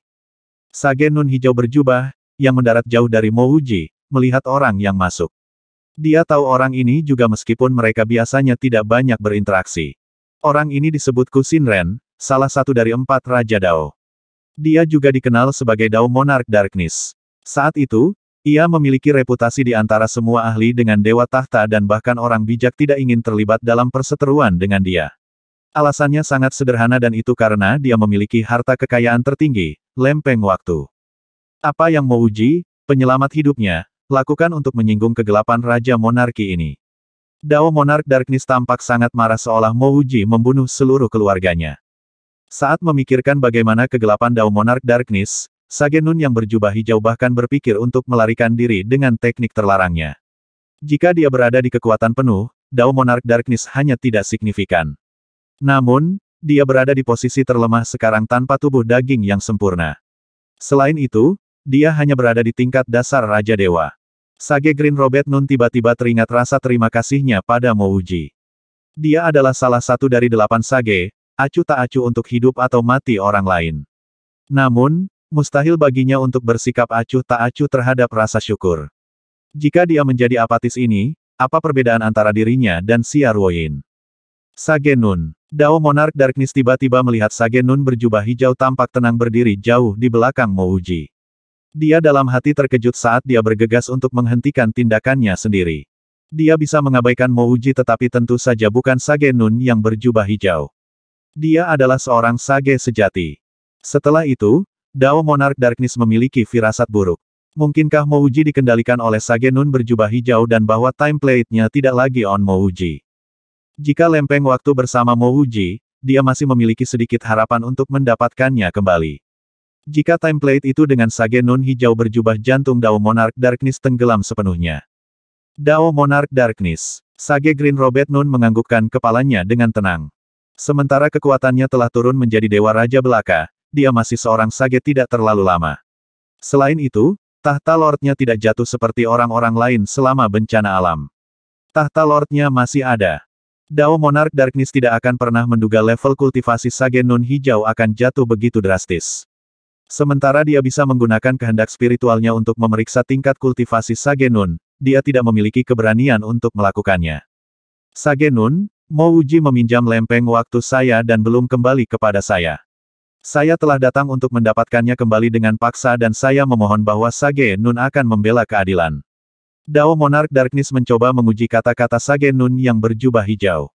Sage Nun hijau berjubah, yang mendarat jauh dari Mouji, melihat orang yang masuk. Dia tahu orang ini juga meskipun mereka biasanya tidak banyak berinteraksi. Orang ini disebut Kusinren, salah satu dari empat Raja Dao. Dia juga dikenal sebagai Dao Monarch Darkness. Saat itu, ia memiliki reputasi di antara semua ahli dengan dewa tahta dan bahkan orang bijak tidak ingin terlibat dalam perseteruan dengan dia. Alasannya sangat sederhana dan itu karena dia memiliki harta kekayaan tertinggi, lempeng waktu. Apa yang mau uji, penyelamat hidupnya, lakukan untuk menyinggung kegelapan Raja Monarki ini. Dao Monark Darkness tampak sangat marah seolah mau uji membunuh seluruh keluarganya. Saat memikirkan bagaimana kegelapan Dao Monark Darkness, Sagenun yang berjubah hijau bahkan berpikir untuk melarikan diri dengan teknik terlarangnya. Jika dia berada di kekuatan penuh, Dao Monarch Darkness hanya tidak signifikan. Namun, dia berada di posisi terlemah sekarang tanpa tubuh daging yang sempurna. Selain itu, dia hanya berada di tingkat dasar Raja Dewa. Sage Green Robert Nun tiba-tiba teringat rasa terima kasihnya pada Mouji. Dia adalah salah satu dari delapan Sage, acu tak acu untuk hidup atau mati orang lain. Namun, Mustahil baginya untuk bersikap acuh tak acuh terhadap rasa syukur. Jika dia menjadi apatis ini, apa perbedaan antara dirinya dan Xia Ruoyin? Sagenun. Dao Monark Darkness tiba-tiba melihat Sagenun berjubah hijau tampak tenang berdiri jauh di belakang Mouji. Dia dalam hati terkejut saat dia bergegas untuk menghentikan tindakannya sendiri. Dia bisa mengabaikan Mouji tetapi tentu saja bukan Sagenun yang berjubah hijau. Dia adalah seorang Sage sejati. Setelah itu, Dao Monarch Darkness memiliki firasat buruk. Mungkinkah Mouji dikendalikan oleh Sage Nun berjubah hijau dan bahwa time plate-nya tidak lagi on Mouji? Jika lempeng waktu bersama Mouji, dia masih memiliki sedikit harapan untuk mendapatkannya kembali. Jika time itu dengan Sage Nun hijau berjubah jantung Dao Monarch Darkness tenggelam sepenuhnya. Dao Monarch Darkness. Sage Green Robert Nun menganggukkan kepalanya dengan tenang. Sementara kekuatannya telah turun menjadi Dewa Raja Belaka, dia masih seorang sage tidak terlalu lama. Selain itu, tahta lordnya tidak jatuh seperti orang-orang lain selama bencana alam. Tahta lordnya masih ada. Dao Monarch Darkness tidak akan pernah menduga level kultivasi sage nun hijau akan jatuh begitu drastis. Sementara dia bisa menggunakan kehendak spiritualnya untuk memeriksa tingkat kultivasi sage nun, dia tidak memiliki keberanian untuk melakukannya. Sage nun, Uji meminjam lempeng waktu saya dan belum kembali kepada saya. Saya telah datang untuk mendapatkannya kembali dengan paksa dan saya memohon bahwa Sage Nun akan membela keadilan. Dao Monarch Darkness mencoba menguji kata-kata Sage Nun yang berjubah hijau.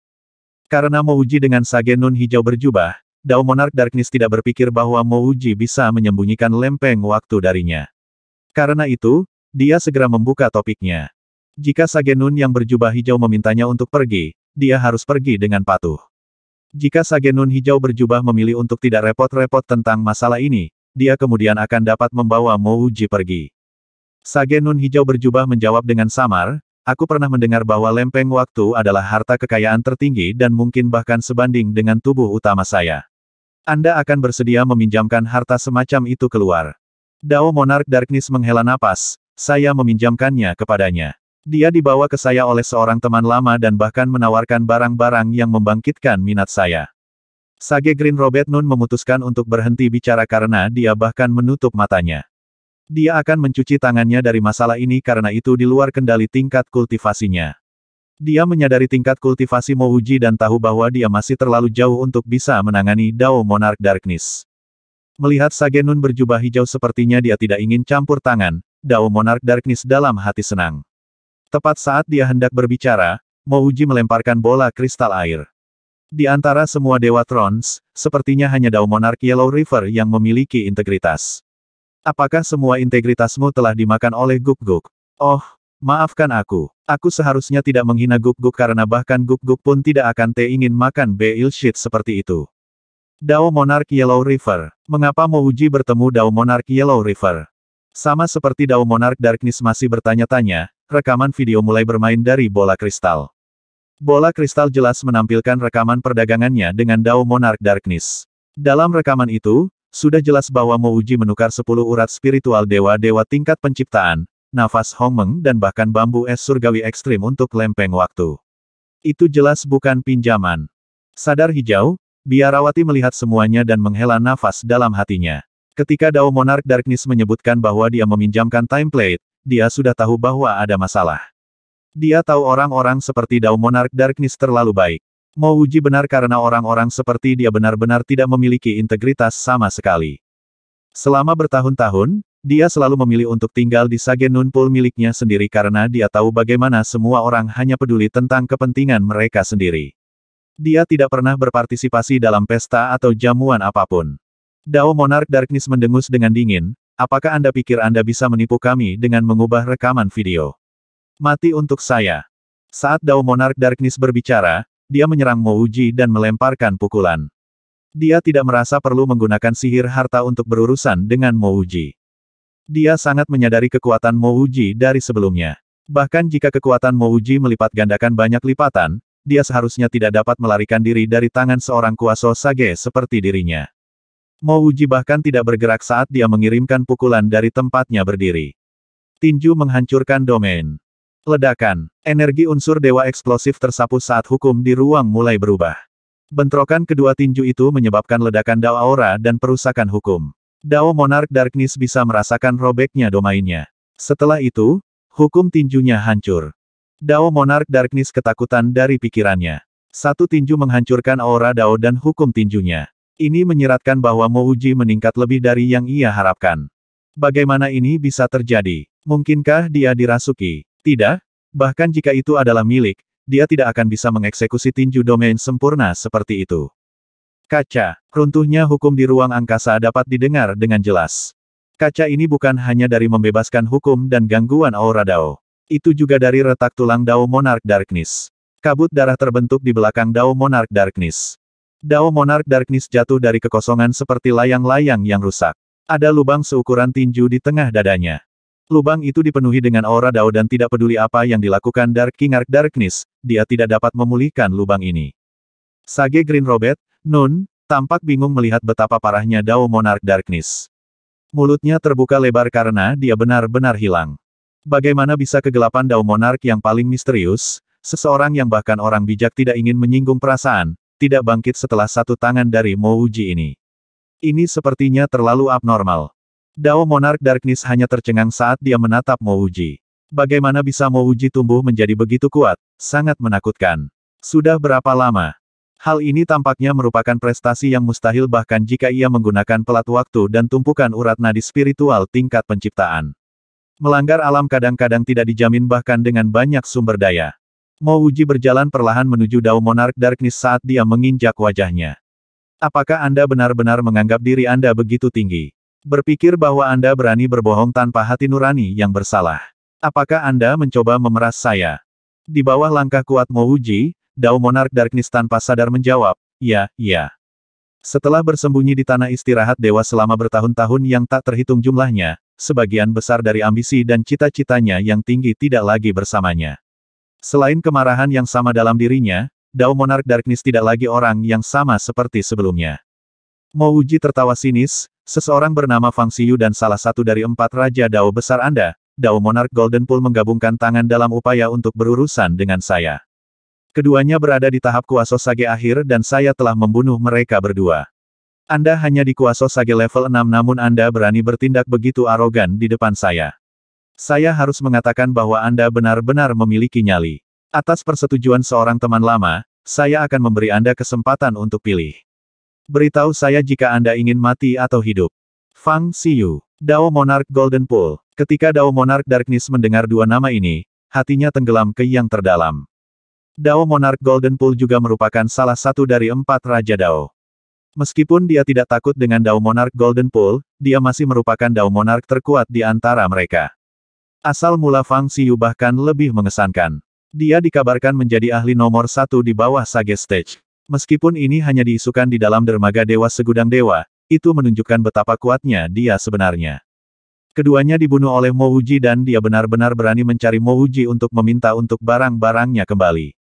Karena uji dengan Sage Nun hijau berjubah, Dao Monarch Darkness tidak berpikir bahwa uji bisa menyembunyikan lempeng waktu darinya. Karena itu, dia segera membuka topiknya. Jika Sage Nun yang berjubah hijau memintanya untuk pergi, dia harus pergi dengan patuh. Jika Sagenun hijau berjubah memilih untuk tidak repot-repot tentang masalah ini, dia kemudian akan dapat membawa Uji pergi. Sagenun hijau berjubah menjawab dengan samar, aku pernah mendengar bahwa lempeng waktu adalah harta kekayaan tertinggi dan mungkin bahkan sebanding dengan tubuh utama saya. Anda akan bersedia meminjamkan harta semacam itu keluar. Dao Monark Darkness menghela napas, saya meminjamkannya kepadanya. Dia dibawa ke saya oleh seorang teman lama dan bahkan menawarkan barang-barang yang membangkitkan minat saya. Sage Green Robert Nun memutuskan untuk berhenti bicara karena dia bahkan menutup matanya. Dia akan mencuci tangannya dari masalah ini karena itu di luar kendali tingkat kultivasinya. Dia menyadari tingkat kultivasi Mouji dan tahu bahwa dia masih terlalu jauh untuk bisa menangani Dao Monarch Darkness. Melihat Sage Nun berjubah hijau sepertinya dia tidak ingin campur tangan, Dao Monarch Darkness dalam hati senang. Tepat saat dia hendak berbicara, Mouji melemparkan bola kristal air. Di antara semua Dewa Trons, sepertinya hanya Dao Monarch Yellow River yang memiliki integritas. Apakah semua integritasmu telah dimakan oleh Guk-Guk? Oh, maafkan aku. Aku seharusnya tidak menghina Guk-Guk karena bahkan Guk-Guk pun tidak akan te ingin makan Beil Shit seperti itu. Dao Monarch Yellow River. Mengapa Mouji bertemu Dao Monarch Yellow River? Sama seperti Dao Monarch Darkness masih bertanya-tanya, rekaman video mulai bermain dari bola kristal. Bola kristal jelas menampilkan rekaman perdagangannya dengan Dao Monarch Darkness. Dalam rekaman itu, sudah jelas bahwa Uji menukar 10 urat spiritual dewa-dewa tingkat penciptaan, nafas Hong Meng, dan bahkan bambu es surgawi ekstrim untuk lempeng waktu. Itu jelas bukan pinjaman. Sadar hijau, Biarawati melihat semuanya dan menghela nafas dalam hatinya. Ketika Dao Monarch Darkness menyebutkan bahwa dia meminjamkan template, dia sudah tahu bahwa ada masalah. Dia tahu orang-orang seperti Dao Monarch Darkness terlalu baik. Mau uji benar karena orang-orang seperti dia benar-benar tidak memiliki integritas sama sekali. Selama bertahun-tahun, dia selalu memilih untuk tinggal di Sage Nunpul miliknya sendiri karena dia tahu bagaimana semua orang hanya peduli tentang kepentingan mereka sendiri. Dia tidak pernah berpartisipasi dalam pesta atau jamuan apapun. Dao Monarch Darkness mendengus dengan dingin, Apakah Anda pikir Anda bisa menipu kami dengan mengubah rekaman video? Mati untuk saya. Saat Dao Monarch Darkness berbicara, dia menyerang Mo Uji dan melemparkan pukulan. Dia tidak merasa perlu menggunakan sihir harta untuk berurusan dengan Mo Uji. Dia sangat menyadari kekuatan Mo Uji dari sebelumnya. Bahkan jika kekuatan Mo Uji melipat gandakan banyak lipatan, dia seharusnya tidak dapat melarikan diri dari tangan seorang kuaso sage seperti dirinya. Mo Wuji bahkan tidak bergerak saat dia mengirimkan pukulan dari tempatnya berdiri. Tinju menghancurkan domain. Ledakan. Energi unsur dewa eksplosif tersapu saat hukum di ruang mulai berubah. Bentrokan kedua tinju itu menyebabkan ledakan Dao Aura dan perusakan hukum. Dao Monarch Darkness bisa merasakan robeknya domainnya. Setelah itu, hukum tinjunya hancur. Dao Monarch Darkness ketakutan dari pikirannya. Satu tinju menghancurkan aura Dao dan hukum tinjunya. Ini menyiratkan bahwa Mouji meningkat lebih dari yang ia harapkan. Bagaimana ini bisa terjadi? Mungkinkah dia dirasuki? Tidak. Bahkan jika itu adalah milik, dia tidak akan bisa mengeksekusi tinju domain sempurna seperti itu. Kaca, runtuhnya hukum di ruang angkasa dapat didengar dengan jelas. Kaca ini bukan hanya dari membebaskan hukum dan gangguan aura Dao. Itu juga dari retak tulang Dao Monarch Darkness. Kabut darah terbentuk di belakang Dao Monarch Darkness. Dao Monarch Darkness jatuh dari kekosongan seperti layang-layang yang rusak. Ada lubang seukuran tinju di tengah dadanya. Lubang itu dipenuhi dengan aura Dao dan tidak peduli apa yang dilakukan Dark King Ark Darkness, dia tidak dapat memulihkan lubang ini. Sage Green Robert, Nun, tampak bingung melihat betapa parahnya Dao Monarch Darkness. Mulutnya terbuka lebar karena dia benar-benar hilang. Bagaimana bisa kegelapan Dao Monarch yang paling misterius, seseorang yang bahkan orang bijak tidak ingin menyinggung perasaan, tidak bangkit setelah satu tangan dari Mouji ini. Ini sepertinya terlalu abnormal. Dao Monark Darkness hanya tercengang saat dia menatap Mouji. Bagaimana bisa Mouji tumbuh menjadi begitu kuat? Sangat menakutkan. Sudah berapa lama? Hal ini tampaknya merupakan prestasi yang mustahil bahkan jika ia menggunakan pelat waktu dan tumpukan urat nadi spiritual tingkat penciptaan. Melanggar alam kadang-kadang tidak dijamin bahkan dengan banyak sumber daya. Mo Uji berjalan perlahan menuju Dao Monarch Darkness saat dia menginjak wajahnya. Apakah Anda benar-benar menganggap diri Anda begitu tinggi? Berpikir bahwa Anda berani berbohong tanpa hati nurani yang bersalah. Apakah Anda mencoba memeras saya? Di bawah langkah kuat Mo Uji, Dao Monarch Darkness tanpa sadar menjawab, ya, ya. Setelah bersembunyi di tanah istirahat dewa selama bertahun-tahun yang tak terhitung jumlahnya, sebagian besar dari ambisi dan cita-citanya yang tinggi tidak lagi bersamanya. Selain kemarahan yang sama dalam dirinya, Dao Monarch Darkness tidak lagi orang yang sama seperti sebelumnya. Mouji tertawa sinis, seseorang bernama Fang Siyu dan salah satu dari empat Raja Dao Besar Anda, Dao Monarch Golden Pool menggabungkan tangan dalam upaya untuk berurusan dengan saya. Keduanya berada di tahap kuasa sage akhir dan saya telah membunuh mereka berdua. Anda hanya di kuasa sage level 6 namun Anda berani bertindak begitu arogan di depan saya. Saya harus mengatakan bahwa Anda benar-benar memiliki nyali. Atas persetujuan seorang teman lama, saya akan memberi Anda kesempatan untuk pilih. Beritahu saya jika Anda ingin mati atau hidup. Fang Siyu, Dao Monarch Golden Pool. Ketika Dao Monarch Darkness mendengar dua nama ini, hatinya tenggelam ke yang terdalam. Dao Monarch Golden Pool juga merupakan salah satu dari empat Raja Dao. Meskipun dia tidak takut dengan Dao Monarch Golden Pool, dia masih merupakan Dao Monarch terkuat di antara mereka. Asal mula Fang Siyu bahkan lebih mengesankan. Dia dikabarkan menjadi ahli nomor satu di bawah Sage Stage. Meskipun ini hanya diisukan di dalam dermaga Dewa Segudang Dewa, itu menunjukkan betapa kuatnya dia sebenarnya. Keduanya dibunuh oleh Mouji dan dia benar-benar berani mencari Mouji untuk meminta untuk barang-barangnya kembali.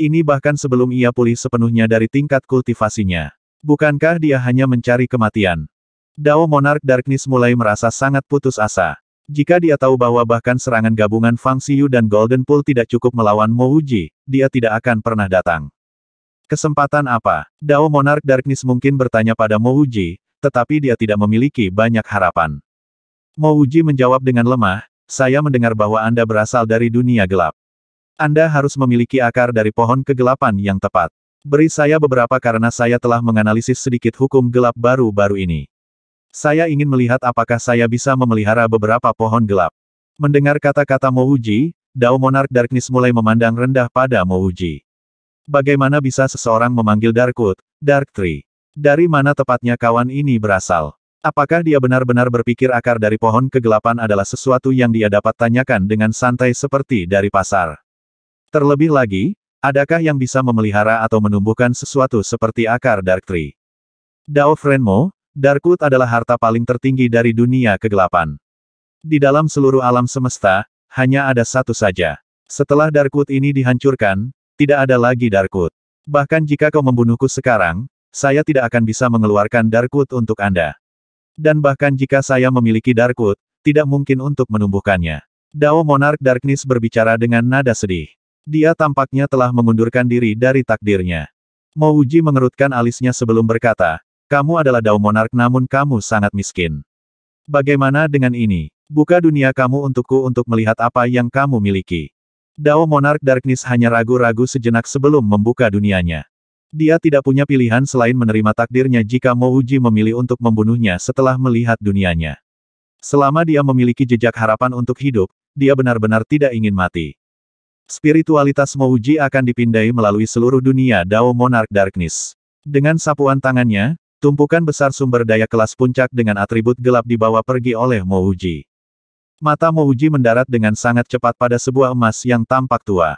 Ini bahkan sebelum ia pulih sepenuhnya dari tingkat kultivasinya. Bukankah dia hanya mencari kematian? Dao Monarch Darkness mulai merasa sangat putus asa. Jika dia tahu bahwa bahkan serangan gabungan Fang Xiu dan Golden Pool tidak cukup melawan Mo Wuji, dia tidak akan pernah datang. Kesempatan apa? Dao Monarch Darkness mungkin bertanya pada Mo Wuji, tetapi dia tidak memiliki banyak harapan. Mo Wuji menjawab dengan lemah, saya mendengar bahwa Anda berasal dari dunia gelap. Anda harus memiliki akar dari pohon kegelapan yang tepat. Beri saya beberapa karena saya telah menganalisis sedikit hukum gelap baru-baru ini. Saya ingin melihat apakah saya bisa memelihara beberapa pohon gelap. Mendengar kata-kata Mouji, Dao Monarch Darkness mulai memandang rendah pada Mouji. Bagaimana bisa seseorang memanggil Darkwood, Dark Tree? Dari mana tepatnya kawan ini berasal? Apakah dia benar-benar berpikir akar dari pohon kegelapan adalah sesuatu yang dia dapat tanyakan dengan santai seperti dari pasar? Terlebih lagi, adakah yang bisa memelihara atau menumbuhkan sesuatu seperti akar Dark Tree? Dao Frenmo, Darkwood adalah harta paling tertinggi dari dunia kegelapan. Di dalam seluruh alam semesta, hanya ada satu saja. Setelah Darkwood ini dihancurkan, tidak ada lagi Darkwood. Bahkan jika kau membunuhku sekarang, saya tidak akan bisa mengeluarkan Darkwood untuk Anda. Dan bahkan jika saya memiliki Darkwood, tidak mungkin untuk menumbuhkannya. Dao Monarch Darkness berbicara dengan nada sedih. Dia tampaknya telah mengundurkan diri dari takdirnya. Mouji mengerutkan alisnya sebelum berkata, kamu adalah Dao Monark namun kamu sangat miskin. Bagaimana dengan ini? Buka dunia kamu untukku untuk melihat apa yang kamu miliki. Dao Monark Darkness hanya ragu-ragu sejenak sebelum membuka dunianya. Dia tidak punya pilihan selain menerima takdirnya jika Mouji memilih untuk membunuhnya setelah melihat dunianya. Selama dia memiliki jejak harapan untuk hidup, dia benar-benar tidak ingin mati. Spiritualitas Mouji akan dipindai melalui seluruh dunia Dao Monark Darkness. Dengan sapuan tangannya, Tumpukan besar sumber daya kelas puncak dengan atribut gelap dibawa pergi oleh Mouji. Mata Mouji mendarat dengan sangat cepat pada sebuah emas yang tampak tua.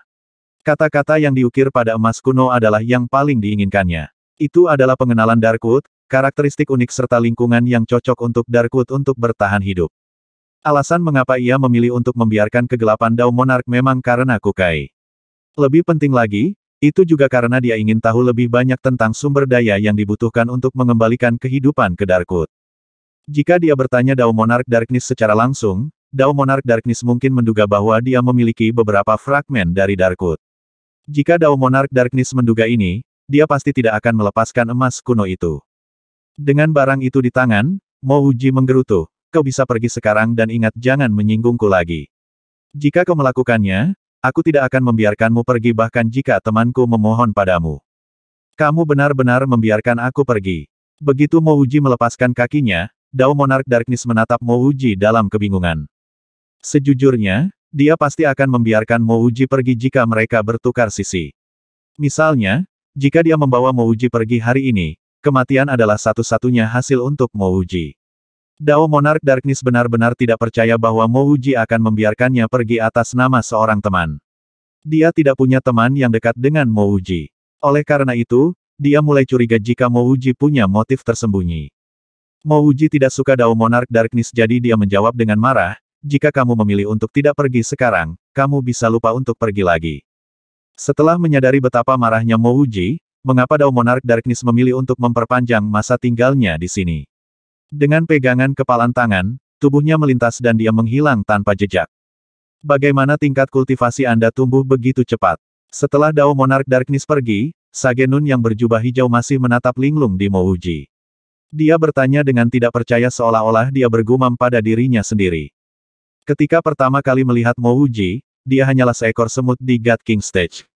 Kata-kata yang diukir pada emas kuno adalah yang paling diinginkannya. Itu adalah pengenalan Darkwood, karakteristik unik serta lingkungan yang cocok untuk Darkwood untuk bertahan hidup. Alasan mengapa ia memilih untuk membiarkan kegelapan Dao Monarch memang karena Kukai. Lebih penting lagi, itu juga karena dia ingin tahu lebih banyak tentang sumber daya yang dibutuhkan untuk mengembalikan kehidupan ke Darkwood. Jika dia bertanya Dao Monarch Darkness secara langsung, Dao Monarch Darkness mungkin menduga bahwa dia memiliki beberapa fragmen dari Darkwood. Jika Dao Monarch Darkness menduga ini, dia pasti tidak akan melepaskan emas kuno itu. Dengan barang itu di tangan, Mo Uji menggerutu, kau bisa pergi sekarang dan ingat jangan menyinggungku lagi. Jika kau melakukannya, Aku tidak akan membiarkanmu pergi bahkan jika temanku memohon padamu. Kamu benar-benar membiarkan aku pergi. Begitu Mouji melepaskan kakinya, Dao Monarch Darkness menatap Mouji dalam kebingungan. Sejujurnya, dia pasti akan membiarkan Mouji pergi jika mereka bertukar sisi. Misalnya, jika dia membawa Mouji pergi hari ini, kematian adalah satu-satunya hasil untuk Mouji. Dao Monarch Darkness benar-benar tidak percaya bahwa Mo Wuji akan membiarkannya pergi atas nama seorang teman. Dia tidak punya teman yang dekat dengan Mo Wuji. Oleh karena itu, dia mulai curiga jika Mo Wuji punya motif tersembunyi. Mo Wuji tidak suka Dao Monarch Darkness jadi dia menjawab dengan marah, jika kamu memilih untuk tidak pergi sekarang, kamu bisa lupa untuk pergi lagi. Setelah menyadari betapa marahnya Mo Wuji, mengapa Dao Monarch Darkness memilih untuk memperpanjang masa tinggalnya di sini? Dengan pegangan kepalan tangan, tubuhnya melintas dan dia menghilang tanpa jejak. Bagaimana tingkat kultivasi Anda tumbuh begitu cepat? Setelah Dao Monarch Darkness pergi, Sagenun yang berjubah hijau masih menatap linglung di Mouji. Dia bertanya dengan tidak percaya seolah-olah dia bergumam pada dirinya sendiri. Ketika pertama kali melihat Mouji, dia hanyalah seekor semut di God King Stage.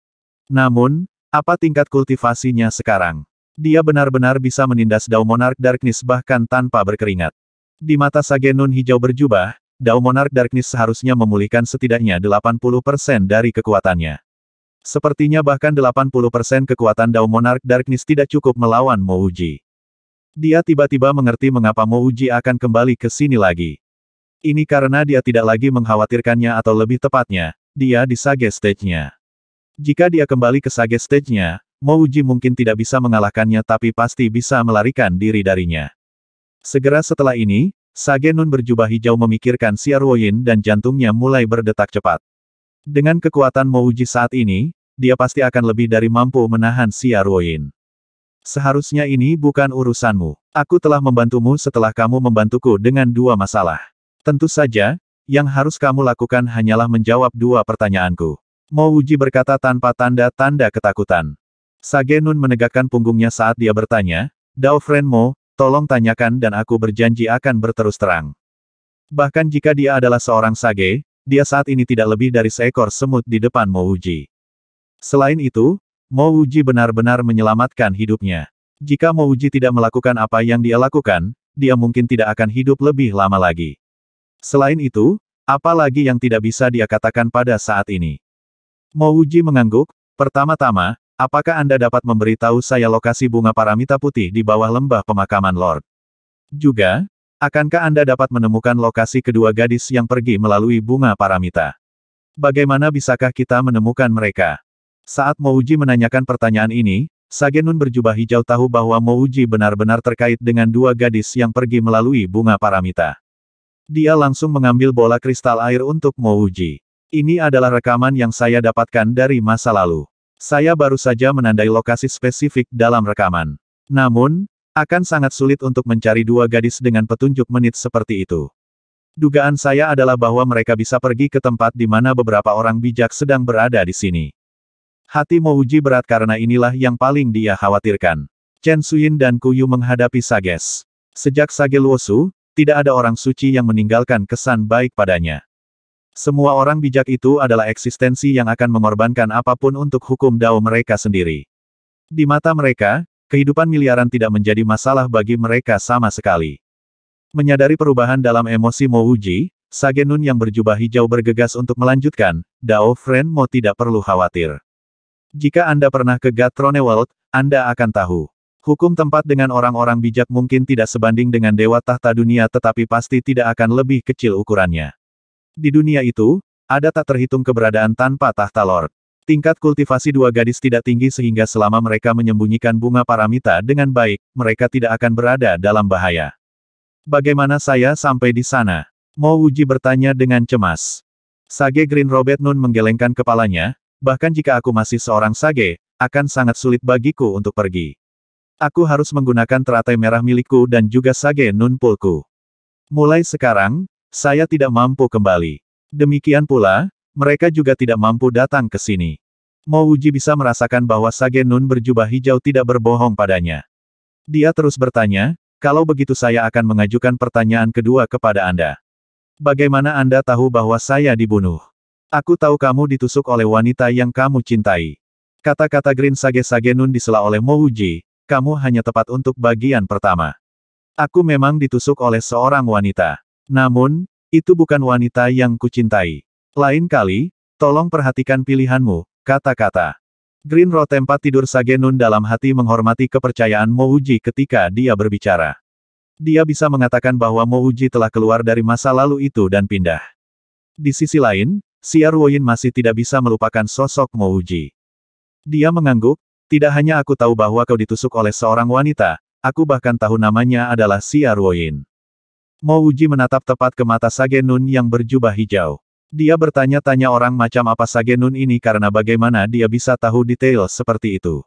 Namun, apa tingkat kultivasinya sekarang? Dia benar-benar bisa menindas Dao Monarch Darkness bahkan tanpa berkeringat. Di mata Sagenun hijau berjubah, Dao Monarch Darkness seharusnya memulihkan setidaknya 80% dari kekuatannya. Sepertinya bahkan 80% kekuatan Dao Monarch Darkness tidak cukup melawan Mouji. Dia tiba-tiba mengerti mengapa Mouji akan kembali ke sini lagi. Ini karena dia tidak lagi mengkhawatirkannya atau lebih tepatnya, dia di Sage Stage-nya. Jika dia kembali ke Sage Stage-nya, Mouji mungkin tidak bisa mengalahkannya tapi pasti bisa melarikan diri darinya. Segera setelah ini, Sagenun berjubah hijau memikirkan Ruoyin dan jantungnya mulai berdetak cepat. Dengan kekuatan Mouji saat ini, dia pasti akan lebih dari mampu menahan Ruoyin. Seharusnya ini bukan urusanmu. Aku telah membantumu setelah kamu membantuku dengan dua masalah. Tentu saja, yang harus kamu lakukan hanyalah menjawab dua pertanyaanku. Mouji berkata tanpa tanda-tanda ketakutan. Sage Nun menegakkan punggungnya saat dia bertanya, Dao Frenmo, tolong tanyakan dan aku berjanji akan berterus terang. Bahkan jika dia adalah seorang sage, dia saat ini tidak lebih dari seekor semut di depan Mo Uji. Selain itu, Mo Uji benar-benar menyelamatkan hidupnya. Jika Mo Uji tidak melakukan apa yang dia lakukan, dia mungkin tidak akan hidup lebih lama lagi. Selain itu, apa lagi yang tidak bisa dia katakan pada saat ini? Mo Uji mengangguk, pertama-tama, Apakah Anda dapat memberitahu saya lokasi bunga paramita putih di bawah lembah pemakaman Lord? Juga, akankah Anda dapat menemukan lokasi kedua gadis yang pergi melalui bunga paramita? Bagaimana bisakah kita menemukan mereka? Saat Mouji menanyakan pertanyaan ini, Sagenun berjubah hijau tahu bahwa Mouji benar-benar terkait dengan dua gadis yang pergi melalui bunga paramita. Dia langsung mengambil bola kristal air untuk Mouji. Ini adalah rekaman yang saya dapatkan dari masa lalu. Saya baru saja menandai lokasi spesifik dalam rekaman. Namun, akan sangat sulit untuk mencari dua gadis dengan petunjuk menit seperti itu. Dugaan saya adalah bahwa mereka bisa pergi ke tempat di mana beberapa orang bijak sedang berada di sini. Hati Mouji berat karena inilah yang paling dia khawatirkan. Chen Suyin dan Kuyu menghadapi Sages. Sejak Sage Luosu, tidak ada orang suci yang meninggalkan kesan baik padanya. Semua orang bijak itu adalah eksistensi yang akan mengorbankan apapun untuk hukum dao mereka sendiri. Di mata mereka, kehidupan miliaran tidak menjadi masalah bagi mereka sama sekali. Menyadari perubahan dalam emosi Mo Sage Sagenun yang berjubah hijau bergegas untuk melanjutkan, Dao Friend Mo tidak perlu khawatir. Jika Anda pernah ke Gatrone World, Anda akan tahu. Hukum tempat dengan orang-orang bijak mungkin tidak sebanding dengan dewa tahta dunia tetapi pasti tidak akan lebih kecil ukurannya. Di dunia itu, ada tak terhitung keberadaan tanpa tahta lord. Tingkat kultivasi dua gadis tidak tinggi sehingga selama mereka menyembunyikan bunga paramita dengan baik, mereka tidak akan berada dalam bahaya. Bagaimana saya sampai di sana? Mo Uji bertanya dengan cemas. Sage Green Robert Nun menggelengkan kepalanya, bahkan jika aku masih seorang Sage, akan sangat sulit bagiku untuk pergi. Aku harus menggunakan teratai merah milikku dan juga Sage Nun Pulku. Mulai sekarang, saya tidak mampu kembali. Demikian pula, mereka juga tidak mampu datang ke sini. Mau Uji bisa merasakan bahwa Sage Nun berjubah hijau tidak berbohong padanya. Dia terus bertanya, kalau begitu saya akan mengajukan pertanyaan kedua kepada Anda. Bagaimana Anda tahu bahwa saya dibunuh? Aku tahu kamu ditusuk oleh wanita yang kamu cintai. Kata-kata Green Sage Sage Nun disela oleh Mo Uji, kamu hanya tepat untuk bagian pertama. Aku memang ditusuk oleh seorang wanita. Namun, itu bukan wanita yang kucintai. Lain kali, tolong perhatikan pilihanmu, kata-kata. Green Road tempat tidur Sagenun dalam hati menghormati kepercayaan Mouji ketika dia berbicara. Dia bisa mengatakan bahwa Mouji telah keluar dari masa lalu itu dan pindah. Di sisi lain, Siar Woyin masih tidak bisa melupakan sosok Mouji. Dia mengangguk, tidak hanya aku tahu bahwa kau ditusuk oleh seorang wanita, aku bahkan tahu namanya adalah Siar Woyin. Mo Uji menatap tepat ke mata Sage Nun yang berjubah hijau. Dia bertanya-tanya orang macam apa Sage Nun ini karena bagaimana dia bisa tahu detail seperti itu.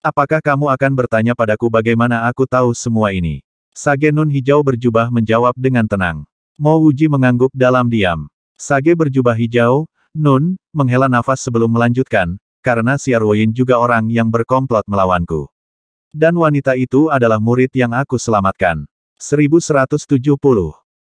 Apakah kamu akan bertanya padaku bagaimana aku tahu semua ini? Sage Nun hijau berjubah menjawab dengan tenang. Mo Uji mengangguk dalam diam. Sage berjubah hijau, Nun, menghela nafas sebelum melanjutkan, karena Siar Woyin juga orang yang berkomplot melawanku. Dan wanita itu adalah murid yang aku selamatkan. 1170